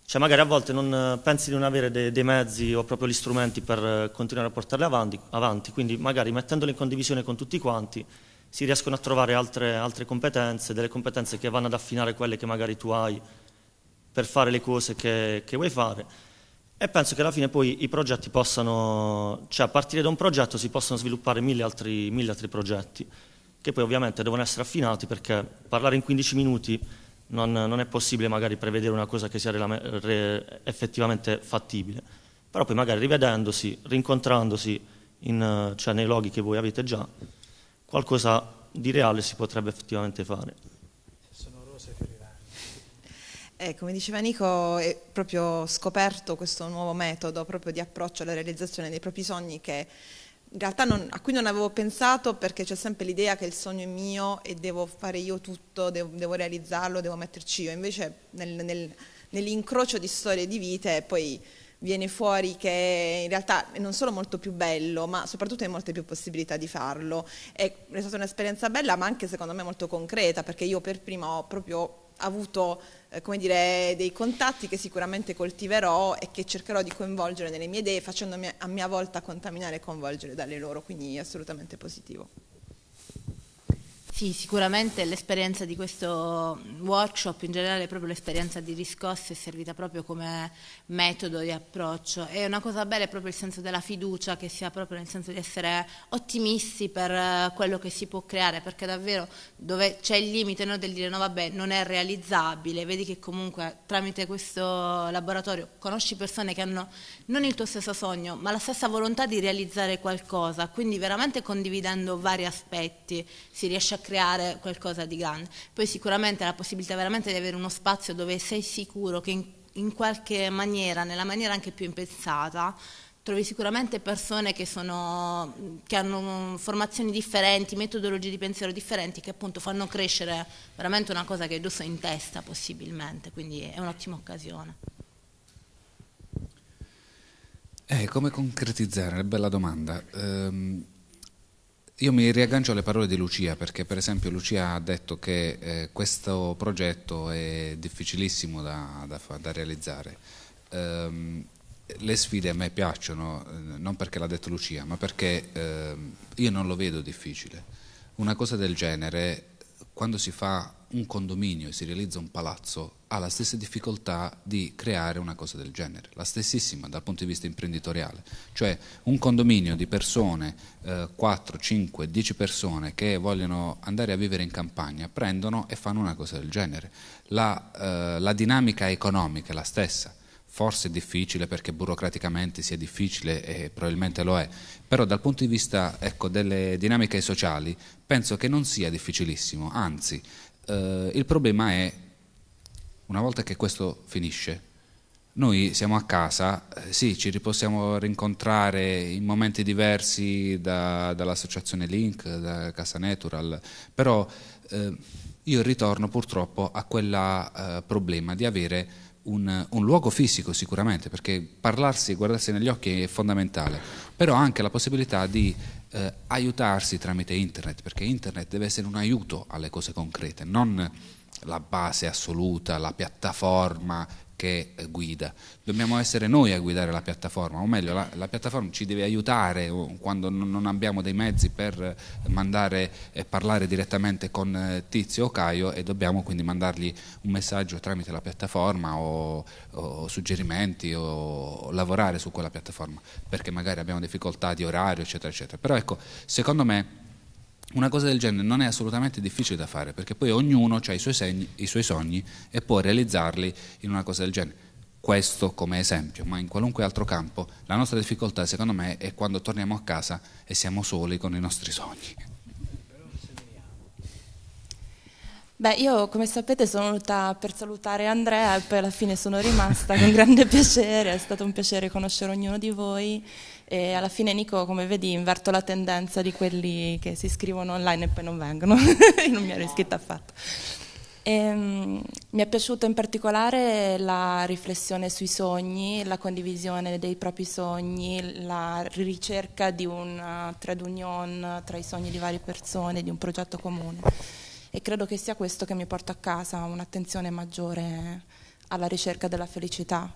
Cioè magari a volte non eh, pensi di non avere dei, dei mezzi o proprio gli strumenti per eh, continuare a portarle avanti, avanti, quindi magari mettendoli in condivisione con tutti quanti si riescono a trovare altre, altre competenze, delle competenze che vanno ad affinare quelle che magari tu hai per fare le cose che, che vuoi fare. E penso che alla fine poi i progetti possano, cioè a partire da un progetto si possono sviluppare mille altri, mille altri progetti, che poi ovviamente devono essere affinati perché parlare in 15 minuti non, non, è possibile magari prevedere una cosa che sia effettivamente fattibile, però poi magari rivedendosi, rincontrandosi in, cioè nei loghi che voi avete già, qualcosa di reale si potrebbe effettivamente fare. Sono rose eh, come diceva Nico, è proprio scoperto questo nuovo metodo proprio di approccio alla realizzazione dei propri sogni che in realtà non, a cui non avevo pensato perché c'è sempre l'idea che il sogno è mio e devo fare io tutto, devo, devo realizzarlo, devo metterci io. Invece nel, nel, nell'incrocio di storie di vite poi viene fuori che in realtà è non solo molto più bello, ma soprattutto hai molte più possibilità di farlo. È, è stata un'esperienza bella, ma anche secondo me molto concreta, perché io per prima ho proprio avuto eh, come dire, dei contatti che sicuramente coltiverò e che cercherò di coinvolgere nelle mie idee facendomi a mia volta contaminare e coinvolgere dalle loro, quindi assolutamente positivo. Sì, sicuramente l'esperienza di questo workshop, in generale proprio l'esperienza di riscosse è servita proprio come metodo di approccio e una cosa bella è proprio il senso della fiducia che sia proprio nel senso di essere ottimisti per eh, quello che si può creare perché davvero dove c'è il limite no, del dire no vabbè non è realizzabile, vedi che comunque tramite questo laboratorio conosci persone che hanno non il tuo stesso sogno, ma la stessa volontà di realizzare qualcosa, quindi veramente condividendo vari aspetti si riesce a creare qualcosa di grande. Poi sicuramente la possibilità veramente di avere uno spazio dove sei sicuro che in, in qualche maniera, nella maniera anche più impensata, trovi sicuramente persone che, sono, che, hanno formazioni differenti, metodologie di pensiero differenti, che appunto fanno crescere veramente una cosa che è giusto in testa possibilmente, quindi è un'ottima occasione. Eh, come concretizzare? Bella domanda. Um, io mi riaggancio alle parole di Lucia perché per esempio Lucia ha detto che eh, questo progetto è difficilissimo da, da, da realizzare. Um, le sfide a me piacciono, eh, non perché l'ha detto Lucia, ma perché eh, io non lo vedo difficile. Una cosa del genere, quando si fa un condominio e si realizza un palazzo ha la stessa difficoltà di creare una cosa del genere, la stessissima dal punto di vista imprenditoriale, cioè un condominio di persone, eh, 4, 5, 10 persone che vogliono andare a vivere in campagna, prendono e fanno una cosa del genere. La, eh, la dinamica economica è la stessa, forse è difficile perché burocraticamente sia difficile e probabilmente lo è, però dal punto di vista ecco, delle dinamiche sociali penso che non sia difficilissimo, anzi eh, il problema è, una volta che questo finisce, noi siamo a casa, eh, sì, ci possiamo rincontrare in momenti diversi da, dall'associazione Link, da Casa Natural, però eh, io ritorno purtroppo a quel eh, problema di avere un, un, luogo fisico sicuramente, perché parlarsi e guardarsi negli occhi è fondamentale, però anche la possibilità di eh, aiutarsi tramite internet, perché internet deve essere un aiuto alle cose concrete, non la base assoluta, la piattaforma che eh, guida, dobbiamo essere noi a guidare la piattaforma, o meglio la, la piattaforma ci deve aiutare quando non abbiamo dei mezzi per eh, mandare e parlare direttamente con eh, Tizio o Caio e dobbiamo quindi mandargli un messaggio tramite la piattaforma o, o suggerimenti o, o lavorare su quella piattaforma perché magari abbiamo difficoltà di orario eccetera eccetera. Però ecco, secondo me una cosa del genere non è assolutamente difficile da fare perché poi ognuno ha i suoi, segni, i suoi sogni e può realizzarli in una cosa del genere questo come esempio, ma in qualunque altro campo la nostra difficoltà secondo me è quando torniamo a casa e siamo soli con i nostri sogni. Beh, io come sapete sono venuta per salutare Andrea e poi alla fine sono rimasta con grande [laughs] piacere, è stato un piacere conoscere ognuno di voi e alla fine Nico come vedi inverto la tendenza di quelli che si iscrivono online e poi non vengono, [laughs] non mi ero iscritta affatto. E, ehm, mi è piaciuta in particolare la riflessione sui sogni, la condivisione dei propri sogni, la ricerca di un uh, trade union tra i sogni di varie persone, di un progetto comune. E credo che sia questo che mi porta a casa un'attenzione maggiore alla ricerca della felicità.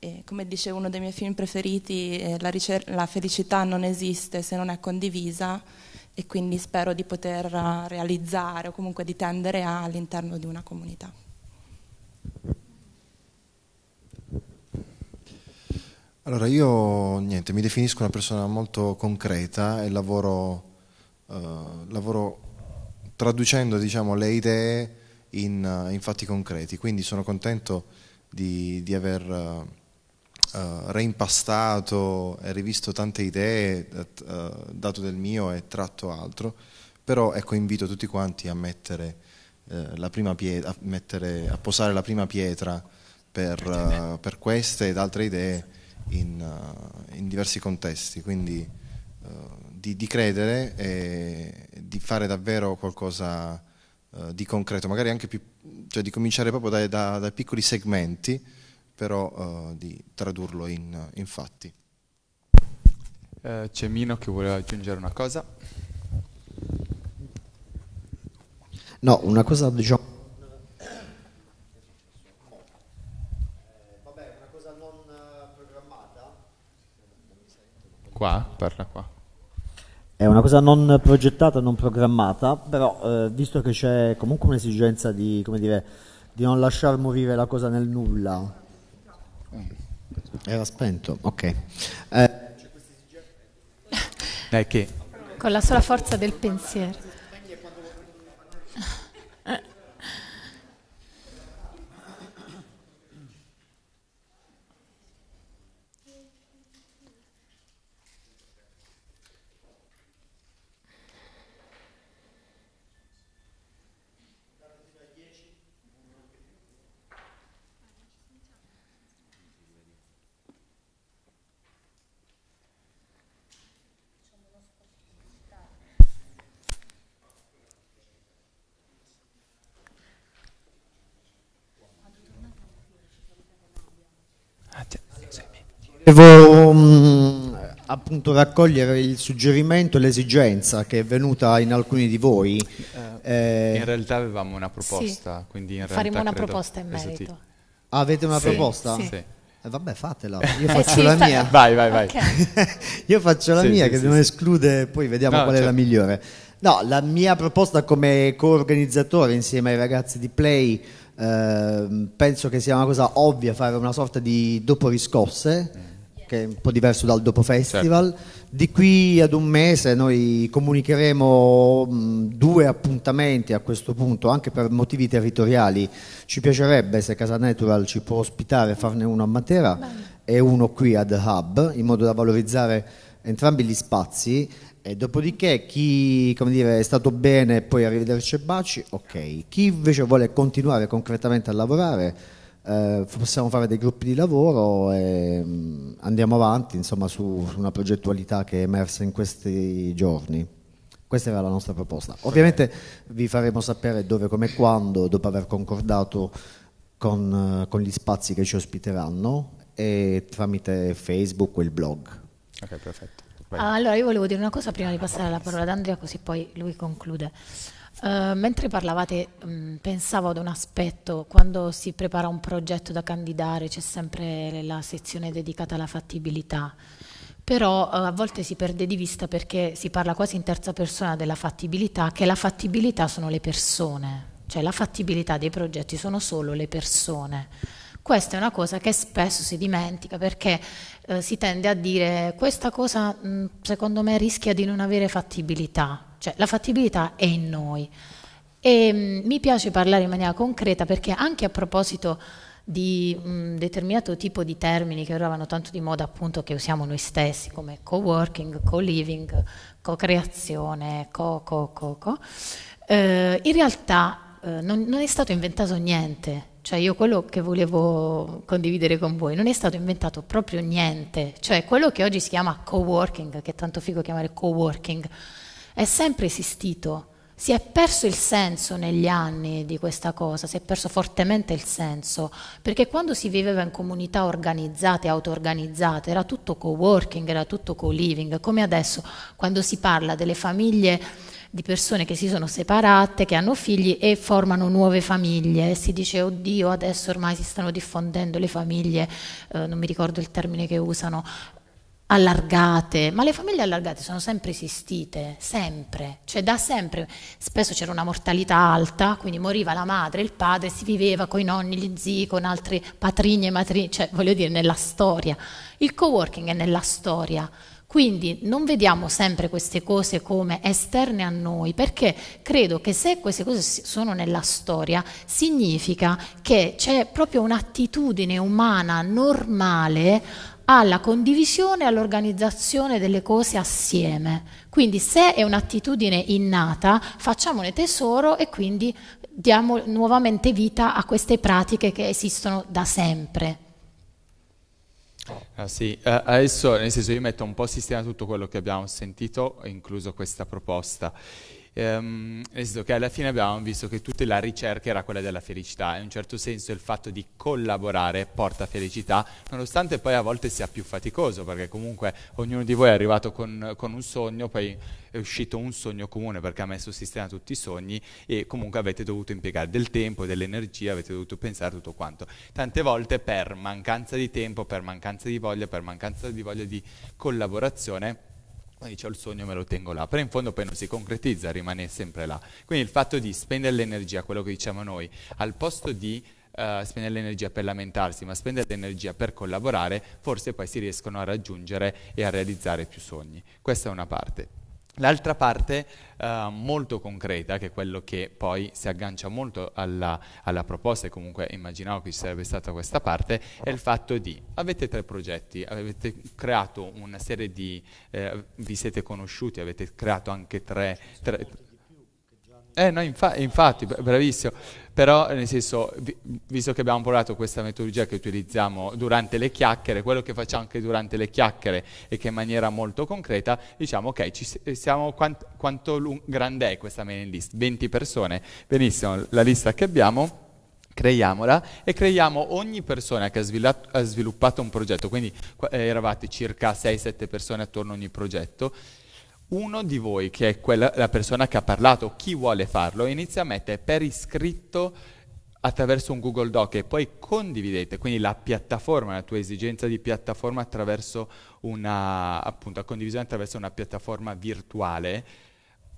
E come dice uno dei miei film preferiti, eh, la, la, felicità non esiste se non è condivisa e quindi spero di poter eh, realizzare o comunque di tendere all'interno di una comunità. Allora io niente, mi definisco una persona molto concreta e lavoro, eh, lavoro traducendo diciamo, le idee in, in, fatti concreti, quindi sono contento di, di aver eh, uh, reimpastato e rivisto tante idee, uh, dato del mio e tratto altro, però ecco invito tutti quanti a mettere uh, la prima pietra, a, mettere, a, posare la prima pietra per, per queste ed altre idee in, in diversi contesti, quindi di, di, credere e di fare davvero qualcosa di concreto, magari anche più, cioè di cominciare proprio dai, da, da piccoli segmenti però eh, di tradurlo in, in fatti. Eh, c'è Mino che voleva aggiungere una cosa. No, una cosa diciamo... Vabbè, una cosa non eh, programmata. Qua, parla qua. È una cosa non progettata, non programmata, però eh, visto che c'è comunque un'esigenza di, come dire, di non lasciar morire la cosa nel nulla, era spento, ok. Eh. Con la sola forza del pensiero. Devo um, mm, appunto raccogliere il suggerimento e l'esigenza che è venuta in alcuni di voi. Eh, eh in realtà avevamo una proposta, sì. quindi in realtà faremo una credo, proposta in merito. Esatto. avete una sì. proposta? Sì. Eh, vabbè, fatela, [laughs] io eh, faccio la mia. Vai, vai, vai. [laughs] io faccio la mia che non esclude, poi vediamo no, qual certo. è la certo. migliore. No, la mia proposta come co-organizzatore insieme ai ragazzi di Play eh, penso che sia una cosa ovvia fare una sorta di dopo riscosse. Mm che è un po' diverso dal dopo festival. Certo. Di qui ad un mese noi comunicheremo due appuntamenti a questo punto, anche per motivi territoriali. Ci piacerebbe se Casa Natural ci può ospitare, farne uno a Matera Bene. e uno qui ad Hub, in modo da valorizzare entrambi gli spazi. E dopodiché chi dire, è stato bene, e poi arrivederci e baci, ok. Chi invece vuole continuare concretamente a lavorare eh, possiamo fare dei gruppi di lavoro e mh, mm, andiamo avanti insomma, su, su una progettualità che è emersa in questi giorni. Questa era la nostra proposta. Ovviamente vi faremo sapere dove, come e quando, dopo aver concordato con, eh, con, gli spazi che ci ospiteranno e tramite Facebook o il blog. Ok, perfetto. Vai. Allora, io volevo dire una cosa prima di passare la parola ad Andrea, così poi lui conclude. Uh, mentre parlavate, mh, mm, pensavo ad un aspetto, quando si prepara un progetto da candidare c'è sempre la sezione dedicata alla fattibilità, però uh, a volte si perde di vista perché si parla quasi in terza persona della fattibilità, che la fattibilità sono le persone, cioè la fattibilità dei progetti sono solo le persone. Questa è una cosa che spesso si dimentica perché eh, si tende a dire questa cosa mh, mm, secondo me rischia di non avere fattibilità, cioè la fattibilità è in noi. E mm, mi piace parlare in maniera concreta perché anche a proposito di un mm, determinato tipo di termini che ora vanno tanto di moda appunto che usiamo noi stessi come co-working, co-living, co-creazione, co-co-co-co, eh, in realtà eh, non, non è stato inventato niente cioè io quello che volevo condividere con voi non è stato inventato proprio niente, cioè quello che oggi si chiama co-working, che è tanto figo chiamare co-working, è sempre esistito. Si è perso il senso negli anni di questa cosa, si è perso fortemente il senso, perché quando si viveva in comunità organizzate, auto-organizzate, era tutto co-working, era tutto co-living, come adesso quando si parla delle famiglie di persone che si sono separate, che hanno figli e formano nuove famiglie. Si dice, oddio, adesso ormai si stanno diffondendo le famiglie, eh, non mi ricordo il termine che usano, allargate, ma le famiglie allargate sono sempre esistite, sempre, cioè da sempre. Spesso c'era una mortalità alta, quindi moriva la madre, il padre, si viveva con i nonni, gli zii, con altri patrigni e matrini, cioè voglio dire nella storia. Il co-working è nella storia. Quindi non vediamo sempre queste cose come esterne a noi, perché credo che se queste cose sono nella storia, significa che c'è proprio un'attitudine umana normale alla condivisione e all'organizzazione delle cose assieme. Quindi se è un'attitudine innata, facciamone tesoro e quindi diamo nuovamente vita a queste pratiche che esistono da sempre. Ah, sì, eh, adesso nel senso io metto un po' a sistema tutto quello che abbiamo sentito, incluso questa proposta ehm, nel che alla fine abbiamo visto che tutta la ricerca era quella della felicità in un certo senso il fatto di collaborare porta felicità, nonostante poi a volte sia più faticoso, perché comunque ognuno di voi è arrivato con, con un sogno, poi è uscito un sogno comune perché ha messo a sistema tutti i sogni e comunque avete dovuto impiegare del tempo, dell'energia, avete dovuto pensare tutto quanto. Tante volte per mancanza di tempo, per mancanza di voglia, per mancanza di voglia di collaborazione, quando dice ho il sogno me lo tengo là, però in fondo poi non si concretizza, rimane sempre là. Quindi il fatto di spendere l'energia, quello che diciamo noi, al posto di uh, spendere l'energia per lamentarsi, ma spendere l'energia per collaborare, forse poi si riescono a raggiungere e a realizzare più sogni. Questa è una parte. L'altra parte eh, molto concreta, che è quello che poi si aggancia molto alla, alla, proposta e comunque immaginavo che ci sarebbe stata questa parte, è il fatto di avete tre progetti, avete creato una serie di, eh, vi siete conosciuti, avete creato anche tre, tre eh, no, infa- infatti, bravissimo. Però, nel senso, vi- visto che abbiamo provato questa metodologia che utilizziamo durante le chiacchiere, quello che facciamo anche durante le chiacchiere e che in maniera molto concreta, diciamo, ok, ci eh, siamo quant- quanto lung- grande è questa mailing list? 20 persone. Benissimo, la lista che abbiamo creiamola e creiamo ogni persona che ha, svilato- ha sviluppato un progetto, quindi eh, eravate circa 6-7 persone attorno a ogni progetto, uno di voi, che è quella, la persona che ha parlato, chi vuole farlo, inizia a mettere per iscritto attraverso un Google Doc e poi condividete, quindi la piattaforma, la tua esigenza di piattaforma attraverso una, appunto, condivisione attraverso una piattaforma virtuale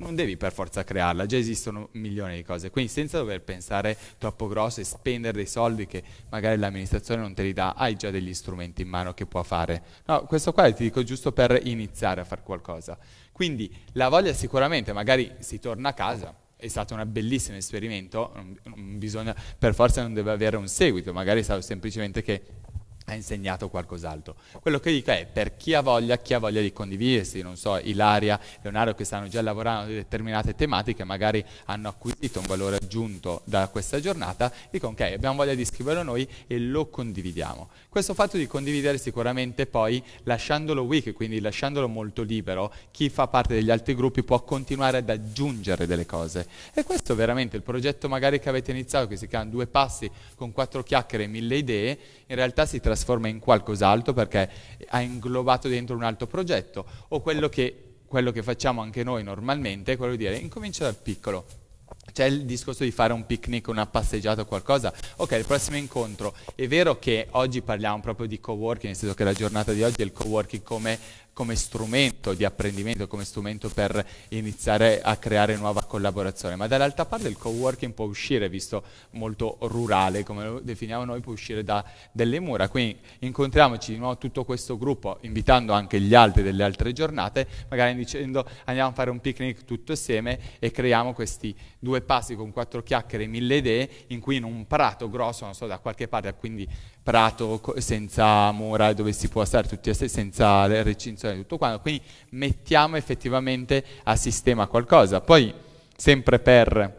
non devi per forza crearla, già esistono milioni di cose, quindi senza dover pensare troppo grosso e spendere dei soldi che magari l'amministrazione non te li dà, hai già degli strumenti in mano che può fare. No, questo qua ti dico giusto per iniziare a fare qualcosa. Quindi la voglia sicuramente, magari si torna a casa, è stato un bellissimo esperimento, non bisogna, per forza non deve avere un seguito, magari è stato semplicemente che ha insegnato qualcos'altro. Quello che dico è per chi ha voglia, chi ha voglia di condividersi, non so, Ilaria, Leonardo che stanno già lavorando su determinate tematiche, magari hanno acquisito un valore aggiunto da questa giornata, dico ok, abbiamo voglia di scriverlo noi e lo condividiamo. Questo fatto di condividere sicuramente poi lasciandolo weak, quindi lasciandolo molto libero, chi fa parte degli altri gruppi può continuare ad aggiungere delle cose. E questo veramente il progetto magari che avete iniziato, che si chiama Due Passi con quattro chiacchiere e mille idee, in realtà si trasforma trasforma in qualcos'altro perché ha inglobato dentro un altro progetto o quello che, quello che facciamo anche noi normalmente è quello di dire incomincia dal piccolo, c'è il discorso di fare un picnic, una passeggiata o qualcosa. Ok, il prossimo incontro. È vero che oggi parliamo proprio di coworking, nel senso che la giornata di oggi è il coworking come come strumento di apprendimento, come strumento per iniziare a creare nuova collaborazione, ma dall'altra parte il co-working può uscire, visto molto rurale, come lo definiamo noi, può uscire da, delle mura, quindi incontriamoci di nuovo tutto questo gruppo, invitando anche gli altri delle altre giornate, magari dicendo andiamo a fare un picnic tutto insieme e creiamo questi due passi con quattro chiacchiere e mille idee, in cui in un prato grosso, non so, da qualche parte, quindi prato senza mura dove si può stare tutti assieme, senza recinzione e tutto quanto. Quindi mettiamo effettivamente a sistema qualcosa. Poi, sempre per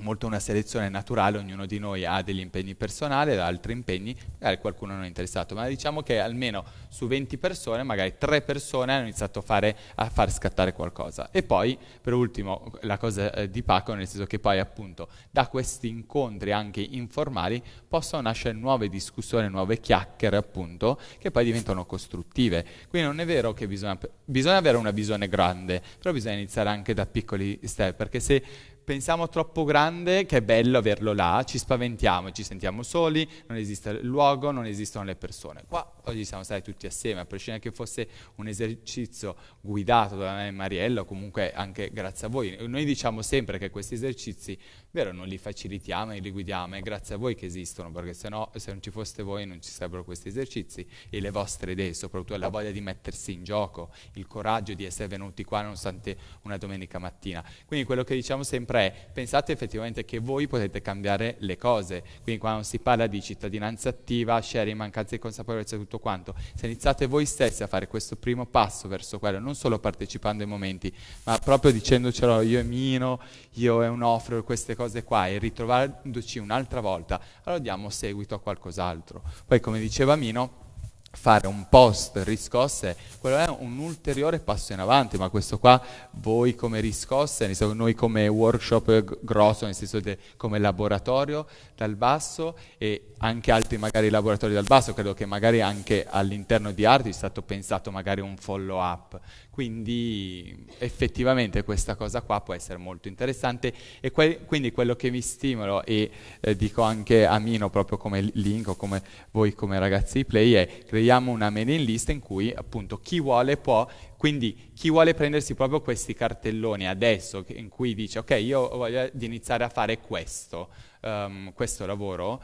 molto una selezione naturale, ognuno di noi ha degli impegni personali, ha altri impegni, magari qualcuno non è interessato, ma diciamo che almeno su 20 persone, magari 3 persone hanno iniziato a, fare, a far scattare qualcosa. E poi, per ultimo, la cosa eh, di Paco, nel senso che poi appunto da questi incontri anche informali possono nascere nuove discussioni, nuove chiacchiere appunto, che poi diventano costruttive. Quindi non è vero che bisogna, bisogna avere una visione grande, però bisogna iniziare anche da piccoli step, perché se pensiamo troppo grande che è bello averlo là, ci spaventiamo, ci sentiamo soli, non esiste il luogo, non esistono le persone. Qua oggi siamo stati tutti assieme, a prescindere che fosse un esercizio guidato da me e Mariella, o comunque anche grazie a voi. Noi diciamo sempre che questi esercizi Vero, non li facilitiamo e li guidiamo, è grazie a voi che esistono, perché se no, se non ci foste voi non ci sarebbero questi esercizi e le vostre idee, soprattutto la voglia di mettersi in gioco, il coraggio di essere venuti qua nonostante una domenica mattina. Quindi quello che diciamo sempre è pensate effettivamente che voi potete cambiare le cose, quindi quando si parla di cittadinanza attiva, sharing, mancanza di consapevolezza e tutto quanto, se iniziate voi stessi a fare questo primo passo verso quello, non solo partecipando ai momenti, ma proprio dicendocelo io e Mino, io e un offro queste cose, cose qua e ritrovandoci un'altra volta, allora diamo seguito a qualcos'altro. Poi, come diceva Mino, fare un post riscosse, quello è un ulteriore passo in avanti, ma questo qua voi come riscosse, noi come workshop grosso, nel senso de, come laboratorio dal basso e anche altri magari laboratori dal basso, credo che magari anche all'interno di Arti è stato pensato magari un follow up, quindi effettivamente questa cosa qua può essere molto interessante e que- quindi quello che mi stimolo e eh, dico anche a Mino proprio come link o come voi come ragazzi di Play è creiamo una mailing list in cui appunto chi vuole può, quindi chi vuole prendersi proprio questi cartelloni adesso in cui dice ok io voglio iniziare a fare questo, um, questo lavoro,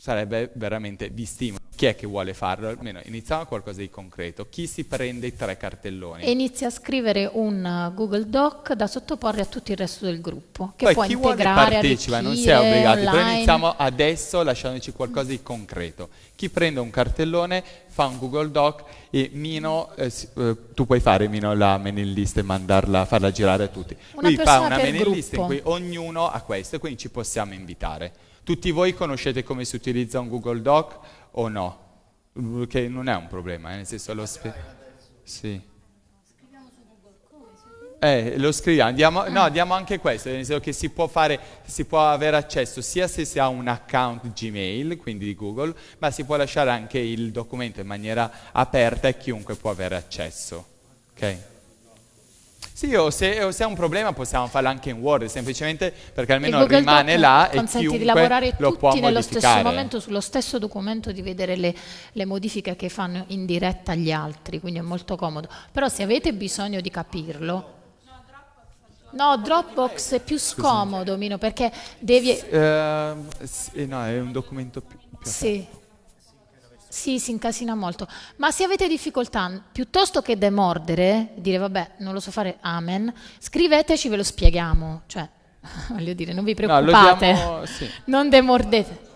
sarebbe veramente di stimolo. Chi è che vuole farlo? Almeno iniziamo a qualcosa di concreto. Chi si prende i tre cartelloni? inizia a scrivere un uh, Google Doc da sottoporre a tutto il resto del gruppo. Che Poi può chi integrare, vuole partecipa, non si è obbligati, però iniziamo adesso lasciandoci qualcosa di concreto. Chi prende un cartellone fa un Google Doc e Mino, eh, eh tu puoi fare Mino la mailing list e mandarla, farla girare a tutti. Una Lui fa una mailing list in cui ognuno ha questo e quindi ci possiamo invitare. Tutti voi conoscete come si utilizza un Google Doc o no? Mm, che non è un problema, eh? nel senso lo spe- sì. Eh, lo scriviamo, diamo, no, diamo anche questo, nel senso che si può, fare, si può avere accesso sia se si ha un account Gmail, quindi di Google, ma si può lasciare anche il documento in maniera aperta e chiunque può avere accesso. Okay? Sì, o se, o se, è un problema possiamo farlo anche in Word, semplicemente perché almeno rimane là e chiunque di lavorare lo può modificare. nello stesso momento sullo stesso documento di vedere le, le, modifiche che fanno in diretta gli altri, quindi è molto comodo. Però se avete bisogno di capirlo... No, Dropbox è più scomodo, Mino, perché devi... Uh, ehm, eh, sì, no, è un documento più... più sì. Sì, si incasina molto. Ma se avete difficoltà, piuttosto che demordere, dire vabbè, non lo so fare, amen, scriveteci, ve lo spieghiamo. Cioè, [laughs] voglio dire, non vi preoccupate, no, diamo, sì. non demordete.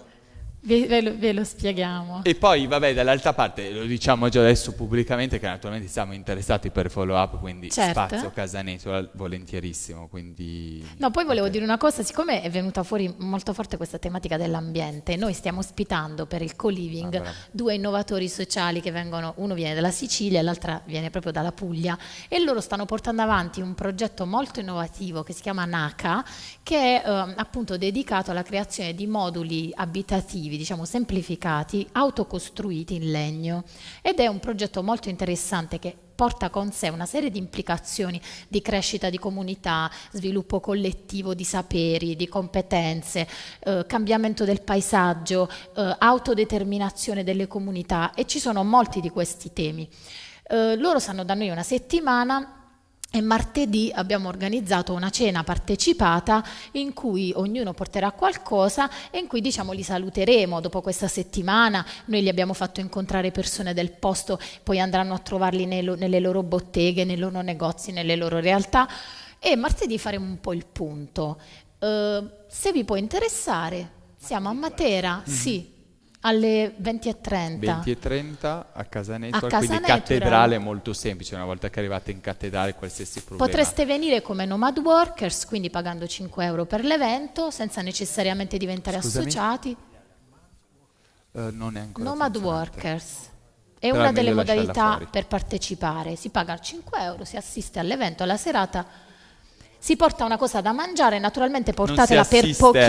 Ve, ve, lo, ve, lo, spieghiamo. E poi, vabbè, dall'altra parte, lo diciamo già adesso pubblicamente che naturalmente siamo interessati per follow up, quindi certo. spazio Casaneto volentierissimo. Quindi... No, poi volevo dire una cosa, siccome è venuta fuori molto forte questa tematica dell'ambiente, noi stiamo ospitando per il co-living ah, due innovatori sociali che vengono, uno viene dalla Sicilia e l'altra viene proprio dalla Puglia e loro stanno portando avanti un progetto molto innovativo che si chiama NACA, che è eh, appunto dedicato alla creazione di moduli abitativi additivi, diciamo semplificati, autocostruiti in legno ed è un progetto molto interessante che porta con sé una serie di implicazioni di crescita di comunità, sviluppo collettivo di saperi, di competenze, eh, cambiamento del paesaggio, eh, autodeterminazione delle comunità e ci sono molti di questi temi. Eh, loro sanno da noi una settimana e martedì abbiamo organizzato una cena partecipata in cui ognuno porterà qualcosa e in cui diciamo li saluteremo dopo questa settimana. Noi li abbiamo fatto incontrare persone del posto, poi andranno a trovarli nelle loro botteghe, nei loro negozi, nelle loro realtà. E martedì faremo un po' il punto. Uh, se vi può interessare, siamo a Matera, mm-hmm. sì, alle 20.30. 20.30 a Casaneto, a quindi Casanetura. cattedrale molto semplice, una volta che arrivate in cattedrale qualsiasi problema. Potreste venire come nomad workers, quindi pagando 5 euro per l'evento, senza necessariamente diventare Scusami? associati. Uh, non è ancora Nomad workers è Però una delle modalità per partecipare. Si paga 5 euro, si assiste all'evento, alla serata si porta una cosa da mangiare, naturalmente portatela per pochissimi.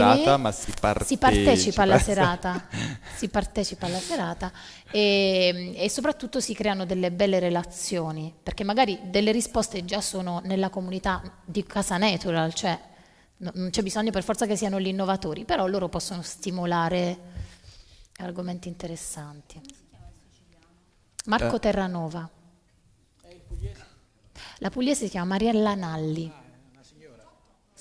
Alla serata, ma si, partecipa, si partecipa alla [laughs] serata. si partecipa alla serata e, e soprattutto si creano delle belle relazioni, perché magari delle risposte già sono nella comunità di Casa Natural, cioè non c'è bisogno per forza che siano gli innovatori, però loro possono stimolare argomenti interessanti. Marco eh. Terranova. La pugliese si chiama Mariella Nalli.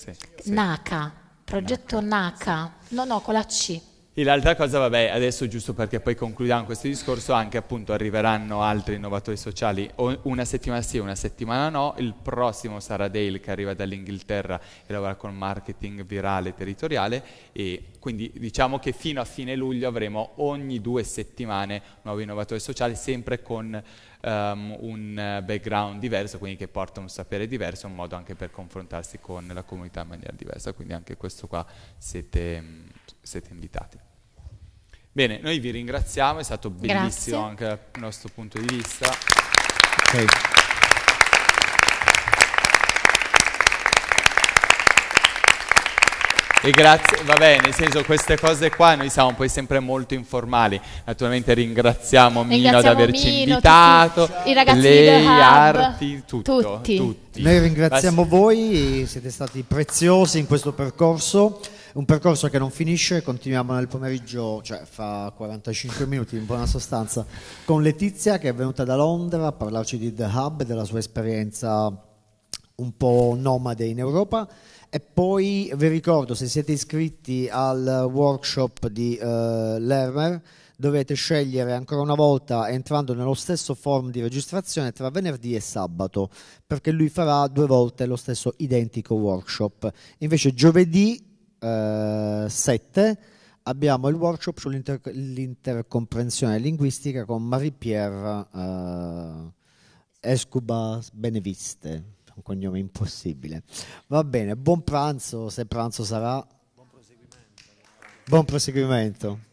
Sì, NACA, progetto NACA. NACA. No, no, con la C. E l'altra cosa, vabbè, adesso giusto perché poi concludiamo questo discorso, anche appunto arriveranno altri innovatori sociali, una settimana sì, una settimana no, il prossimo sarà Dale che arriva dall'Inghilterra e lavora con marketing virale territoriale e quindi diciamo che fino a fine luglio avremo ogni due settimane nuovi innovatori sociali, sempre con um, un eh, background diverso, quindi che porta un sapere diverso, un modo anche per confrontarsi con la comunità in maniera diversa, quindi anche questo qua siete, mm, siete invitati. Bene, noi vi ringraziamo, è stato bellissimo Grazie. anche dal nostro punto di vista. Okay. E grazie, vabbè, nel senso queste cose qua noi siamo poi sempre molto informali. Naturalmente ringraziamo Mino ad averci Mino, invitato, tutti, i ragazzi lei, Arti, tutto, tutti. tutti. Noi ringraziamo Basta. voi, siete stati preziosi in questo percorso un percorso che non finisce, continuiamo nel pomeriggio, cioè fa 45 minuti in buona sostanza, con Letizia che è venuta da Londra a parlarci di The Hub e della sua esperienza un po' nomade in Europa e poi vi ricordo, se siete iscritti al workshop di eh, Lermer, dovete scegliere ancora una volta, entrando nello stesso form di registrazione, tra venerdì e sabato, perché lui farà due volte lo stesso identico workshop. Invece giovedì eh, 7 abbiamo il workshop sull'intercomprensione sull'inter- linguistica con Marie-Pierre eh, Escubas Beneviste un cognome impossibile. Va bene, buon pranzo, se pranzo sarà. Buon proseguimento. Buon proseguimento.